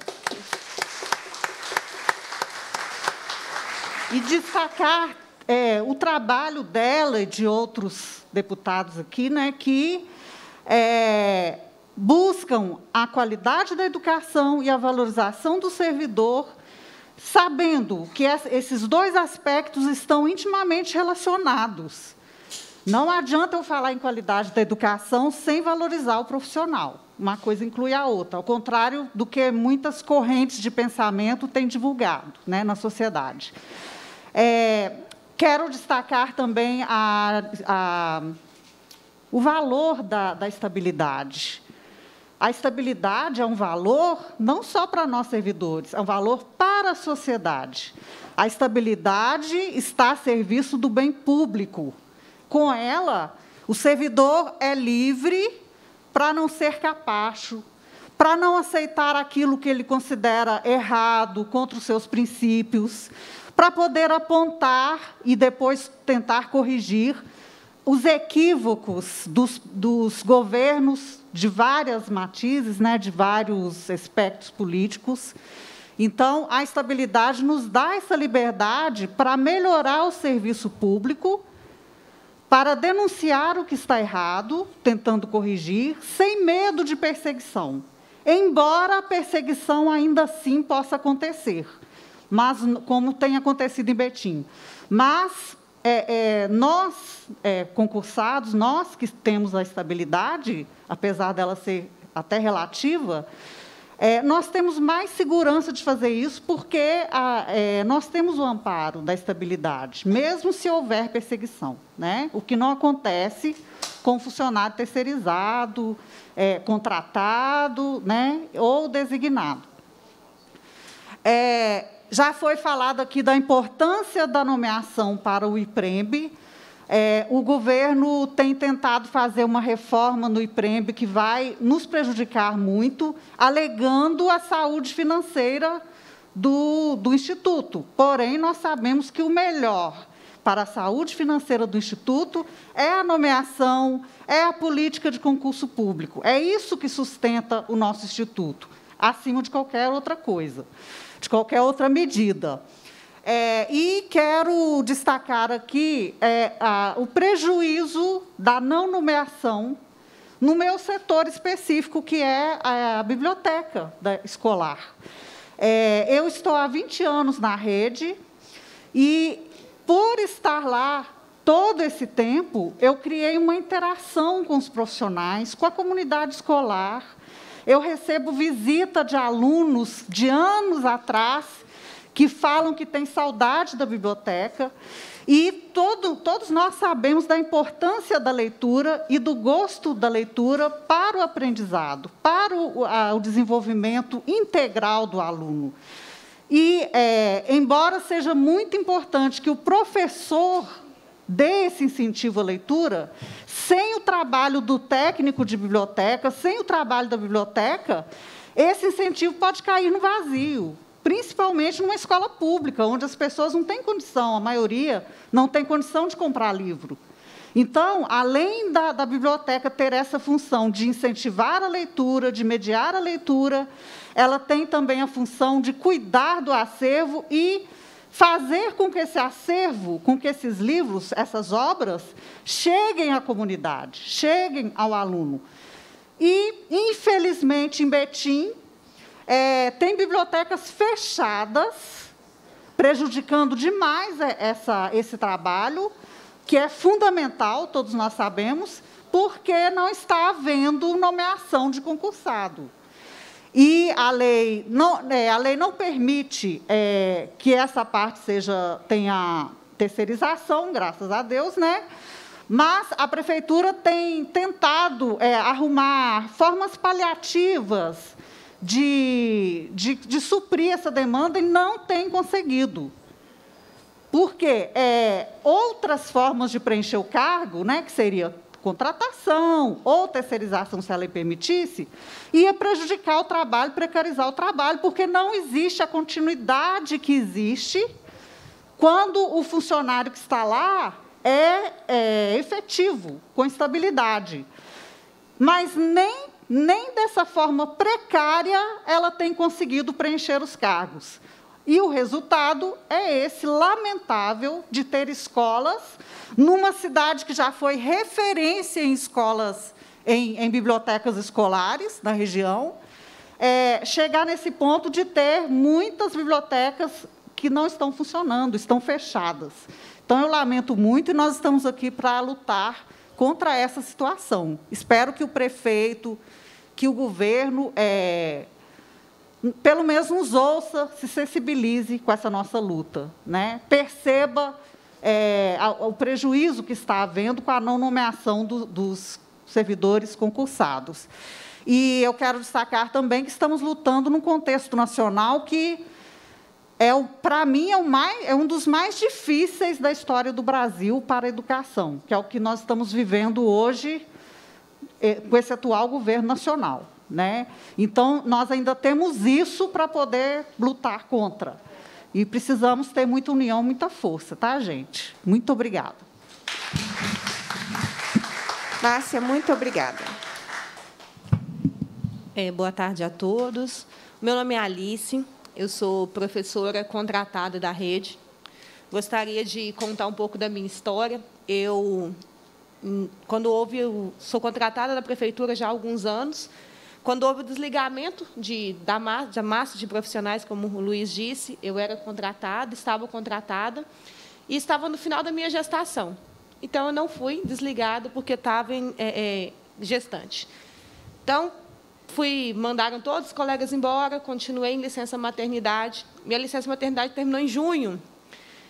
E destacar é, o trabalho dela e de outros deputados aqui, né, que é, buscam a qualidade da educação e a valorização do servidor sabendo que esses dois aspectos estão intimamente relacionados. Não adianta eu falar em qualidade da educação sem valorizar o profissional. Uma coisa inclui a outra, ao contrário do que muitas correntes de pensamento têm divulgado né, na sociedade. É, quero destacar também a, a, o valor da, da estabilidade. A estabilidade é um valor não só para nós servidores, é um valor para a sociedade. A estabilidade está a serviço do bem público. Com ela, o servidor é livre para não ser capacho, para não aceitar aquilo que ele considera errado, contra os seus princípios, para poder apontar e depois tentar corrigir os equívocos dos, dos governos de várias matizes, né, de vários aspectos políticos. Então, a estabilidade nos dá essa liberdade para melhorar o serviço público, para denunciar o que está errado, tentando corrigir, sem medo de perseguição. Embora a perseguição ainda assim possa acontecer, mas como tem acontecido em Betim. Mas é, é, nós, é, concursados, nós que temos a estabilidade, apesar dela ser até relativa, é, nós temos mais segurança de fazer isso porque a, é, nós temos o amparo da estabilidade, mesmo se houver perseguição. Né? O que não acontece com funcionário terceirizado, é, contratado né? ou designado. É, já foi falado aqui da importância da nomeação para o IPREMB. É, o governo tem tentado fazer uma reforma no IPREMB que vai nos prejudicar muito, alegando a saúde financeira do, do Instituto. Porém, nós sabemos que o melhor para a saúde financeira do Instituto é a nomeação, é a política de concurso público. É isso que sustenta o nosso Instituto, acima de qualquer outra coisa de qualquer outra medida. É, e quero destacar aqui é, a, o prejuízo da não nomeação no meu setor específico, que é a, a biblioteca da, escolar. É, eu estou há 20 anos na rede e, por estar lá todo esse tempo, eu criei uma interação com os profissionais, com a comunidade escolar, eu recebo visita de alunos de anos atrás que falam que têm saudade da biblioteca. E todo, todos nós sabemos da importância da leitura e do gosto da leitura para o aprendizado, para o, a, o desenvolvimento integral do aluno. E, é, embora seja muito importante que o professor dê esse incentivo à leitura, sem o trabalho do técnico de biblioteca, sem o trabalho da biblioteca, esse incentivo pode cair no vazio, principalmente numa escola pública, onde as pessoas não têm condição, a maioria não tem condição de comprar livro. Então, além da, da, biblioteca ter essa função de incentivar a leitura, de mediar a leitura, ela tem também a função de cuidar do acervo e fazer com que esse acervo, com que esses livros, essas obras, cheguem à comunidade, cheguem ao aluno. E, infelizmente, em Betim, é, tem bibliotecas fechadas, prejudicando demais é, essa, esse trabalho, que é fundamental, todos nós sabemos, porque não está havendo nomeação de concursado. E a lei não, é, a lei não permite é, que essa parte seja tenha terceirização, graças a Deus, né? Mas a prefeitura tem tentado é, arrumar formas paliativas de, de, de, suprir essa demanda e não tem conseguido. Porque é, outras formas de preencher o cargo, né, que seria contratação ou terceirização, se a lei permitisse, ia prejudicar o trabalho, precarizar o trabalho, porque não existe a continuidade que existe quando o funcionário que está lá é, é efetivo, com estabilidade. Mas nem, nem dessa forma precária ela tem conseguido preencher os cargos. E o resultado é esse lamentável de ter escolas numa cidade que já foi referência em escolas, em, em bibliotecas escolares na região, é, chegar nesse ponto de ter muitas bibliotecas que não estão funcionando, estão fechadas. Então, eu lamento muito e nós estamos aqui para lutar contra essa situação. Espero que o prefeito, que o governo é, pelo menos nos ouça, se sensibilize com essa nossa luta. Né? Perceba é, o prejuízo que está havendo com a não nomeação do, dos servidores concursados. E eu quero destacar também que estamos lutando num contexto nacional que, é para mim, é, o mais, é um dos mais difíceis da história do Brasil para a educação, que é o que nós estamos vivendo hoje é, com esse atual governo nacional. Né? Então, nós ainda temos isso para poder lutar contra. E precisamos ter muita união, muita força, tá, gente? Muito obrigada. Márcia, muito obrigada. É, boa tarde a todos. Meu nome é Alice, eu sou professora contratada da rede. Gostaria de contar um pouco da minha história. Eu, hum, quando houve, eu sou contratada da prefeitura já há alguns anos, quando houve o desligamento de, da, massa, da massa de profissionais, como o Luiz disse, eu era contratada, estava contratada, e estava no final da minha gestação. Então, eu não fui desligada porque estava em, é, é, gestante. Então, fui mandaram todos os colegas embora, continuei em licença maternidade. Minha licença maternidade terminou em junho.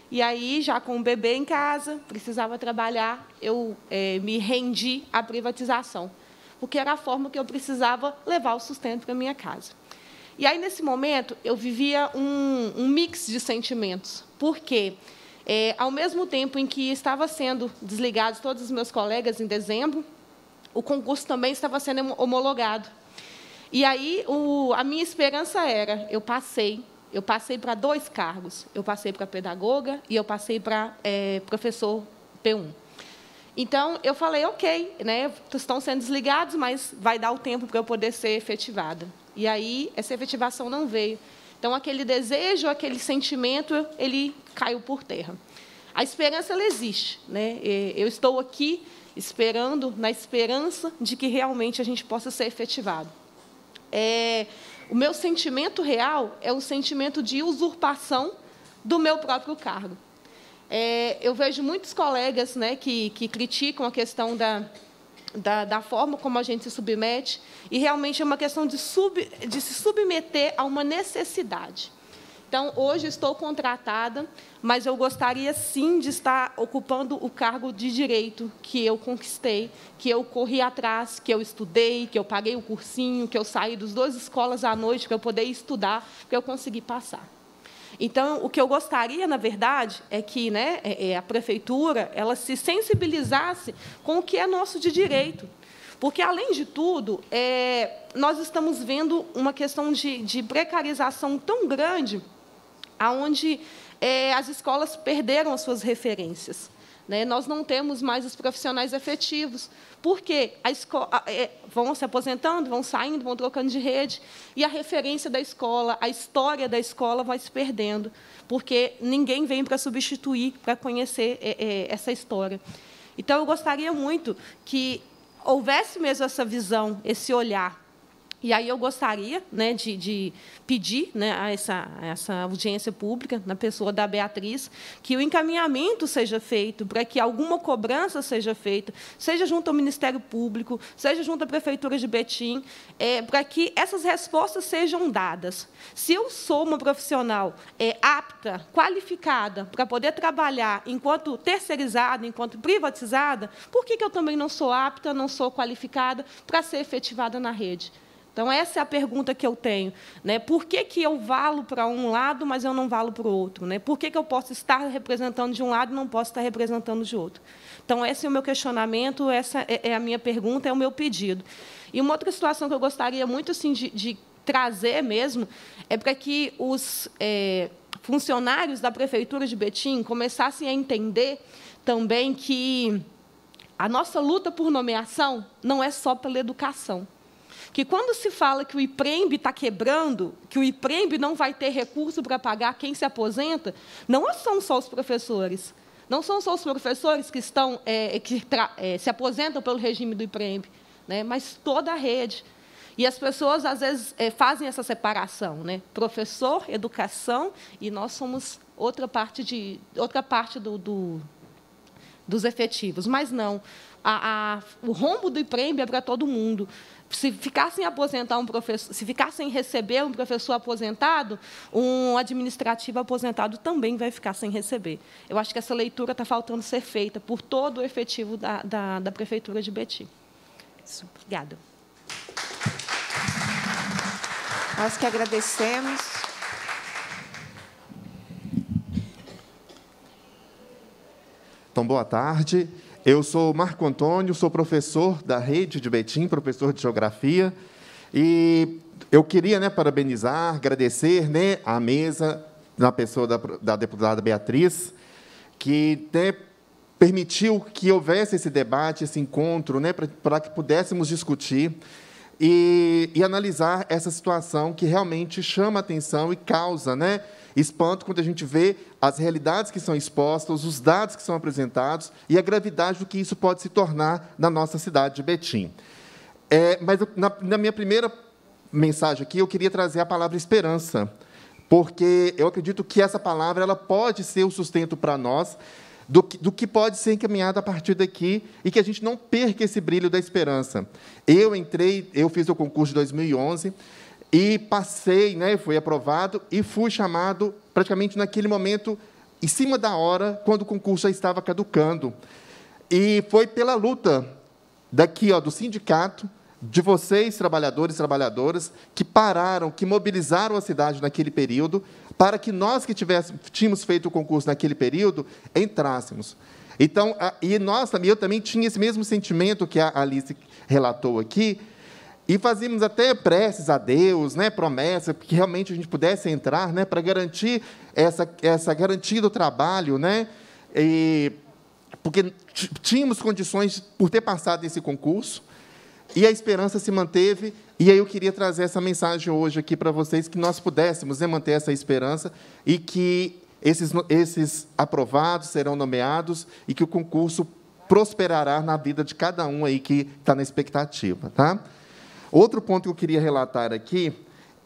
E aí, já com o bebê em casa, precisava trabalhar, eu é, me rendi à privatização o que era a forma que eu precisava levar o sustento para minha casa. E aí, nesse momento, eu vivia um, um mix de sentimentos, porque, é, ao mesmo tempo em que estava sendo desligados todos os meus colegas em dezembro, o concurso também estava sendo homologado. E aí, o, a minha esperança era: eu passei, eu passei para dois cargos. Eu passei para pedagoga e eu passei para é, professor P1. Então, eu falei, ok, né, estão sendo desligados, mas vai dar o tempo para eu poder ser efetivada. E aí, essa efetivação não veio. Então, aquele desejo, aquele sentimento, ele caiu por terra. A esperança, ela existe. Né? Eu estou aqui esperando, na esperança de que realmente a gente possa ser efetivado. É, o meu sentimento real é o sentimento de usurpação do meu próprio cargo. É, eu vejo muitos colegas né, que, que criticam a questão da, da, da, forma como a gente se submete, e realmente é uma questão de, sub, de se submeter a uma necessidade. Então, hoje estou contratada, mas eu gostaria sim de estar ocupando o cargo de direito que eu conquistei, que eu corri atrás, que eu estudei, que eu paguei o cursinho, que eu saí dos dois escolas à noite para eu poder estudar, que eu consegui passar. Então, o que eu gostaria, na verdade, é que né, é, é, a prefeitura ela se sensibilizasse com o que é nosso de direito. Porque, além de tudo, é, nós estamos vendo uma questão de, de precarização tão grande, onde é, as escolas perderam as suas referências. Né? Nós não temos mais os profissionais efetivos, porque a escola, é, vão se aposentando, vão saindo, vão trocando de rede, e a referência da escola, a história da escola vai se perdendo, porque ninguém vem para substituir, para conhecer é, é, essa história. Então, eu gostaria muito que houvesse mesmo essa visão, esse olhar, e aí eu gostaria né, de, de pedir né, a essa, a essa audiência pública, na pessoa da Beatriz, que o encaminhamento seja feito para que alguma cobrança seja feita, seja junto ao Ministério Público, seja junto à Prefeitura de Betim, é, para que essas respostas sejam dadas. Se eu sou uma profissional é, apta, qualificada para poder trabalhar enquanto terceirizada, enquanto privatizada, por que, que eu também não sou apta, não sou qualificada para ser efetivada na rede? Então, essa é a pergunta que eu tenho. Né? Por que, que eu valo para um lado, mas eu não valo para o outro? Né? Por que, que eu posso estar representando de um lado e não posso estar representando de outro? Então, esse é o meu questionamento, essa é, é a minha pergunta, é o meu pedido. E uma outra situação que eu gostaria muito assim, de, de trazer mesmo é para que os é, funcionários da Prefeitura de Betim começassem a entender também que a nossa luta por nomeação não é só pela educação que quando se fala que o IPREMB está quebrando, que o IPREMB não vai ter recurso para pagar quem se aposenta, não são só os professores. Não são só os professores que, estão, é, que é, se aposentam pelo regime do IPREMB, né, mas toda a rede. E as pessoas, às vezes, é, fazem essa separação. Né? Professor, educação, e nós somos outra parte, de, outra parte do, do dos efetivos. Mas não a, a, o rombo do IPREMB é para todo mundo. Se ficar sem aposentar um professor, se ficar sem receber um professor aposentado, um administrativo aposentado também vai ficar sem receber. Eu acho que essa leitura está faltando ser feita por todo o efetivo da, da, da Prefeitura de Betim. Isso. Obrigada. Nós que agradecemos. Então, boa tarde. Eu sou Marco Antônio, sou professor da rede de Betim, professor de geografia, e eu queria né, parabenizar, agradecer né, à mesa, na pessoa da, da deputada Beatriz, que né, permitiu que houvesse esse debate, esse encontro, né, para que pudéssemos discutir e, e, analisar essa situação que realmente chama atenção e causa né, Espanto quando a gente vê as realidades que são expostas, os dados que são apresentados e a gravidade do que isso pode se tornar na nossa cidade de Betim. É, mas na, na minha primeira mensagem aqui, eu queria trazer a palavra esperança, porque eu acredito que essa palavra ela pode ser o sustento para nós do que, do que, pode ser encaminhado a partir daqui e que a gente não perca esse brilho da esperança. Eu entrei, eu fiz o concurso de 2011 e passei, né, fui aprovado e fui chamado praticamente naquele momento, em cima da hora, quando o concurso já estava caducando. E foi pela luta daqui, ó, do sindicato, de vocês, trabalhadores e trabalhadoras, que pararam, que mobilizaram a cidade naquele período, para que nós que tivéssemos, tínhamos feito o concurso naquele período, entrássemos. Então, a, e nós também, eu também tinha esse mesmo sentimento que a Alice relatou aqui, e fazíamos até preces a Deus, né, promessa, que realmente a gente pudesse entrar, né, para garantir essa, essa garantia do trabalho, né, e, porque tínhamos condições por ter passado esse concurso, e a esperança se manteve, e aí eu queria trazer essa mensagem hoje aqui para vocês, que nós pudéssemos né, manter essa esperança, e que esses, esses aprovados serão nomeados, e que o concurso prosperará na vida de cada um aí que está na expectativa, Tá? Outro ponto que eu queria relatar aqui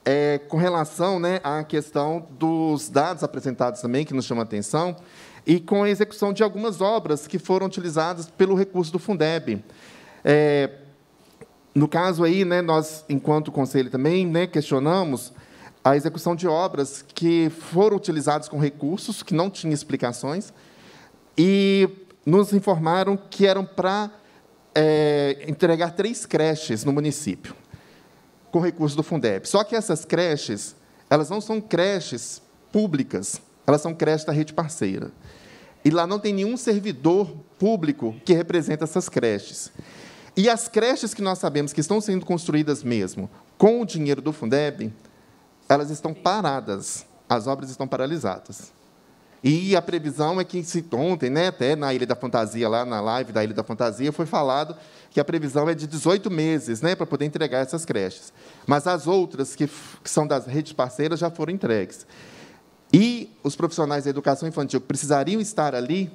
é com relação né, à questão dos dados apresentados também, que nos chama a atenção, e com a execução de algumas obras que foram utilizadas pelo recurso do Fundeb. É, no caso aí, né, nós, enquanto conselho também, né, questionamos a execução de obras que foram utilizadas com recursos que não tinham explicações e nos informaram que eram para é, entregar três creches no município, com recurso do Fundeb. Só que essas creches, elas não são creches públicas, elas são creches da rede parceira. E lá não tem nenhum servidor público que representa essas creches. E as creches que nós sabemos que estão sendo construídas mesmo com o dinheiro do Fundeb, elas estão paradas, as obras estão paralisadas. E a previsão é que ontem, né, até na Ilha da Fantasia, lá na live da Ilha da Fantasia, foi falado que a previsão é de 18 meses né, para poder entregar essas creches. Mas as outras, que, que são das redes parceiras, já foram entregues. E os profissionais da educação infantil que precisariam estar ali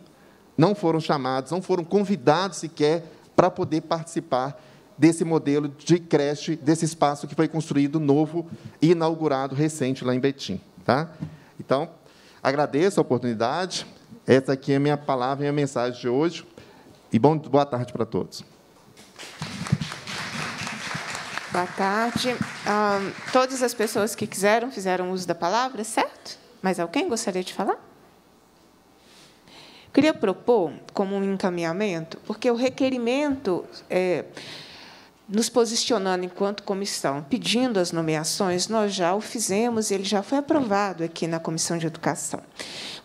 não foram chamados, não foram convidados sequer para poder participar desse modelo de creche, desse espaço que foi construído novo e inaugurado recente lá em Betim. Tá? Então, Agradeço a oportunidade. Essa aqui é a minha palavra e a mensagem de hoje. E bom, boa tarde para todos. Boa tarde. Um, ah, todas as pessoas que quiseram fizeram uso da palavra, certo? Mas alguém gostaria de falar? Queria propor como um encaminhamento, porque o requerimento é, nos posicionando enquanto comissão, pedindo as nomeações, nós já o fizemos, ele já foi aprovado aqui na Comissão de Educação.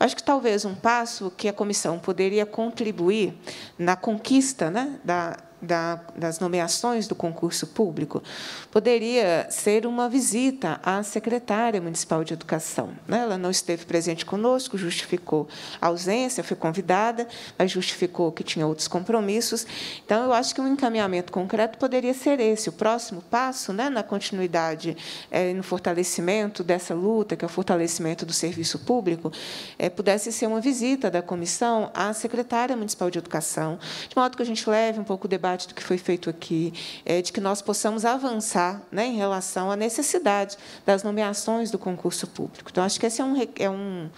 Acho que talvez um passo que a comissão poderia contribuir na conquista né, da, da, das nomeações do concurso público, poderia ser uma visita à secretária municipal de educação. Né? Ela não esteve presente conosco, justificou a ausência, foi convidada, mas justificou que tinha outros compromissos. Então, eu acho que um encaminhamento concreto poderia ser esse. O próximo passo, né, na continuidade é, e é, no fortalecimento dessa luta, que é o fortalecimento do serviço público, é, pudesse ser uma visita da comissão à secretária municipal de educação, de modo que a gente leve um pouco o debate qualidade do que foi feito aqui, é, de que nós possamos avançar né, em relação à necessidade das nomeações do concurso público. Então, acho que esse é um, é um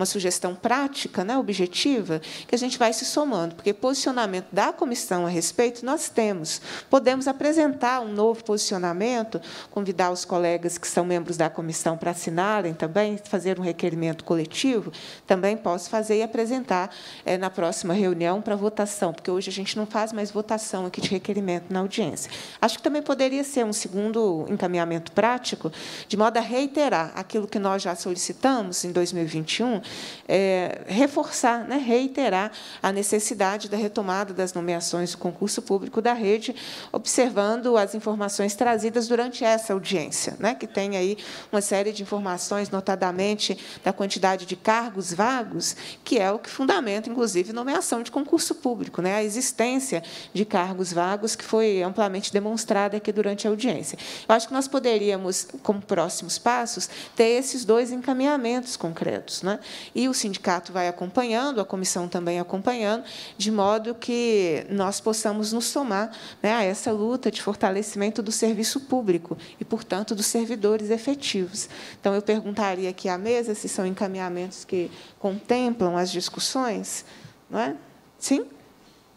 uma sugestão prática, né, objetiva, que a gente vai se somando, porque posicionamento da comissão a respeito nós temos. Podemos apresentar um novo posicionamento, convidar os colegas que são membros da comissão para assinarem também, fazer um requerimento coletivo, também posso fazer e apresentar é, na próxima reunião para votação, porque hoje a gente não faz mais votação aqui de requerimento na audiência. Acho que também poderia ser um segundo encaminhamento prático, de modo a reiterar aquilo que nós já solicitamos em 2021, é, reforçar, né, reiterar a necessidade da retomada das nomeações do concurso público da rede, observando as informações trazidas durante essa audiência, né, que tem aí uma série de informações, notadamente da quantidade de cargos vagos, que é o que fundamenta, inclusive, nomeação de concurso público, né, a existência de cargos vagos que foi amplamente demonstrada aqui durante a audiência. Eu acho que nós poderíamos, como próximos passos, ter esses dois encaminhamentos concretos. Né? e o sindicato vai acompanhando, a comissão também acompanhando, de modo que nós possamos nos somar né, a essa luta de fortalecimento do serviço público e, portanto, dos servidores efetivos. Então, eu perguntaria aqui à mesa se são encaminhamentos que contemplam as discussões, não é? Sim?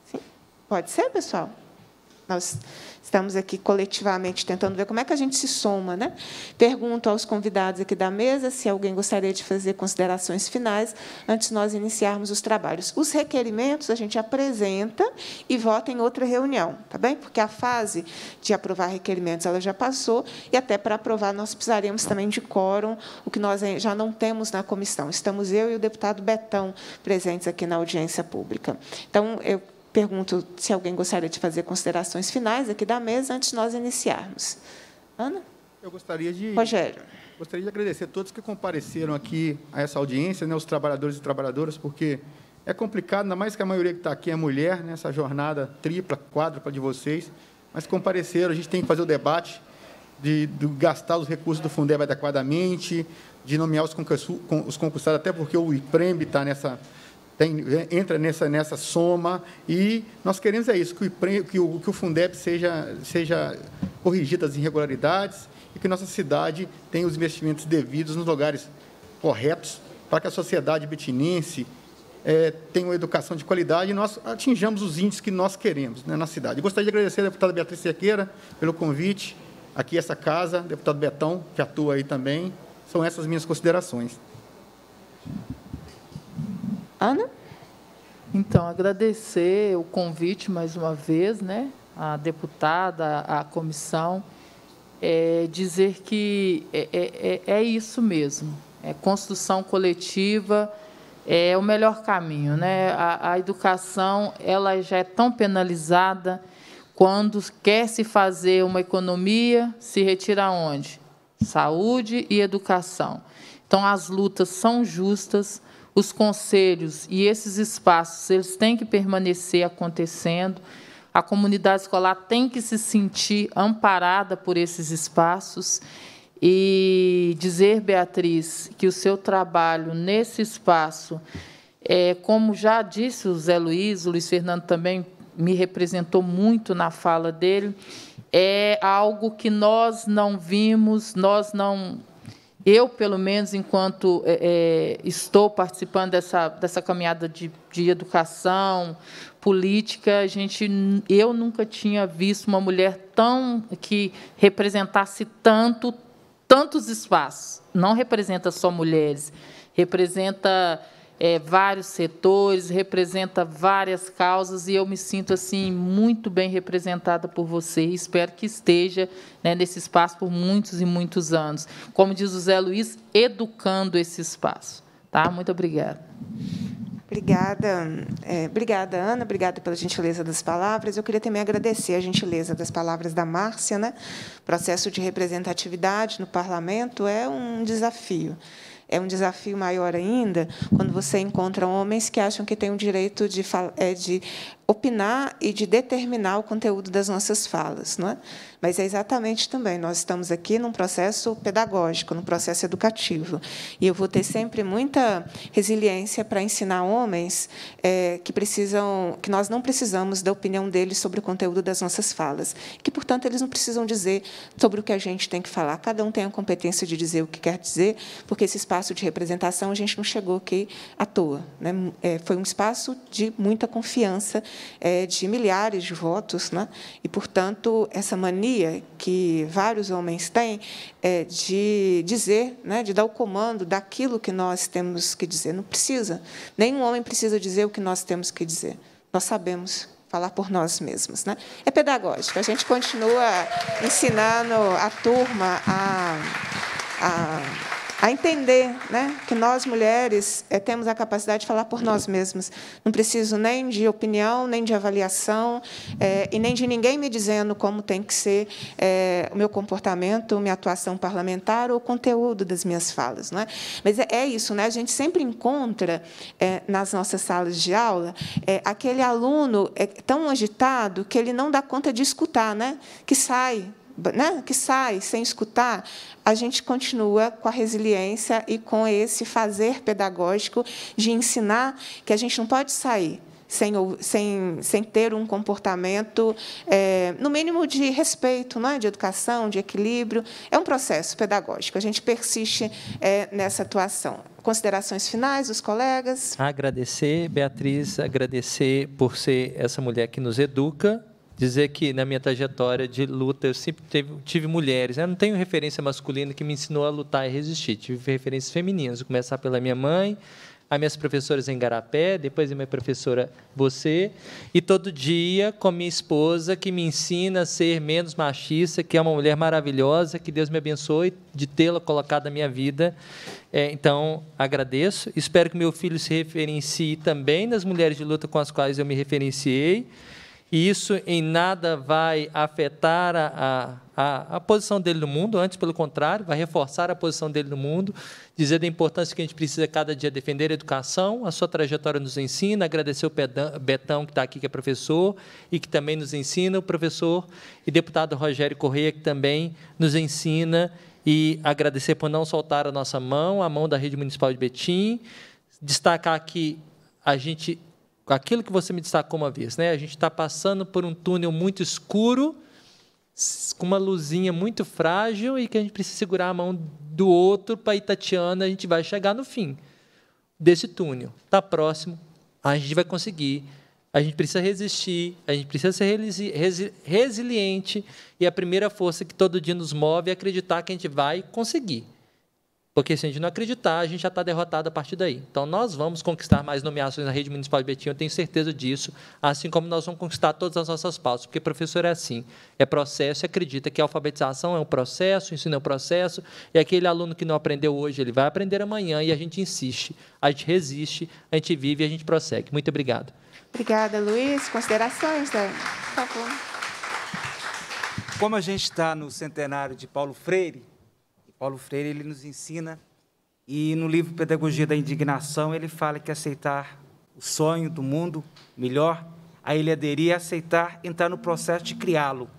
Sim? Pode ser, pessoal? Nós estamos aqui coletivamente tentando ver como é que a gente se soma. Né? Pergunto aos convidados aqui da mesa se alguém gostaria de fazer considerações finais antes de nós iniciarmos os trabalhos. Os requerimentos a gente apresenta e vota em outra reunião, tá bem? Porque a fase de aprovar requerimentos ela já passou e até para aprovar nós precisaríamos também de quórum, o que nós já não temos na comissão. Estamos eu e o deputado Betão presentes aqui na audiência pública. Então, eu Pergunto se alguém gostaria de fazer considerações finais aqui da mesa antes de nós iniciarmos. Ana? Eu gostaria de. Rogério. Gostaria de agradecer a todos que compareceram aqui a essa audiência, né, os trabalhadores e trabalhadoras, porque é complicado, ainda mais que a maioria que está aqui é mulher, né, essa jornada tripla, quádrupla de vocês, mas compareceram, a gente tem que fazer o debate de, de gastar os recursos do Fundeb adequadamente, de nomear os, concursados, até porque o IPREM está nessa tem, entra nessa, nessa soma e nós queremos é isso, que o, que o, que o Fundeb seja, seja corrigido as irregularidades e que nossa cidade tenha os investimentos devidos nos lugares corretos para que a sociedade betinense é, tenha uma educação de qualidade e nós atinjamos os índices que nós queremos né, na cidade. gostaria de agradecer a deputada Beatriz Sequeira pelo convite, aqui essa casa, deputado Betão, que atua aí também. São essas minhas considerações. Ana? Então, agradecer o convite mais uma vez, né, à deputada, à comissão, é dizer que é, é, é, é isso mesmo, é construção coletiva, é o melhor caminho. Né? A, a, educação ela já é tão penalizada quando quer se fazer uma economia, se retira onde? Saúde e educação. Então, as lutas são justas, os conselhos e esses espaços, eles têm que permanecer acontecendo. A comunidade escolar tem que se sentir amparada por esses espaços e dizer, Beatriz, que o seu trabalho nesse espaço, é, como já disse o Zé Luiz, o Luiz Fernando também me representou muito na fala dele, é algo que nós não vimos, nós não eu, pelo menos, enquanto é, é, estou participando dessa, dessa caminhada de, de educação, política, a gente, eu nunca tinha visto uma mulher tão que representasse tanto, tantos espaços. Não representa só mulheres, representa é, vários setores, representa várias causas e eu me sinto assim muito bem representada por você. E espero que esteja né, nesse espaço por muitos e muitos anos. Como diz o Zé Luiz, educando esse espaço. Tá? Muito obrigada. Obrigada, é, obrigada Ana, obrigada pela gentileza das palavras. Eu queria também agradecer a gentileza das palavras da Márcia. Né? O processo de representatividade no parlamento é um desafio é um desafio maior ainda quando você encontra homens que acham que têm o direito de, é, de opinar e de determinar o conteúdo das nossas falas, não é? Mas é exatamente também nós estamos aqui num processo pedagógico, num processo educativo, e eu vou ter sempre muita resiliência para ensinar homens é, que precisam, que nós não precisamos da opinião deles sobre o conteúdo das nossas falas, que portanto eles não precisam dizer sobre o que a gente tem que falar. Cada um tem a competência de dizer o que quer dizer, porque esse espaço de representação a gente não chegou aqui à toa, né? É, foi um espaço de muita confiança é, de milhares de votos, né? e, portanto, essa mania que vários homens têm é, de dizer, né? de dar o comando daquilo que nós temos que dizer. Não precisa, nenhum homem precisa dizer o que nós temos que dizer. Nós sabemos falar por nós mesmos. Né? É pedagógico, a gente continua ensinando a turma a, a a entender né, que nós, mulheres, é, temos a capacidade de falar por nós mesmas. Não preciso nem de opinião, nem de avaliação, é, e nem de ninguém me dizendo como tem que ser é, o meu comportamento, minha atuação parlamentar ou o conteúdo das minhas falas. Não é? Mas é, é isso, né? a gente sempre encontra nas nossas salas de aula aquele aluno tão agitado que ele não dá conta de escutar, né? que sai né, que sai sem escutar, a gente continua com a resiliência e com esse fazer pedagógico de ensinar que a gente não pode sair sem, sem, sem ter um comportamento, é, no mínimo, de respeito, não é? de educação, de equilíbrio. É um processo pedagógico, a gente persiste é, nessa atuação. Considerações finais dos colegas? Agradecer, Beatriz, agradecer por ser essa mulher que nos educa, dizer que na minha trajetória de luta eu sempre teve, tive mulheres. Né? Eu não tenho referência masculina que me ensinou a lutar e resistir. Tive referências femininas, começar pela minha mãe, as minhas professoras em Garapé, depois a minha professora você, e todo dia com minha esposa que me ensina a ser menos machista, que é uma mulher maravilhosa, que Deus me abençoe de tê-la colocado na minha vida. É, então, agradeço. Espero que meu filho se referencie também nas mulheres de luta com as quais eu me referenciei e isso em nada vai afetar a, a, a, posição dele no mundo, antes, pelo contrário, vai reforçar a posição dele no mundo, dizer da importância que a gente precisa cada dia defender a educação, a sua trajetória nos ensina, agradecer o Betão, que está aqui, que é professor, e que também nos ensina, o professor e deputado Rogério Correia, que também nos ensina, e agradecer por não soltar a nossa mão, a mão da Rede Municipal de Betim, destacar que a gente aquilo que você me destacou uma vez, né? A gente está passando por um túnel muito escuro, com uma luzinha muito frágil e que a gente precisa segurar a mão do outro para ir tateando, a gente vai chegar no fim desse túnel. Está próximo, a gente vai conseguir. A gente precisa resistir, a gente precisa ser resi resiliente e a primeira força que todo dia nos move é acreditar que a gente vai conseguir. Porque se a gente não acreditar, a gente já está derrotado a partir daí. Então, nós vamos conquistar mais nomeações na rede municipal de Betim, eu tenho certeza disso, assim como nós vamos conquistar todas as nossas pautas, porque professor é assim, é processo, acredita que a alfabetização é um processo, o ensino é um processo, e aquele aluno que não aprendeu hoje, ele vai aprender amanhã, e a gente insiste, a gente resiste, a gente vive e a gente prossegue. Muito obrigado. Obrigada, Luiz. Considerações, Dani? Né? Por favor. Como a gente está no centenário de Paulo Freire, Paulo Freire ele nos ensina e no livro Pedagogia da Indignação ele fala que aceitar o sonho do mundo melhor, a ele aderir é aceitar entrar no processo de criá-lo.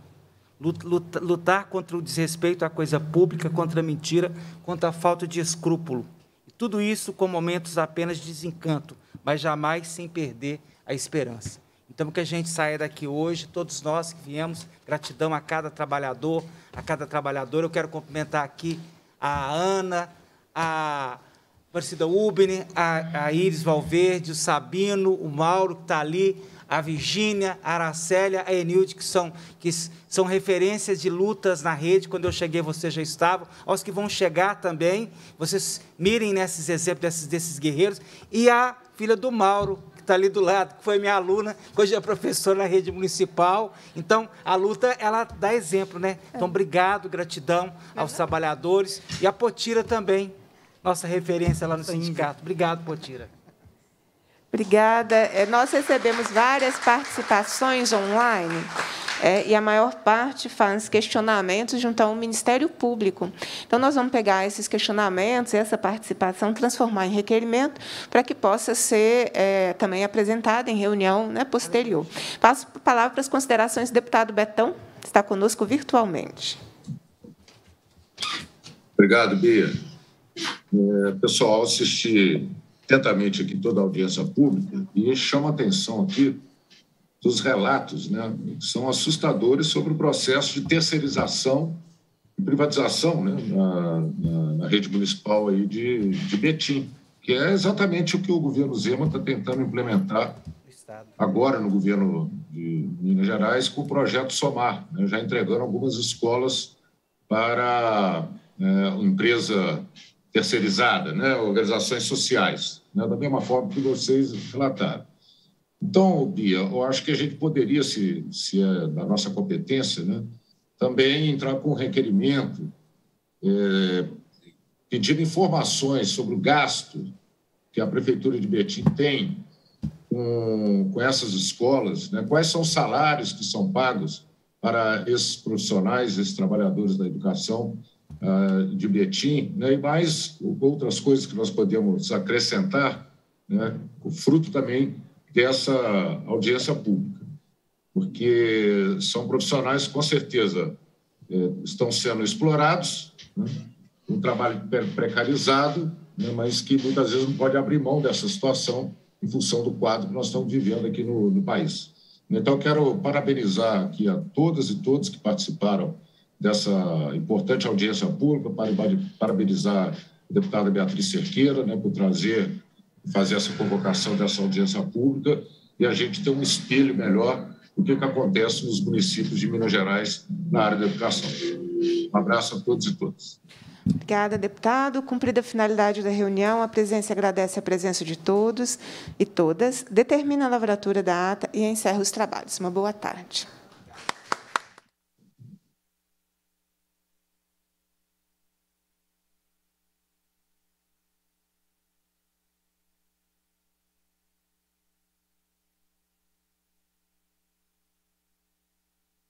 Lutar contra o desrespeito à coisa pública, contra a mentira, contra a falta de escrúpulo. E tudo isso com momentos apenas de desencanto, mas jamais sem perder a esperança. Então, que a gente saia daqui hoje, todos nós que viemos, gratidão a cada trabalhador, a cada trabalhadora. Eu quero cumprimentar aqui a Ana, a Marcida Ubne, a, a Iris Valverde, o Sabino, o Mauro, que está ali, a Virgínia, a Aracélia, a Enilde, que são, que são referências de lutas na rede. Quando eu cheguei, vocês já estavam. Aos que vão chegar também, vocês mirem nesses exemplos desses, desses guerreiros. E a filha do Mauro, está ali do lado, que foi minha aluna, hoje é professora na rede municipal. Então, a luta, ela dá exemplo, né? É. Então, obrigado, gratidão aos trabalhadores e a Potira também, nossa referência lá no sindicato. Obrigado, Potira. Obrigada. É, nós recebemos várias participações online. É, e a maior parte faz questionamentos junto ao Ministério Público. Então, nós vamos pegar esses questionamentos, essa participação, transformar em requerimento, para que possa ser é, também apresentada em reunião né, posterior. Passo a palavra para as considerações do deputado Betão, que está conosco virtualmente. Obrigado, Bia. É, pessoal, assisti atentamente aqui toda a audiência pública e chama atenção aqui dos relatos, né, que são assustadores sobre o processo de terceirização e privatização né, na, na, na rede municipal aí de, de Betim, que é exatamente o que o governo Zema está tentando implementar agora no governo de Minas Gerais com o projeto Somar, né, já entregando algumas escolas para é, uma empresa terceirizada, né? organizações sociais, né? da mesma forma que vocês relataram. Então, Bia, eu acho que a gente poderia, se, se é da nossa competência, né? também entrar com um requerimento é, pedindo informações sobre o gasto que a Prefeitura de Betim tem com, com essas escolas, né? quais são os salários que são pagos para esses profissionais, esses trabalhadores da educação uh, de Betim, né, e mais outras coisas que nós podemos acrescentar, né, fruto também dessa audiência pública, porque são profissionais que, com certeza, eh, estão sendo explorados, né, um trabalho precarizado, né, mas que muitas vezes não pode abrir mão dessa situação em função do quadro que nós estamos vivendo aqui no, no país. Então, quero parabenizar aqui a todas e todos que participaram dessa importante audiência pública, para parabenizar a deputada Beatriz Cerqueira né, por trazer, fazer essa convocação dessa audiência pública e a gente ter um espelho melhor do que, que acontece nos municípios de Minas Gerais na área da educação. Um abraço a todos e todas. Obrigada, deputado. Cumprida a finalidade da reunião, a presença agradece a presença de todos e todas, determina a lavratura da ata e encerra os trabalhos. Uma boa tarde.